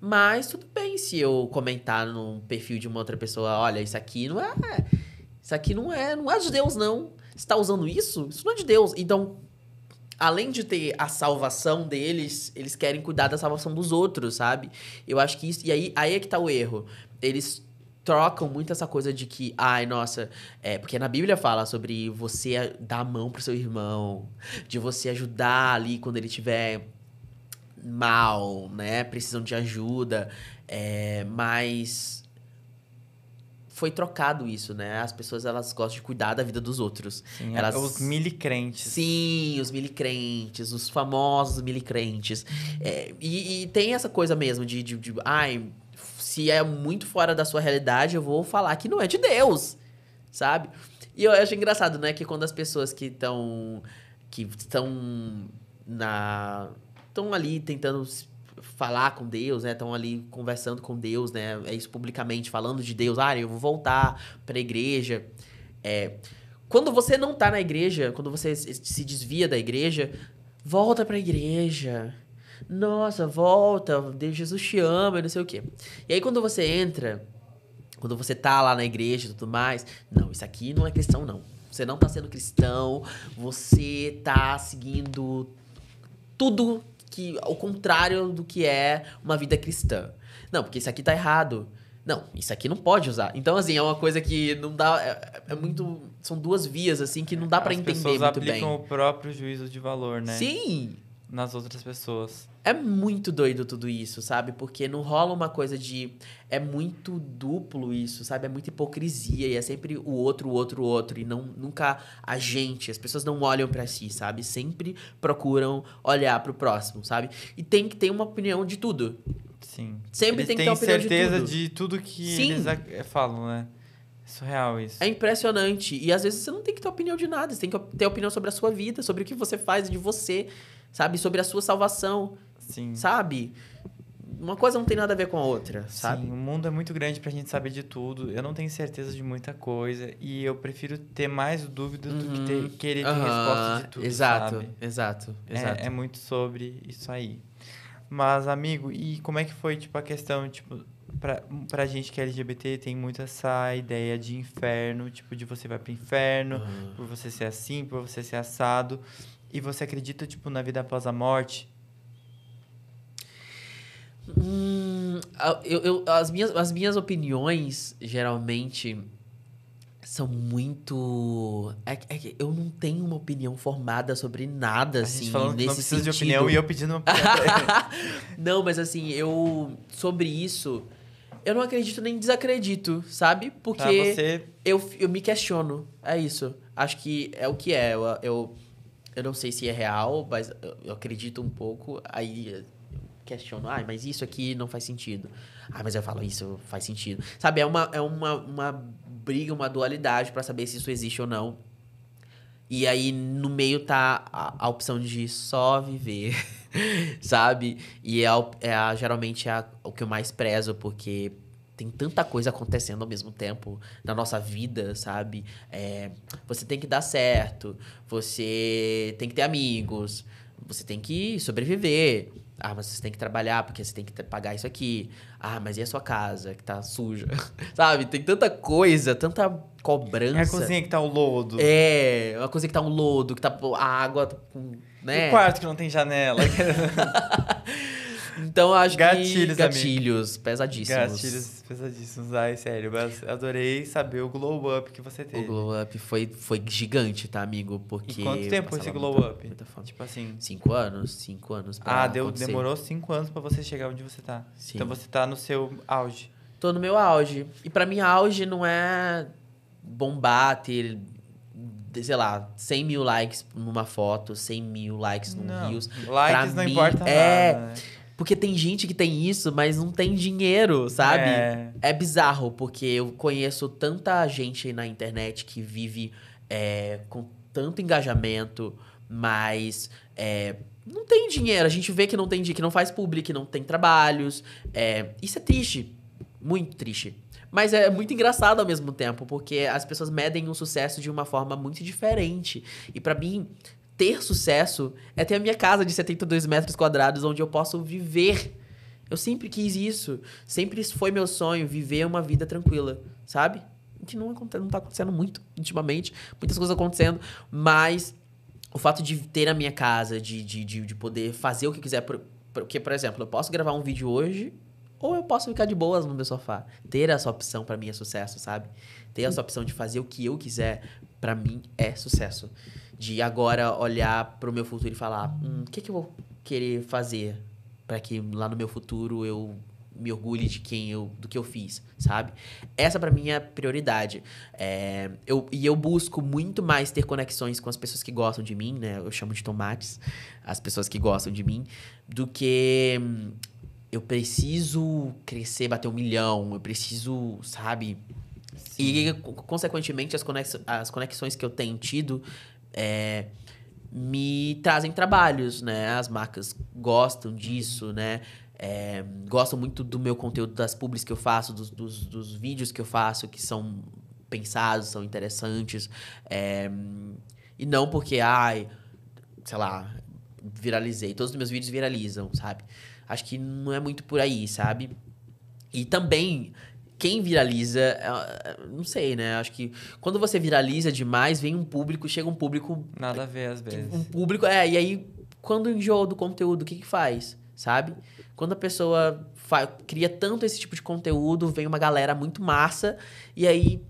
Mas tudo bem se eu comentar num perfil de uma outra pessoa, olha, isso aqui não é. Isso aqui não é, não é de Deus, não. Você tá usando isso? Isso não é de Deus. Então, além de ter a salvação deles, eles querem cuidar da salvação dos outros, sabe? Eu acho que isso. E aí, aí é que tá o erro. Eles trocam muito essa coisa de que, ai, nossa, é, porque na Bíblia fala sobre você dar a mão pro seu irmão, de você ajudar ali quando ele tiver mal, né? Precisam de ajuda, é, mas foi trocado isso, né? As pessoas elas gostam de cuidar da vida dos outros. Sim, elas... É os milicrentes. Sim, os milicrentes, os famosos milicrentes. É, e, e, tem essa coisa mesmo de, de, de, ai, se é muito fora da sua realidade, eu vou falar que não é de Deus, sabe? E eu acho engraçado, né? Que quando as pessoas que estão que estão na estão ali tentando falar com Deus, né? Estão ali conversando com Deus, né? É isso publicamente, falando de Deus. Ah, eu vou voltar para a igreja. É, quando você não tá na igreja, quando você se desvia da igreja, volta para a igreja. Nossa, volta, Deus Jesus te ama, não sei o quê. E aí quando você entra, quando você tá lá na igreja e tudo mais, não, isso aqui não é cristão não. Você não tá sendo cristão, você tá seguindo tudo que ao contrário do que é uma vida cristã. Não, porque isso aqui tá errado. Não, isso aqui não pode usar. Então, assim, é uma coisa que não dá. É, é muito. São duas vias, assim, que não dá para entender muito bem. As pessoas aplicam o próprio juízo de valor, né? Sim! nas outras pessoas. É muito doido tudo isso, sabe? Porque não rola uma coisa de. É muito duplo isso, sabe? É muita hipocrisia e é sempre o outro, o outro, o outro. E não, nunca a gente. As pessoas não olham para si, sabe? Sempre procuram olhar para o próximo, sabe? E tem que ter uma opinião de tudo. Sim. Sempre eles tem que ter uma opinião de tudo. certeza de tudo que Sim. eles é, falam, né? Surreal isso. É impressionante. E às vezes você não tem que ter opinião de nada. Você tem que ter opinião sobre a sua vida, sobre o que você faz de você sabe? Sobre a sua salvação, Sim. sabe? Uma coisa não tem nada a ver com a outra, sabe? Sim, o mundo é muito grande pra gente saber de tudo. Eu não tenho certeza de muita coisa e eu prefiro ter mais dúvida uhum. do que ter, uhum. querer ter uhum. resposta de tudo, Exato, sabe? exato, é, exato. É, é muito sobre isso aí. Mas, amigo, e como é que foi, tipo, a questão, tipo, pra, pra gente que é LGBT tem muito essa ideia de inferno, tipo, de você vai pro inferno, uhum. por você ser assim, por você ser assado. E você acredita, tipo, na vida após a morte? Hum, eu, eu, as, minhas, as minhas opiniões, geralmente, são muito. É, é, eu não tenho uma opinião formada sobre nada, a assim. Gente nesse não sentido. de opinião e eu pedindo uma Não, mas assim, eu. Sobre isso, eu não acredito nem desacredito, sabe? Porque você... eu, eu me questiono. É isso. Acho que é o que é. eu, eu eu não sei se é real, mas eu acredito um pouco. Aí eu questiono, ah, mas isso aqui não faz sentido. Ah, mas eu falo, isso faz sentido. Sabe, é uma, é uma, uma briga, uma dualidade para saber se isso existe ou não. E aí no meio tá a, a opção de só viver, sabe? E é, é a, geralmente é o que eu mais prezo, porque tem tanta coisa acontecendo ao mesmo tempo na nossa vida, sabe? É, você tem que dar certo, você tem que ter amigos, você tem que sobreviver. Ah, mas você tem que trabalhar porque você tem que pagar isso aqui. Ah, mas e a sua casa que tá suja? sabe? Tem tanta coisa, tanta cobrança. É a cozinha que tá um lodo. É, é a cozinha que tá um lodo, que tá a água, tá né? O quarto que não tem janela. Então eu acho gatilhos, que. Gatilhos, amigo. pesadíssimos. Gatilhos pesadíssimos. Ai, sério, eu adorei saber o glow up que você teve. O glow up foi, foi gigante, tá, amigo? Porque. E quanto tempo esse glow muita, up? Muita fome. Tipo assim. Cinco anos? Cinco anos. ah, deu, demorou cinco anos para você chegar onde você tá. Sim. Então você tá no seu auge. Tô no meu auge. E para mim, auge não é bombar, ter sei lá, 100 mil likes numa foto, 100 mil likes num não. Reels. Likes pra não mim, importa é... nada. Né? Porque tem gente que tem isso, mas não tem dinheiro, sabe? É, é bizarro, porque eu conheço tanta gente na internet que vive é, com tanto engajamento, mas é, não tem dinheiro. A gente vê que não tem dinheiro, que não faz público, que não tem trabalhos. É, isso é triste, muito triste. Mas é muito engraçado ao mesmo tempo, porque as pessoas medem o um sucesso de uma forma muito diferente. E para mim, ter sucesso é ter a minha casa de 72 metros quadrados onde eu posso viver. Eu sempre quis isso. Sempre foi meu sonho, viver uma vida tranquila, sabe? que não, não tá acontecendo muito ultimamente. Muitas coisas acontecendo, mas o fato de ter a minha casa, de, de, de, de poder fazer o que quiser. Porque, por exemplo, eu posso gravar um vídeo hoje ou eu posso ficar de boas no meu sofá. Ter essa opção para mim é sucesso, sabe? Ter essa opção de fazer o que eu quiser para mim é sucesso de agora olhar para o meu futuro e falar, hum, o que, que eu vou querer fazer para que lá no meu futuro eu me orgulhe de quem eu, do que eu fiz, sabe? Essa para mim é a prioridade. É, eu, e eu busco muito mais ter conexões com as pessoas que gostam de mim, né? Eu chamo de tomates, as pessoas que gostam de mim, do que hum, eu preciso crescer, bater um milhão, eu preciso, sabe? Sim. E, consequentemente, as, conex, as conexões que eu tenho tido é, me trazem trabalhos, né? As marcas gostam disso, né? É, gostam muito do meu conteúdo, das publics que eu faço, dos, dos, dos vídeos que eu faço, que são pensados, são interessantes. É, e não porque, ai, sei lá, viralizei. Todos os meus vídeos viralizam, sabe? Acho que não é muito por aí, sabe? E também quem viraliza, ah, não sei, né? Acho que quando você viraliza demais, vem um público, chega um público. Nada a é, ver, às tipo, vezes. Um público, é, e aí, quando enjoa do conteúdo, o que, que faz? Sabe? Quando a pessoa faz, cria tanto esse tipo de conteúdo, vem uma galera muito massa, e aí.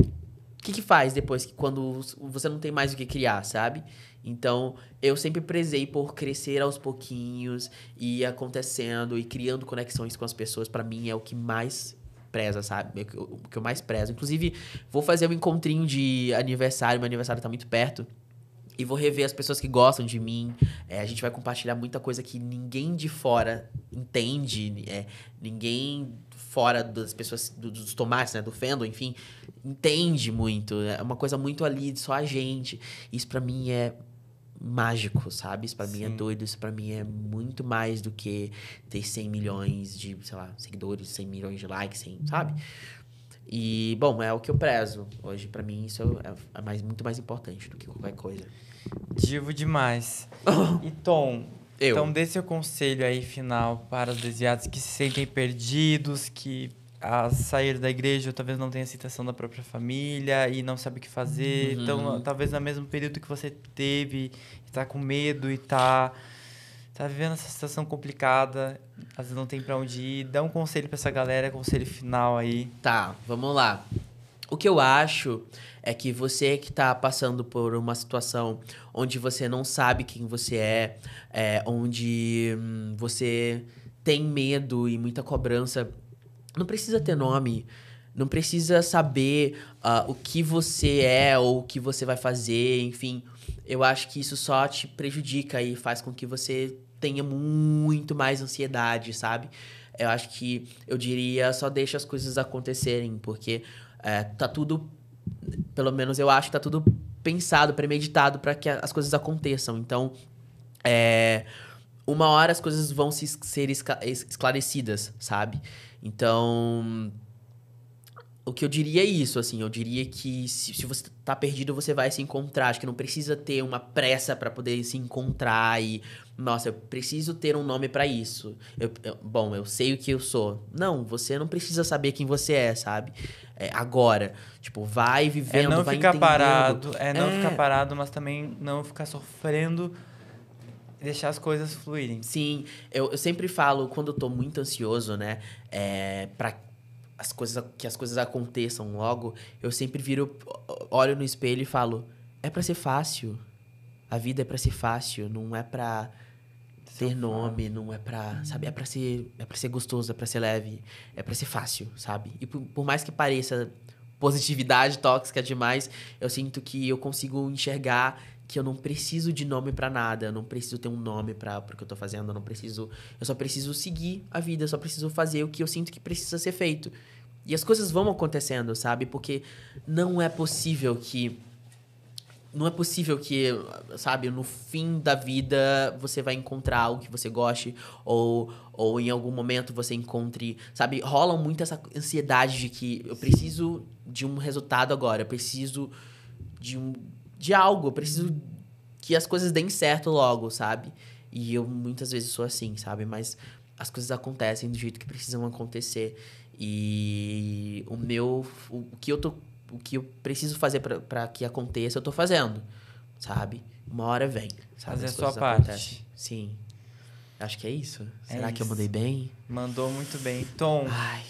O que, que faz depois que quando você não tem mais o que criar, sabe? Então, eu sempre prezei por crescer aos pouquinhos e acontecendo e criando conexões com as pessoas, para mim é o que mais preza, sabe? É o que eu mais prezo. Inclusive, vou fazer um encontrinho de aniversário, meu aniversário tá muito perto. E vou rever as pessoas que gostam de mim. É, a gente vai compartilhar muita coisa que ninguém de fora entende. É, ninguém fora das pessoas, do, dos tomates, né? Do fandom, enfim, entende muito. É uma coisa muito ali, só a gente. Isso para mim é mágico, sabe? Isso pra Sim. mim é doido, isso pra mim é muito mais do que ter 100 milhões de, sei lá, seguidores, 100 milhões de likes, 100, sabe? E, bom, é o que eu prezo. Hoje, para mim, isso é, é, mais, muito mais importante do que qualquer coisa. Divo demais. e Tom, eu. então dê seu conselho aí final para os desviados que se sentem perdidos, que a sair da igreja, talvez não tenha aceitação da própria família e não sabe o que fazer. Uhum. Então, talvez no mesmo período que você teve, está com medo e está tá vivendo essa situação complicada, às vezes não tem para onde ir. Dá um conselho para essa galera, conselho final aí. Tá, vamos lá. O que eu acho é que você que está passando por uma situação onde você não sabe quem você é, é onde hum, você tem medo e muita cobrança não precisa ter nome. Não precisa saber uh, o que você é ou o que você vai fazer, enfim. Eu acho que isso só te prejudica e faz com que você tenha muito mais ansiedade, sabe? Eu acho que, eu diria, só deixa as coisas acontecerem, porque é, tá tudo, pelo menos eu acho que tá tudo pensado, premeditado para que as coisas aconteçam. Então, é, uma hora as coisas vão se, ser esclarecidas, sabe? Então, o que eu diria é isso, assim, eu diria que se, se você tá perdido, você vai se encontrar. Acho que não precisa ter uma pressa para poder se encontrar e, nossa, eu preciso ter um nome para isso. Eu, eu, bom, eu sei o que eu sou. Não, você não precisa saber quem você é, sabe? É, agora, tipo, vai é vivendo, é não vai ficar entendendo. parado, é não ficar é. parado, mas também não ficar sofrendo Deixar as coisas fluírem. Sim, eu, eu sempre falo, quando eu tô muito ansioso, né? É, pra as coisas, que as coisas aconteçam logo, eu sempre viro, olho no espelho e falo: é para ser fácil. A vida é para ser fácil, não é para ter nome, não é pra, sabe, é pra ser, é pra ser gostoso, é pra ser leve, é pra ser fácil, sabe? E por, por, mais que pareça positividade tóxica demais, eu sinto que eu consigo enxergar que eu não preciso de nome para nada, eu não preciso ter um nome para o que eu tô fazendo, eu não preciso, eu só preciso seguir a vida, eu só preciso fazer o que eu sinto que precisa ser feito. E as coisas vão acontecendo, sabe? Porque não é possível que não é possível que, sabe, no fim da vida você vai encontrar algo que você goste ou, ou em algum momento você encontre, sabe, rola muito essa ansiedade de que eu preciso de um resultado agora, eu preciso de um de algo. Eu preciso que as coisas deem certo logo, sabe? E eu muitas vezes sou assim, sabe? Mas as coisas acontecem do jeito que precisam acontecer. E o meu. O que eu, tô, o que eu preciso fazer para que aconteça, eu tô fazendo, sabe? Uma hora vem. Sabe? Fazer a sua parte. Acontecem. Sim. Acho que é isso. É Será isso. que eu mandei bem? Mandou muito bem. Tom. Ai.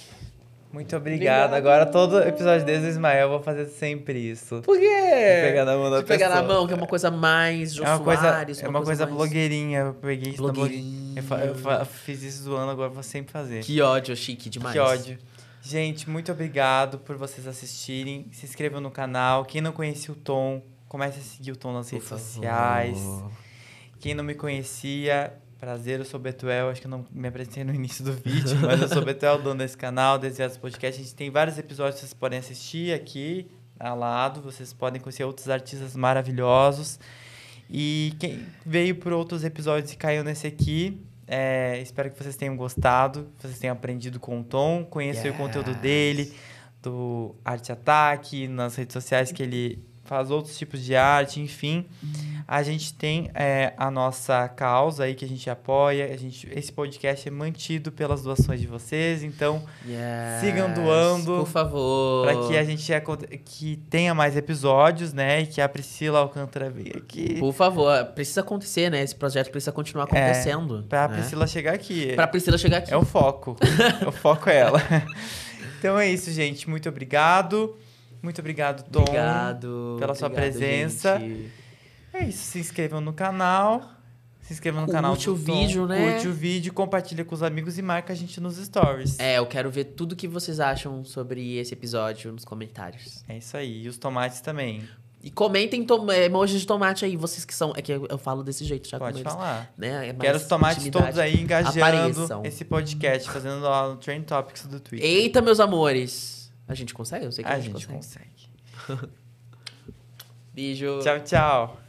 Muito obrigado. obrigado. Agora todo episódio desde o Ismael eu vou fazer sempre isso. Por quê? pegar na mão da de pessoa. pegar na mão, que é uma coisa mais Jô é uma coisa, é uma É uma coisa, coisa mais... blogueirinha. Eu peguei isso blogueirinha. Eu, eu, eu, fiz isso zoando, agora vou sempre fazer. Que ódio, chique demais. Que ódio. Gente, muito obrigado por vocês assistirem. Se inscrevam no canal. Quem não conhecia o Tom, comece a seguir o Tom nas redes sociais. Quem não me conhecia, Prazer, eu sou Betuel. Acho que eu não me apresentei no início do vídeo, mas eu sou Betuel, dono desse canal, Desviados Podcast. A gente tem vários episódios que vocês podem assistir aqui ao lado. Vocês podem conhecer outros artistas maravilhosos. E quem veio por outros episódios e caiu nesse aqui, é, espero que vocês tenham gostado, vocês tenham aprendido com o Tom, conhecer yes. o conteúdo dele, do Arte Ataque, nas redes sociais que ele faz outros tipos de arte, enfim. A gente tem é, a nossa causa aí que a gente apoia. A gente, esse podcast é mantido pelas doações de vocês, então yes, sigam doando. Por favor. Para que a gente é, que tenha mais episódios, né? E que a Priscila Alcântara venha aqui. Por favor, precisa acontecer, né? Esse projeto precisa continuar é, acontecendo. É, para a né? Priscila chegar aqui. Para a Priscila chegar aqui. É o foco. o foco é ela. então é isso, gente. Muito obrigado. Muito obrigado, Tom. Obrigado. Pela sua presença. Gente. É isso. Se inscrevam no canal. Se inscreva no Curte canal. Curte o vídeo, né? Curte o vídeo, compartilha com os amigos e marca a gente nos stories. É, eu quero ver tudo que vocês acham sobre esse episódio nos comentários. É isso aí. E os tomates também. E comentem tom é, emojis de tomate aí, vocês que são. É que eu, eu falo desse jeito já Pode falar. né? é Quero os tomates todos aí engajando Apareçam. esse podcast, fazendo lá no Trend Topics do Twitter. Eita, meus amores! A gente consegue? Eu sei que a, a gente, gente consegue. consegue. Beijo. Tchau, tchau.